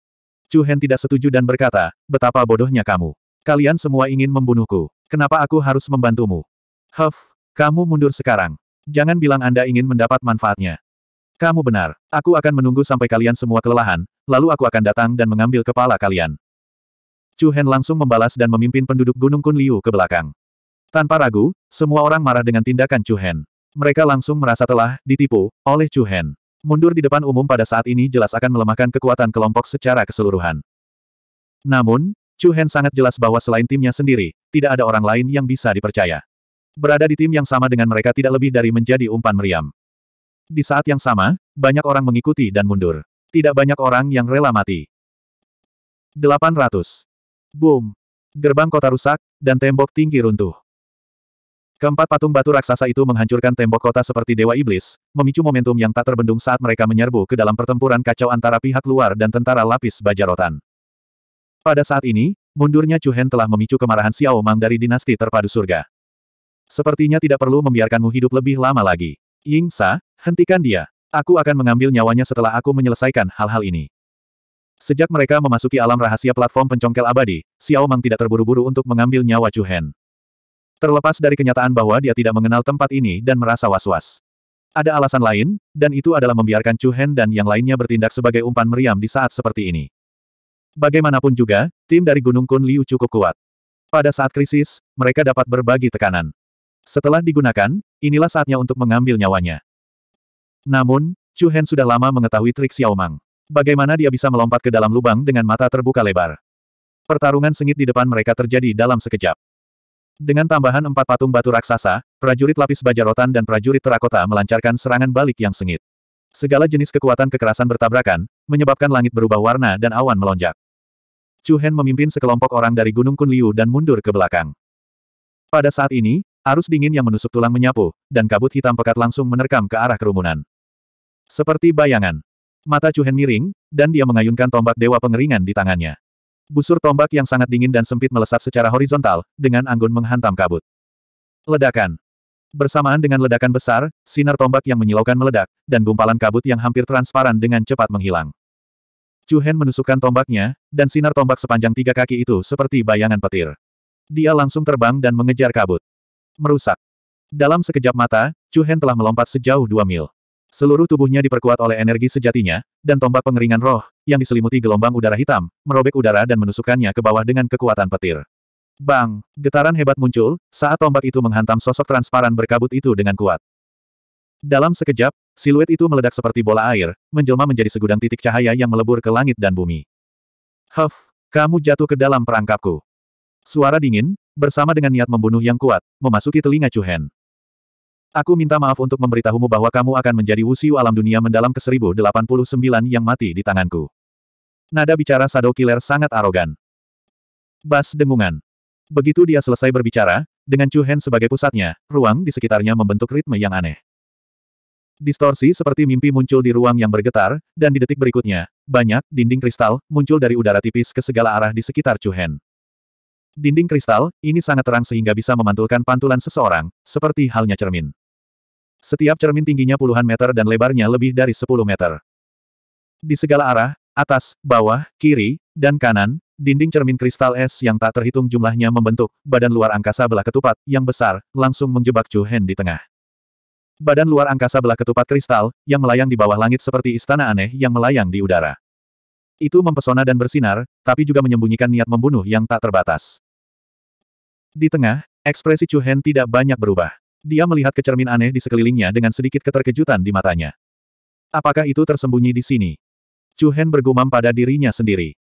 Speaker 1: Chu Hen tidak setuju dan berkata, betapa bodohnya kamu. Kalian semua ingin membunuhku. Kenapa aku harus membantumu? Huff, kamu mundur sekarang. Jangan bilang Anda ingin mendapat manfaatnya. Kamu benar. Aku akan menunggu sampai kalian semua kelelahan, lalu aku akan datang dan mengambil kepala kalian. Chu Hen langsung membalas dan memimpin penduduk Gunung Kunliu ke belakang. Tanpa ragu, semua orang marah dengan tindakan Chu Hen. Mereka langsung merasa telah ditipu oleh Chu Hen. Mundur di depan umum pada saat ini jelas akan melemahkan kekuatan kelompok secara keseluruhan. Namun, Chu Hen sangat jelas bahwa selain timnya sendiri, tidak ada orang lain yang bisa dipercaya. Berada di tim yang sama dengan mereka tidak lebih dari menjadi umpan meriam. Di saat yang sama, banyak orang mengikuti dan mundur. Tidak banyak orang yang rela mati. 800. Boom. Gerbang kota rusak, dan tembok tinggi runtuh. Keempat patung batu raksasa itu menghancurkan tembok kota seperti Dewa Iblis, memicu momentum yang tak terbendung saat mereka menyerbu ke dalam pertempuran kacau antara pihak luar dan tentara lapis baja rotan. Pada saat ini, mundurnya Chu Hen telah memicu kemarahan Xiao Mang dari dinasti terpadu surga. Sepertinya tidak perlu membiarkanmu hidup lebih lama lagi. Ying Sa, hentikan dia. Aku akan mengambil nyawanya setelah aku menyelesaikan hal-hal ini. Sejak mereka memasuki alam rahasia platform pencongkel abadi, Xiao Mang tidak terburu-buru untuk mengambil nyawa Chu Hen. Terlepas dari kenyataan bahwa dia tidak mengenal tempat ini dan merasa was-was. Ada alasan lain, dan itu adalah membiarkan Chu Hen dan yang lainnya bertindak sebagai umpan meriam di saat seperti ini. Bagaimanapun juga, tim dari Gunung Kun Liu cukup kuat. Pada saat krisis, mereka dapat berbagi tekanan. Setelah digunakan, inilah saatnya untuk mengambil nyawanya. Namun, Chu Hen sudah lama mengetahui trik Xiaomang. Bagaimana dia bisa melompat ke dalam lubang dengan mata terbuka lebar. Pertarungan sengit di depan mereka terjadi dalam sekejap. Dengan tambahan empat patung batu raksasa, prajurit lapis baja rotan dan prajurit terakota melancarkan serangan balik yang sengit. Segala jenis kekuatan kekerasan bertabrakan, menyebabkan langit berubah warna dan awan melonjak. Chu Hen memimpin sekelompok orang dari Gunung Kunliu dan mundur ke belakang. Pada saat ini, arus dingin yang menusuk tulang menyapu, dan kabut hitam pekat langsung menerkam ke arah kerumunan. Seperti bayangan. Mata Chu Hen miring, dan dia mengayunkan tombak dewa pengeringan di tangannya. Busur tombak yang sangat dingin dan sempit melesat secara horizontal, dengan anggun menghantam kabut. Ledakan. Bersamaan dengan ledakan besar, sinar tombak yang menyilaukan meledak, dan gumpalan kabut yang hampir transparan dengan cepat menghilang. Chu Hen menusukkan tombaknya, dan sinar tombak sepanjang tiga kaki itu seperti bayangan petir. Dia langsung terbang dan mengejar kabut. Merusak. Dalam sekejap mata, Chu Hen telah melompat sejauh dua mil. Seluruh tubuhnya diperkuat oleh energi sejatinya, dan tombak pengeringan roh, yang diselimuti gelombang udara hitam, merobek udara dan menusukkannya ke bawah dengan kekuatan petir. Bang! Getaran hebat muncul, saat tombak itu menghantam sosok transparan berkabut itu dengan kuat. Dalam sekejap, siluet itu meledak seperti bola air, menjelma menjadi segudang titik cahaya yang melebur ke langit dan bumi. Huff! Kamu jatuh ke dalam perangkapku. Suara dingin, bersama dengan niat membunuh yang kuat, memasuki telinga Cuhen. Aku minta maaf untuk memberitahumu bahwa kamu akan menjadi wusiu alam dunia mendalam ke 1089 yang mati di tanganku. Nada bicara Shadow Killer sangat arogan. Bas dengungan. Begitu dia selesai berbicara, dengan Chu Hen sebagai pusatnya, ruang di sekitarnya membentuk ritme yang aneh. Distorsi seperti mimpi muncul di ruang yang bergetar, dan di detik berikutnya, banyak dinding kristal muncul dari udara tipis ke segala arah di sekitar Chu Hen. Dinding kristal, ini sangat terang sehingga bisa memantulkan pantulan seseorang, seperti halnya cermin. Setiap cermin tingginya puluhan meter dan lebarnya lebih dari sepuluh meter. Di segala arah, atas, bawah, kiri, dan kanan, dinding cermin kristal es yang tak terhitung jumlahnya membentuk badan luar angkasa belah ketupat yang besar, langsung menjebak Chu Hen di tengah. Badan luar angkasa belah ketupat kristal, yang melayang di bawah langit seperti istana aneh yang melayang di udara. Itu mempesona dan bersinar, tapi juga menyembunyikan niat membunuh yang tak terbatas. Di tengah, ekspresi Chu Hen tidak banyak berubah. Dia melihat ke cermin aneh di sekelilingnya dengan sedikit keterkejutan di matanya. Apakah itu tersembunyi di sini? Chu Hen bergumam pada dirinya sendiri.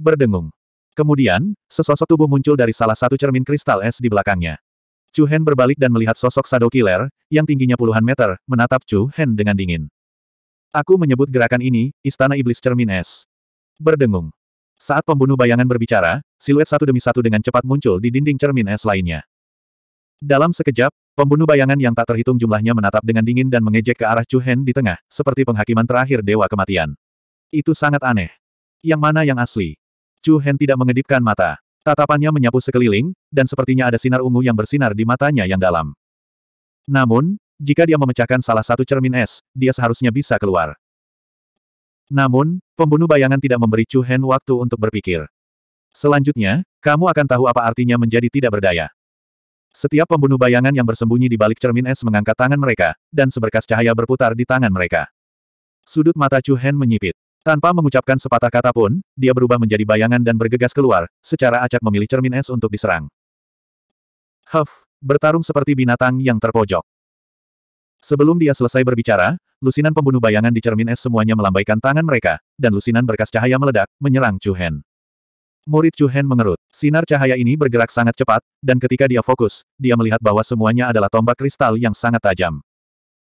Speaker 1: Berdengung. Kemudian, sesosok tubuh muncul dari salah satu cermin kristal es di belakangnya. Chu Hen berbalik dan melihat sosok Shadow Killer, yang tingginya puluhan meter, menatap Chu Hen dengan dingin. Aku menyebut gerakan ini, Istana Iblis Cermin Es. Berdengung. Saat pembunuh bayangan berbicara, siluet satu demi satu dengan cepat muncul di dinding cermin es lainnya. Dalam sekejap, pembunuh bayangan yang tak terhitung jumlahnya menatap dengan dingin dan mengejek ke arah Chu Hen di tengah, seperti penghakiman terakhir Dewa Kematian. Itu sangat aneh. Yang mana yang asli? Chu Hen tidak mengedipkan mata. Tatapannya menyapu sekeliling, dan sepertinya ada sinar ungu yang bersinar di matanya yang dalam. Namun, jika dia memecahkan salah satu cermin es, dia seharusnya bisa keluar. Namun, pembunuh bayangan tidak memberi Chu Hen waktu untuk berpikir. Selanjutnya, kamu akan tahu apa artinya menjadi tidak berdaya. Setiap pembunuh bayangan yang bersembunyi di balik cermin es mengangkat tangan mereka, dan seberkas cahaya berputar di tangan mereka. Sudut mata Chu Hen menyipit. Tanpa mengucapkan sepatah kata pun, dia berubah menjadi bayangan dan bergegas keluar, secara acak memilih cermin es untuk diserang. Huff, bertarung seperti binatang yang terpojok. Sebelum dia selesai berbicara, lusinan pembunuh bayangan di cermin es semuanya melambaikan tangan mereka, dan lusinan berkas cahaya meledak, menyerang Chu Hen. Murid Chu Hen mengerut. Sinar cahaya ini bergerak sangat cepat, dan ketika dia fokus, dia melihat bahwa semuanya adalah tombak kristal yang sangat tajam.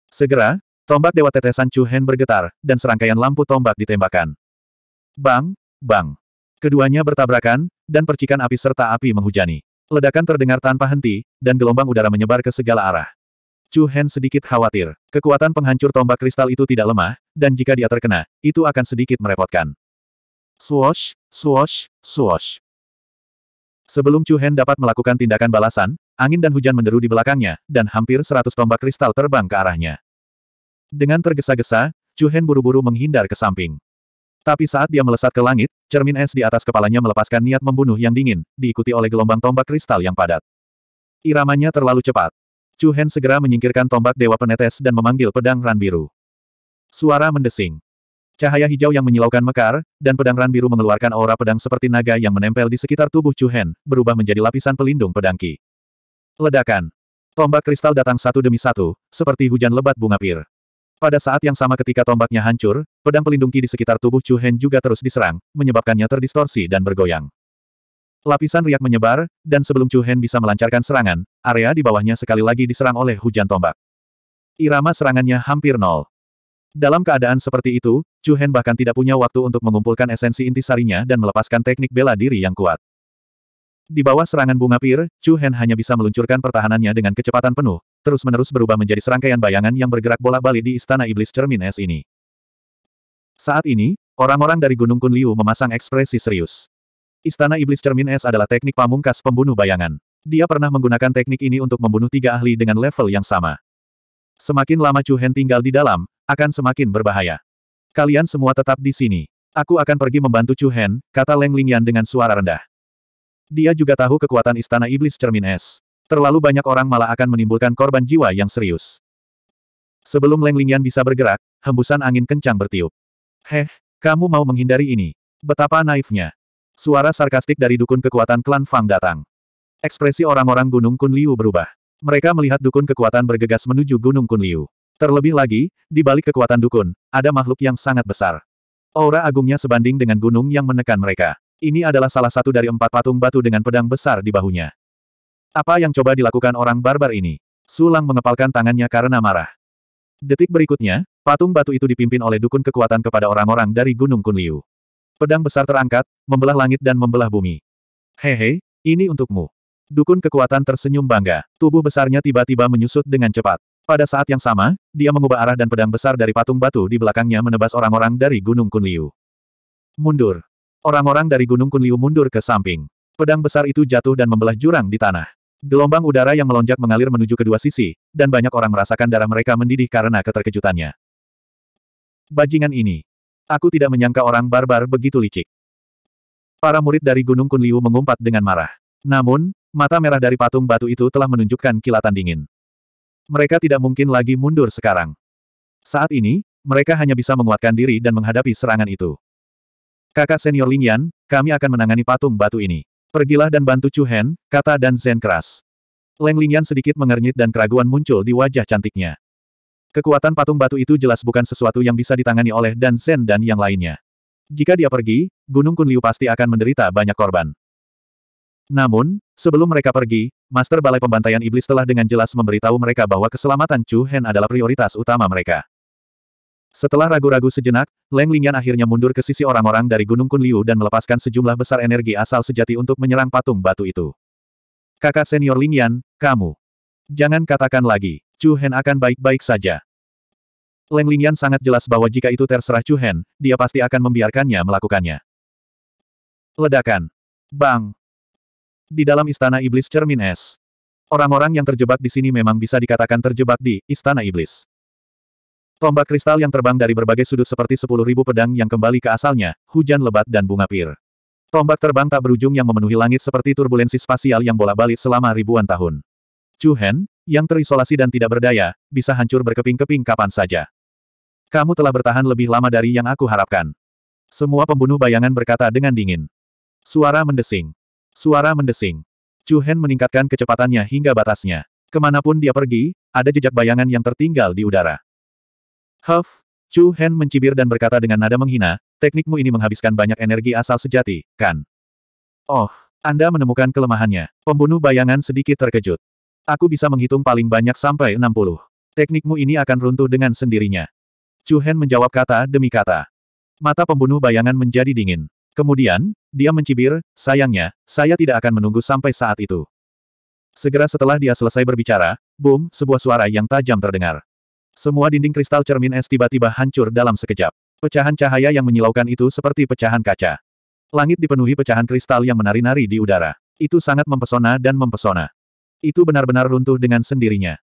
Speaker 1: Segera, tombak dewa tetesan Chu Hen bergetar, dan serangkaian lampu tombak ditembakkan. Bang, bang. Keduanya bertabrakan, dan percikan api serta api menghujani. Ledakan terdengar tanpa henti, dan gelombang udara menyebar ke segala arah. Chu Hen sedikit khawatir. Kekuatan penghancur tombak kristal itu tidak lemah, dan jika dia terkena, itu akan sedikit merepotkan. Swoosh, swoosh, swoosh. Sebelum Chu Hen dapat melakukan tindakan balasan, angin dan hujan menderu di belakangnya, dan hampir seratus tombak kristal terbang ke arahnya. Dengan tergesa-gesa, Chu Hen buru-buru menghindar ke samping. Tapi saat dia melesat ke langit, cermin es di atas kepalanya melepaskan niat membunuh yang dingin, diikuti oleh gelombang tombak kristal yang padat. Iramanya terlalu cepat. Chu Hen segera menyingkirkan tombak Dewa Penetes dan memanggil pedang Ran Biru. Suara mendesing. Cahaya hijau yang menyilaukan mekar, dan pedang ran biru mengeluarkan aura pedang seperti naga yang menempel di sekitar tubuh Chuhen berubah menjadi lapisan pelindung pedang Qi. Ledakan. Tombak kristal datang satu demi satu, seperti hujan lebat bunga pir. Pada saat yang sama ketika tombaknya hancur, pedang pelindung Qi di sekitar tubuh Chuhen juga terus diserang, menyebabkannya terdistorsi dan bergoyang. Lapisan riak menyebar, dan sebelum Chuhen bisa melancarkan serangan, area di bawahnya sekali lagi diserang oleh hujan tombak. Irama serangannya hampir nol. Dalam keadaan seperti itu, Chu Hen bahkan tidak punya waktu untuk mengumpulkan esensi intisarinya dan melepaskan teknik bela diri yang kuat. Di bawah serangan bunga pir, Chu Hen hanya bisa meluncurkan pertahanannya dengan kecepatan penuh, terus-menerus berubah menjadi serangkaian bayangan yang bergerak bolak-balik di istana iblis cermin es ini. Saat ini, orang-orang dari Gunung Kun Liu memasang ekspresi serius. Istana iblis cermin es adalah teknik pamungkas pembunuh bayangan. Dia pernah menggunakan teknik ini untuk membunuh tiga ahli dengan level yang sama. Semakin lama Chu Hen tinggal di dalam, akan semakin berbahaya. Kalian semua tetap di sini. Aku akan pergi membantu Chu Hen, kata Leng Lingyan dengan suara rendah. Dia juga tahu kekuatan istana iblis cermin es. Terlalu banyak orang malah akan menimbulkan korban jiwa yang serius. Sebelum Leng Lingyan bisa bergerak, hembusan angin kencang bertiup. Heh, kamu mau menghindari ini. Betapa naifnya. Suara sarkastik dari dukun kekuatan klan Fang datang. Ekspresi orang-orang Gunung Kunliu berubah. Mereka melihat dukun kekuatan bergegas menuju Gunung Kunliu. Terlebih lagi, di balik kekuatan dukun, ada makhluk yang sangat besar. Aura agungnya sebanding dengan gunung yang menekan mereka. Ini adalah salah satu dari empat patung batu dengan pedang besar di bahunya. Apa yang coba dilakukan orang barbar ini? Sulang mengepalkan tangannya karena marah. Detik berikutnya, patung batu itu dipimpin oleh dukun kekuatan kepada orang-orang dari Gunung Kunliu. Pedang besar terangkat, membelah langit dan membelah bumi. Hehe, ini untukmu. Dukun kekuatan tersenyum bangga. Tubuh besarnya tiba-tiba menyusut dengan cepat. Pada saat yang sama, dia mengubah arah dan pedang besar dari patung batu di belakangnya menebas orang-orang dari Gunung Kunliu. Mundur. Orang-orang dari Gunung Kunliu mundur ke samping. Pedang besar itu jatuh dan membelah jurang di tanah. Gelombang udara yang melonjak mengalir menuju kedua sisi, dan banyak orang merasakan darah mereka mendidih karena keterkejutannya. Bajingan ini. Aku tidak menyangka orang barbar begitu licik. Para murid dari Gunung Kunliu mengumpat dengan marah. Namun, mata merah dari patung batu itu telah menunjukkan kilatan dingin. Mereka tidak mungkin lagi mundur sekarang. Saat ini, mereka hanya bisa menguatkan diri dan menghadapi serangan itu. Kakak senior Lingyan, kami akan menangani patung batu ini. Pergilah dan bantu Chu Hen, kata dan Zen keras. Leng Lingyan sedikit mengernyit dan keraguan muncul di wajah cantiknya. Kekuatan patung batu itu jelas bukan sesuatu yang bisa ditangani oleh Dan Zen dan yang lainnya. Jika dia pergi, Gunung Kun Liu pasti akan menderita banyak korban. Namun, sebelum mereka pergi, Master Balai Pembantaian Iblis telah dengan jelas memberitahu mereka bahwa keselamatan Chu Hen adalah prioritas utama mereka. Setelah ragu-ragu sejenak, Leng Lingyan akhirnya mundur ke sisi orang-orang dari Gunung Kun Liu dan melepaskan sejumlah besar energi asal sejati untuk menyerang patung batu itu. Kakak senior Lingyan, kamu. Jangan katakan lagi, Chu Hen akan baik-baik saja. Leng Lingyan sangat jelas bahwa jika itu terserah Chu Hen, dia pasti akan membiarkannya melakukannya. Ledakan. Bang di dalam istana iblis cermin es. Orang-orang yang terjebak di sini memang bisa dikatakan terjebak di istana iblis. Tombak kristal yang terbang dari berbagai sudut seperti sepuluh ribu pedang yang kembali ke asalnya, hujan lebat dan bunga pir. Tombak terbang tak berujung yang memenuhi langit seperti turbulensi spasial yang bolak-balik selama ribuan tahun. Chu Hen, yang terisolasi dan tidak berdaya, bisa hancur berkeping-keping kapan saja. Kamu telah bertahan lebih lama dari yang aku harapkan. Semua pembunuh bayangan berkata dengan dingin. Suara mendesing. Suara mendesing. Chu Hen meningkatkan kecepatannya hingga batasnya. Kemanapun dia pergi, ada jejak bayangan yang tertinggal di udara. Huff! Chu Hen mencibir dan berkata dengan nada menghina, teknikmu ini menghabiskan banyak energi asal sejati, kan? Oh, Anda menemukan kelemahannya. Pembunuh bayangan sedikit terkejut. Aku bisa menghitung paling banyak sampai 60. Teknikmu ini akan runtuh dengan sendirinya. Chu Hen menjawab kata demi kata. Mata pembunuh bayangan menjadi dingin. Kemudian, dia mencibir, sayangnya, saya tidak akan menunggu sampai saat itu. Segera setelah dia selesai berbicara, boom, sebuah suara yang tajam terdengar. Semua dinding kristal cermin es tiba-tiba hancur dalam sekejap. Pecahan cahaya yang menyilaukan itu seperti pecahan kaca. Langit dipenuhi pecahan kristal yang menari-nari di udara. Itu sangat mempesona dan mempesona. Itu benar-benar runtuh dengan sendirinya.